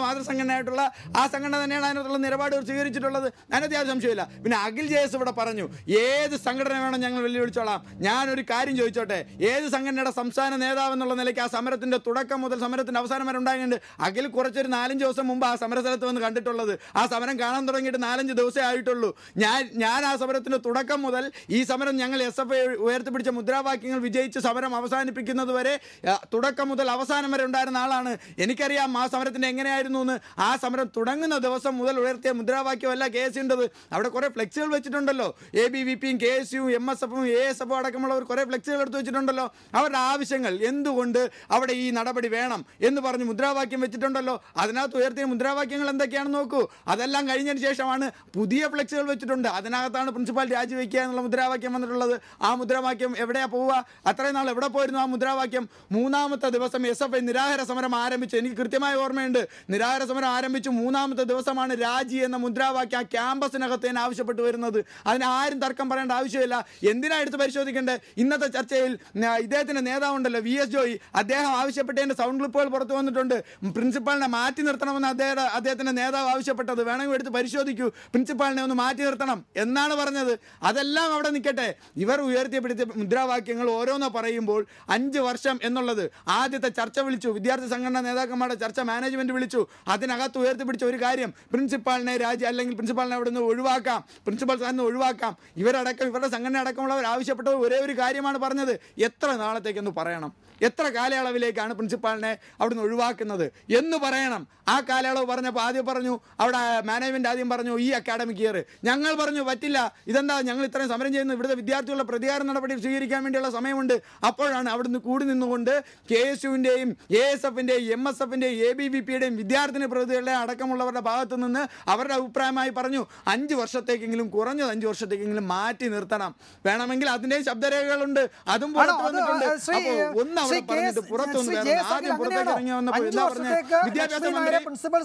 മാതൃസംഘടനയായിട്ടുള്ള ആ സംഘടന തന്നെയാണ് അതിനകത്തുള്ള നിലപാട് സ്വീകരിച്ചിട്ടുള്ളത് അതിനകത്ത് യാതൊരു സംശയമില്ല പിന്നെ അഖിൽ ജയസ് ഇവിടെ പറഞ്ഞു ഏത് സംഘടന വേണം ഞങ്ങൾ വെല്ലുവിളിച്ചോളാം ഞാനൊരു കാര്യം ചോദിച്ചോട്ടെ ഏത് സംഘടനയുടെ സംസ്ഥാന നേതാവെന്നുള്ള നിലയ്ക്ക് ആ സമരത്തിൻ്റെ തുടക്കം മുതൽ സമരത്തിൻ്റെ അവസാനം വരെ ഉണ്ടായിട്ടുണ്ട് അഖിൽ കുറച്ചൊരു നാലഞ്ച് ദിവസം മുമ്പ് ആ സമരസ്ഥലത്ത് വന്ന് കണ്ടിട്ടുള്ളത് ആ സമരം കാണാൻ തുടങ്ങിയിട്ട് നാലഞ്ച് ദിവസമേ ആയിട്ടുള്ളൂ ഞാൻ ഞാൻ ആ സമരത്തിൻ്റെ തുടക്കം മുതൽ ഈ സമരം ഞങ്ങൾ എസ് എഫ് ഐ ഉയർത്തിപ്പിടിച്ച മുദ്രാവാക്യങ്ങൾ വിജയിച്ച് സമരം അവസാനിപ്പിക്കുന്നത് വരെ തുടക്കം മുതൽ അവസാനം വരെ ഉണ്ടായിരുന്ന ആളാണ് എനിക്കറിയാം ആ സമരത്തിൻ്റെ എങ്ങനെയായിരുന്നു എന്ന് ആ സമരം തുടങ്ങുന്ന ദിവസം മുതൽ ഉയർത്തിയ മുദ്രാവാക്യമല്ല കെ എസ് ഉണ്ടത് അവിടെ കുറേ ഫ്ലെക്സുകൾ വെച്ചിട്ടുണ്ടല്ലോ എ ബി വി പിയും കെ എസ് യുവും എം എസ് എഫും എ എസ് എഫും അടക്കമുള്ളവർ കുറേ ഫ്ലെക്സുകൾ എടുത്തു വെച്ചിട്ടുണ്ടല്ലോ അവരുടെ ആവശ്യങ്ങൾ എന്തുകൊണ്ട് അവിടെ ഈ നടപടി വേണം എന്ന് പറഞ്ഞ് മുദ്രാവാക്യം വെച്ചിട്ടുണ്ടല്ലോ അതിനകത്ത് ഉയർത്തിയ മുദ്രാവാക്യങ്ങൾ എന്തൊക്കെയാണെന്ന് നോക്കൂ അതെല്ലാം കഴിഞ്ഞതിന് ശേഷമാണ് പുതിയ ഫ്ലെക്സുകൾ വെച്ചിട്ടുണ്ട് അതിനകത്താണ് പ്രിൻസിപ്പാൾ രാജിവെക്കുക എന്നാണല്ലോ മുദ്രാവാക്യം വന്നിട്ടുള്ളത് ആ മുദ്രാവാക്യം എവിടെയാ പോവുക അത്രയും നാൾ എവിടെ പോയിരുന്നു ആ മുദ്രാവാക്യം മൂന്നാമത്തെ ദിവസം എസ് എഫ് ഐ നിരാഹാര സമരം ആരംഭിച്ചു എനിക്ക് കൃത്യമായ ഓർമ്മയുണ്ട് നിരാഹാര സമരം ആരംഭിച്ചു മൂന്നാമത്തെ ദിവസമാണ് രാജി എന്ന മുദ്രാവാക്യം ആ ക്യാമ്പസിനകത്ത് തന്നെ ആവശ്യപ്പെട്ടു വരുന്നത് അതിന് ആരും തർക്കം പറയേണ്ട ആവശ്യമില്ല എന്തിനാ എടുത്ത് പരിശോധിക്കേണ്ടത് ഇന്നത്തെ ചർച്ചയിൽ ഇദ്ദേഹത്തിന്റെ നേതാവുണ്ടല്ലോ വി എസ് ജോയി അദ്ദേഹം ആവശ്യപ്പെട്ടതിന്റെ സൗണ്ട് ക്ലിപ്പുകൾ പുറത്തു വന്നിട്ടുണ്ട് പ്രിൻസിപ്പാളിനെ മാറ്റി നിർത്തണമെന്ന് അദ്ദേഹം അദ്ദേഹത്തിന്റെ നേതാവ് ആവശ്യപ്പെട്ടത് വേണമെങ്കിൽ എടുത്ത് പരിശോധിക്കൂ പ്രിൻസിപ്പാളിനെ ഒന്ന് മാറ്റി നിർത്തണം എന്നാണ് പറഞ്ഞത് അതെല്ലാം എല്ലാം അവിടെ നിൽക്കട്ടെ ഇവർ ഉയർത്തിപ്പിടിച്ച മുദ്രാവാക്യങ്ങൾ ഓരോന്നോ പറയുമ്പോൾ അഞ്ച് വർഷം എന്നുള്ളത് ആദ്യത്തെ ചർച്ച വിളിച്ചു വിദ്യാർത്ഥി സംഘടനാ നേതാക്കന്മാരുടെ ചർച്ച മാനേജ്മെന്റ് വിളിച്ചു അതിനകത്ത് ഉയർത്തിപ്പിടിച്ച ഒരു കാര്യം പ്രിൻസിപ്പാളിനെ രാജി അല്ലെങ്കിൽ പ്രിൻസിപ്പാളിനെ അവിടെ നിന്ന് ഒഴിവാക്കാം പ്രിൻസിപ്പൽ സാറിന് ഒഴിവാക്കാം ഇവരടക്കം ഇവരുടെ സംഘടന അടക്കമുള്ളവർ ആവശ്യപ്പെട്ട ഒരേ ഒരു കാര്യമാണ് പറഞ്ഞത് എത്ര നാളത്തേക്കെന്ന് പറയണം എത്ര കാലയളവിലേക്കാണ് പ്രിൻസിപ്പാളിനെ അവിടുന്ന് ഒഴിവാക്കുന്നത് എന്ന് പറയണം ആ കാലയളവ് പറഞ്ഞപ്പോൾ ആദ്യം പറഞ്ഞു അവിടെ മാനേജ്മെൻറ്റ് ആദ്യം പറഞ്ഞു ഈ അക്കാഡമിക് ഇയർ ഞങ്ങൾ പറഞ്ഞു പറ്റില്ല ഇതെന്താ ഞങ്ങൾ ഇത്രയും സമരം ചെയ്യുന്നത് ഇവിടുത്തെ വിദ്യാർത്ഥികളുടെ പ്രതികാര നടപടി സ്വീകരിക്കാൻ വേണ്ടിയുള്ള സമയമുണ്ട് അപ്പോഴാണ് അവിടുന്ന് കൂടി നിന്നുകൊണ്ട് കെ എസ് യുവിൻ്റെയും എ എസ് എഫിൻ്റെയും എം എസ് എഫിൻ്റെയും എ ബി വി പിയുടെയും വിദ്യാർത്ഥിനി പ്രതികളുടെ അടക്കമുള്ളവരുടെ ഭാഗത്ത് നിന്ന് അവരുടെ അഭിപ്രായമായി പറഞ്ഞു അഞ്ച് വർഷത്തേക്കെങ്കിലും കുറഞ്ഞത് അഞ്ച് വർഷത്തേക്കെങ്കിലും മാറ്റി നിർത്തണം വേണമെങ്കിൽ അതിൻ്റെയും ശബ്ദരേഖകളുണ്ട് അതും വന്നിട്ടുണ്ട് ഒന്ന് പ്രിൻസിപ്പൽ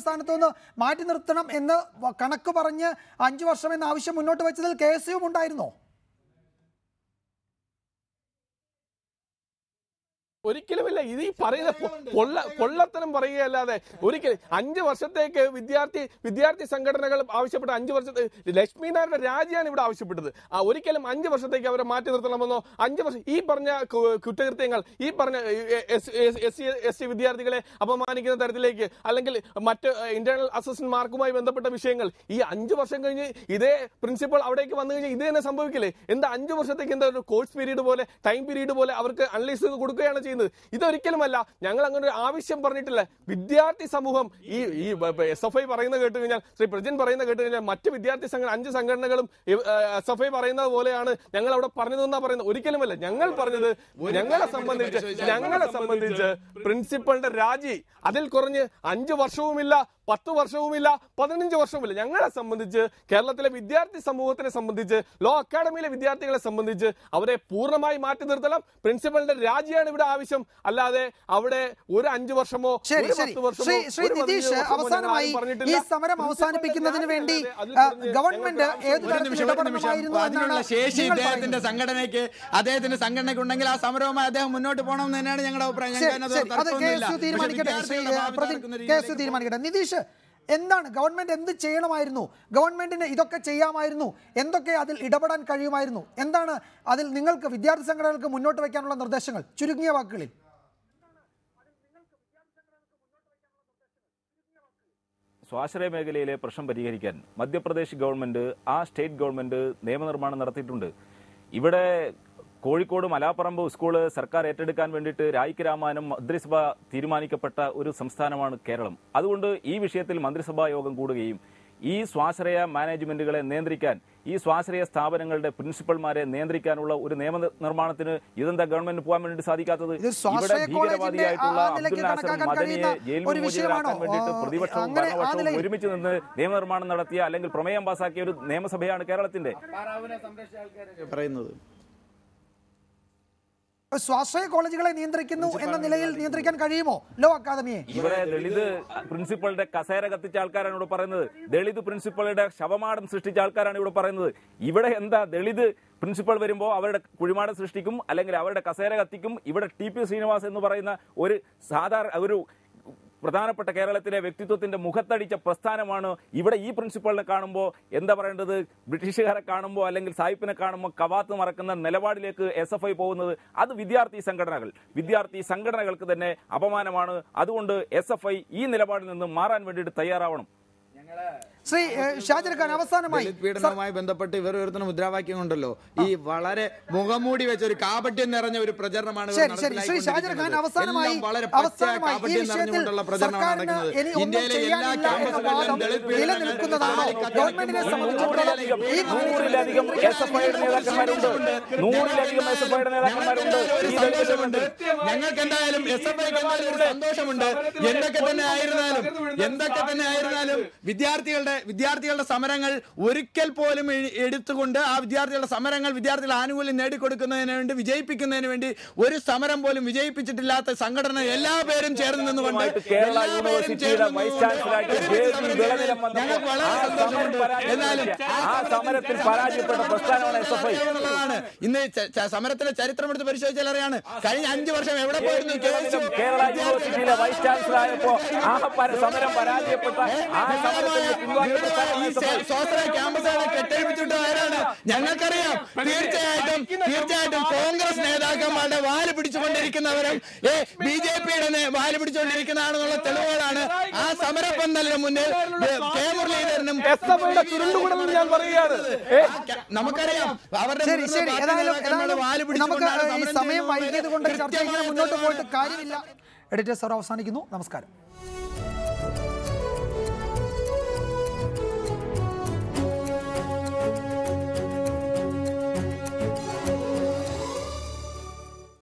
സ്ഥാനത്ത് നിന്ന് മാറ്റി നിർത്തണം എന്ന് കണക്ക് പറഞ്ഞ് അഞ്ചു വർഷം എന്ന ആവശ്യം മുന്നോട്ട് വെച്ചതിൽ കെ എസ് യു ഉണ്ടായിരുന്നോ ഒരിക്കലുമില്ല ഇത് ഈ പറയുന്ന കൊള്ള കൊള്ളത്തരം പറയുകയല്ലാതെ ഒരിക്കലും അഞ്ച് വർഷത്തേക്ക് വിദ്യാർത്ഥി വിദ്യാർത്ഥി സംഘടനകൾ ആവശ്യപ്പെട്ട അഞ്ച് വർഷത്തെ നാരായണ രാജിയാണ് ഇവിടെ ആവശ്യപ്പെട്ടത് ഒരിക്കലും അഞ്ച് വർഷത്തേക്ക് അവരെ മാറ്റി നിർത്തണമെന്നോ അഞ്ച് വർഷം ഈ പറഞ്ഞ കുറ്റകൃത്യങ്ങൾ ഈ പറഞ്ഞ എസ് സി വിദ്യാർത്ഥികളെ അപമാനിക്കുന്ന തരത്തിലേക്ക് അല്ലെങ്കിൽ മറ്റ് ഇന്റേണൽ അസസ്മെന്റ് മാർക്കുമായി ബന്ധപ്പെട്ട വിഷയങ്ങൾ ഈ അഞ്ച് വർഷം കഴിഞ്ഞ് ഇതേ പ്രിൻസിപ്പൾ അവിടേക്ക് വന്നു കഴിഞ്ഞാൽ ഇത് തന്നെ സംഭവിക്കില്ലേ എന്താ അഞ്ച് വർഷത്തേക്ക് എന്താ ഒരു കോഴ്സ് പീരീഡ് പോലെ ടൈം പീരീഡ് പോലെ അവർക്ക് അനലൈസ് കൊടുക്കുകയാണ് ചെയ്യുന്നത് പറയുന്നത് ഇതൊരിക്കലുമല്ല ഞങ്ങൾ അങ്ങനെ ഒരു ആവശ്യം പറഞ്ഞിട്ടില്ല വിദ്യാർത്ഥി സമൂഹം ഈ ഈ എസ് എഫ് ഐ പറയുന്നത് കേട്ട് കഴിഞ്ഞാൽ ശ്രീ പ്രജൻ പറയുന്നത് കേട്ട് കഴിഞ്ഞാൽ മറ്റ് വിദ്യാർത്ഥി സംഘടന അഞ്ച് സംഘടനകളും എസ് എഫ് ഐ പറയുന്നത് പോലെയാണ് ഞങ്ങൾ അവിടെ പറഞ്ഞതെന്നാ പറയുന്നത് ഒരിക്കലുമല്ല ഞങ്ങൾ പറഞ്ഞത് ഞങ്ങളെ സംബന്ധിച്ച് ഞങ്ങളെ സംബന്ധിച്ച് പ്രിൻസിപ്പളിന്റെ രാജി അതിൽ കുറഞ്ഞ് അഞ്ചു വർഷവുമില്ല പത്ത് വർഷവുമില്ല പതിനഞ്ച് വർഷവുമില്ല ഞങ്ങളെ സംബന്ധിച്ച് കേരളത്തിലെ വിദ്യാർത്ഥി സമൂഹത്തിനെ സംബന്ധിച്ച് ലോ അക്കാഡമിയിലെ വിദ്യാർത്ഥികളെ സംബന്ധിച്ച് അവരെ പൂർണ്ണമായി മാറ്റി നിർത്തണം പ്രിൻസിപ്പലിന്റെ രാജിയാണ് ഇവിടെ ആവശ്യം അല്ലാതെ അവിടെ ഒരു അഞ്ചു വർഷമോ അവസാനമായി ഈ സമരം അവസാനിപ്പിക്കുന്നതിന് വേണ്ടി ഗവൺമെന്റ് ശേഷി ഇദ്ദേഹത്തിന്റെ സംഘടനയ്ക്ക് അദ്ദേഹത്തിന്റെ സംഘടനയ്ക്ക് ഉണ്ടെങ്കിൽ ആ സമരവുമായി അദ്ദേഹം മുന്നോട്ട് പോകണം എന്ന് തന്നെയാണ് ഞങ്ങളുടെ അഭിപ്രായം തീരുമാനിക്കട്ടെ തീരുമാനിക്കട്ടെ നിതീഷ് എന്താണ് ഗവൺമെന്റ് എന്ത് ചെയ്യണമായിരുന്നു ഗവൺമെന്റിന് ഇതൊക്കെ ചെയ്യാമായിരുന്നു എന്തൊക്കെ അതിൽ ഇടപെടാൻ കഴിയുമായിരുന്നു എന്താണ് അതിൽ നിങ്ങൾക്ക് വിദ്യാർത്ഥി സംഘടനകൾക്ക് മുന്നോട്ട് വയ്ക്കാനുള്ള നിർദ്ദേശങ്ങൾ ചുരുങ്ങിയ വാക്കുകളിൽ സ്വാശ്രയ മേഖലയിലെ പ്രശ്നം പരിഹരിക്കാൻ മധ്യപ്രദേശ് ഗവൺമെൻറ് ആ സ്റ്റേറ്റ് ഗവൺമെൻറ് നിയമനിർമ്മാണം നടത്തിയിട്ടുണ്ട് ഇവിടെ കോഴിക്കോട് മലാപ്പറമ്പ് സ്കൂള് സർക്കാർ ഏറ്റെടുക്കാൻ വേണ്ടിയിട്ട് രായിക്ക് രാമാനും മന്ത്രിസഭ തീരുമാനിക്കപ്പെട്ട ഒരു സംസ്ഥാനമാണ് കേരളം അതുകൊണ്ട് ഈ വിഷയത്തിൽ മന്ത്രിസഭാ യോഗം കൂടുകയും ഈ സ്വാശ്രയ മാനേജ്മെന്റുകളെ നിയന്ത്രിക്കാൻ ഈ സ്വാശ്രയ സ്ഥാപനങ്ങളുടെ പ്രിൻസിപ്പൽമാരെ നിയന്ത്രിക്കാനുള്ള ഒരു നിർമ്മാണത്തിന് ഇതെന്താ ഗവൺമെന്റ് പോകാൻ വേണ്ടി സാധിക്കാത്തത് ഇവിടെ ഭീകരവാദിയായിട്ടുള്ള അബ്ദുൽ നാസർ മദനിയെ ജയിൽ മോചിതരാക്കാൻ വേണ്ടിയിട്ട് പ്രതിപക്ഷവും ഭരണപക്ഷവും ഒരുമിച്ച് നിന്ന് നിയമനിർമ്മാണം നടത്തിയ അല്ലെങ്കിൽ പ്രമേയം പാസാക്കിയ ഒരു നിയമസഭയാണ് കേരളത്തിന്റെ സ്വാശ്രയ കോളേജുകളെ നിയന്ത്രിക്കുന്നു എന്ന നിലയിൽ നിയന്ത്രിക്കാൻ കഴിയുമോ ലോ അക്കാദമിയെ ഇവിടെ ദളിത് പ്രിൻസിപ്പളുടെ കസേര കത്തിച്ച ആൾക്കാരാണ് ഇവിടെ പറയുന്നത് ദളിത് പ്രിൻസിപ്പളുടെ ശവമാടം സൃഷ്ടിച്ച ആൾക്കാരാണ് ഇവിടെ പറയുന്നത് ഇവിടെ എന്താ ദളിത് പ്രിൻസിപ്പൾ വരുമ്പോൾ അവരുടെ കുഴിമാടം സൃഷ്ടിക്കും അല്ലെങ്കിൽ അവരുടെ കസേര കത്തിക്കും ഇവിടെ ടി പി ശ്രീനിവാസ് എന്ന് പറയുന്ന ഒരു സാധാരണ ഒരു പ്രധാനപ്പെട്ട കേരളത്തിലെ വ്യക്തിത്വത്തിന്റെ മുഖത്തടിച്ച പ്രസ്ഥാനമാണ് ഇവിടെ ഈ പ്രിൻസിപ്പളിനെ കാണുമ്പോൾ എന്താ പറയേണ്ടത് ബ്രിട്ടീഷുകാരെ കാണുമ്പോൾ അല്ലെങ്കിൽ സായിപ്പിനെ കാണുമ്പോൾ കവാത്ത് മറക്കുന്ന നിലപാടിലേക്ക് എസ് എഫ് ഐ പോകുന്നത് അത് വിദ്യാർത്ഥി സംഘടനകൾ വിദ്യാർത്ഥി സംഘടനകൾക്ക് തന്നെ അപമാനമാണ് അതുകൊണ്ട് എസ് എഫ് ഐ ഈ നിലപാടിൽ നിന്ന് മാറാൻ വേണ്ടിയിട്ട് തയ്യാറാവണം ഞങ്ങള് ശ്രീ ഖാൻ അവസാനമായി പീഡനവുമായി ബന്ധപ്പെട്ട് ഇവർ ഉയർത്തുന്ന മുദ്രാവാക്യം കൊണ്ടല്ലോ ഈ വളരെ മുഖംമൂടി വെച്ച ഒരു കാപട്യം നിറഞ്ഞ ഒരു പ്രചരണമാണ് ശ്രീ ഷാജർഖാൻ അവസാനമായി അവസാനമായി ഈ വിഷയത്തിൽ സർക്കാരിന് ഇനി ഒന്നും ചെയ്യാനില്ല എന്ന ഈ ഞങ്ങൾക്ക് എന്തായാലും എസ് എഫ് ഐ സന്തോഷമുണ്ട് എന്തൊക്കെ തന്നെ ആയിരുന്നാലും എന്തൊക്കെ തന്നെ ആയിരുന്നാലും വിദ്യാർത്ഥികളുടെ വിദ്യാർത്ഥികളുടെ സമരങ്ങൾ ഒരിക്കൽ പോലും എടുത്തുകൊണ്ട് ആ വിദ്യാർത്ഥികളുടെ സമരങ്ങൾ വിദ്യാർത്ഥികളുടെ ആനുകൂല്യം നേടിക്കൊടുക്കുന്നതിന് വേണ്ടി വിജയിപ്പിക്കുന്നതിന് വേണ്ടി ഒരു സമരം പോലും വിജയിപ്പിച്ചിട്ടില്ലാത്ത സംഘടന എല്ലാ പേരും ചേർന്ന് നിന്നുകൊണ്ട് ഞങ്ങൾക്ക് വളരെ സന്തോഷമുണ്ട് എന്നാലും ആ സമരത്തിൽ പരാജയപ്പെട്ട പ്രസ്ഥാനമാണ് ഇന്ന് സമരത്തിലെ ചരിത്രം എടുത്ത് പരിശോധിച്ചാൽ അറിയാണ് കഴിഞ്ഞ അഞ്ചു വർഷം എവിടെ പോയിരുന്നു കേരള യൂണിവേഴ്സിറ്റിയിലെ വൈസ് ചാൻസലർ ആയപ്പോ ആ സമരം പരാജയപ്പെട്ട ആ ക്യാമ്പസാണ് കെട്ടഴിപ്പിച്ചിട്ട് ആരാണ് ഞങ്ങൾക്കറിയാം തീർച്ചയായിട്ടും തീർച്ചയായിട്ടും കോൺഗ്രസ് നേതാക്കന്മാരുടെ വാല് പിടിച്ചുകൊണ്ടിരിക്കുന്നവരും ഏ ബി ജെ പിയുടെ വാല് പിടിച്ചുകൊണ്ടിരിക്കുന്നതാണെന്നുള്ള തെളിവുകളാണ് ആ സമരപ്പന്തലിന് മുന്നിൽ കെ മുരളീധരനും ഞാൻ പറയുകയാണ് നമുക്കറിയാം അവരുടെ വാല് പിടിച്ചുകൊണ്ടാണ് സമയം വൈകിയത് കൊണ്ട് മുന്നോട്ട് പോയിട്ട് കാര്യമില്ല എഡിറ്റർ സർ അവസാനിക്കുന്നു നമസ്കാരം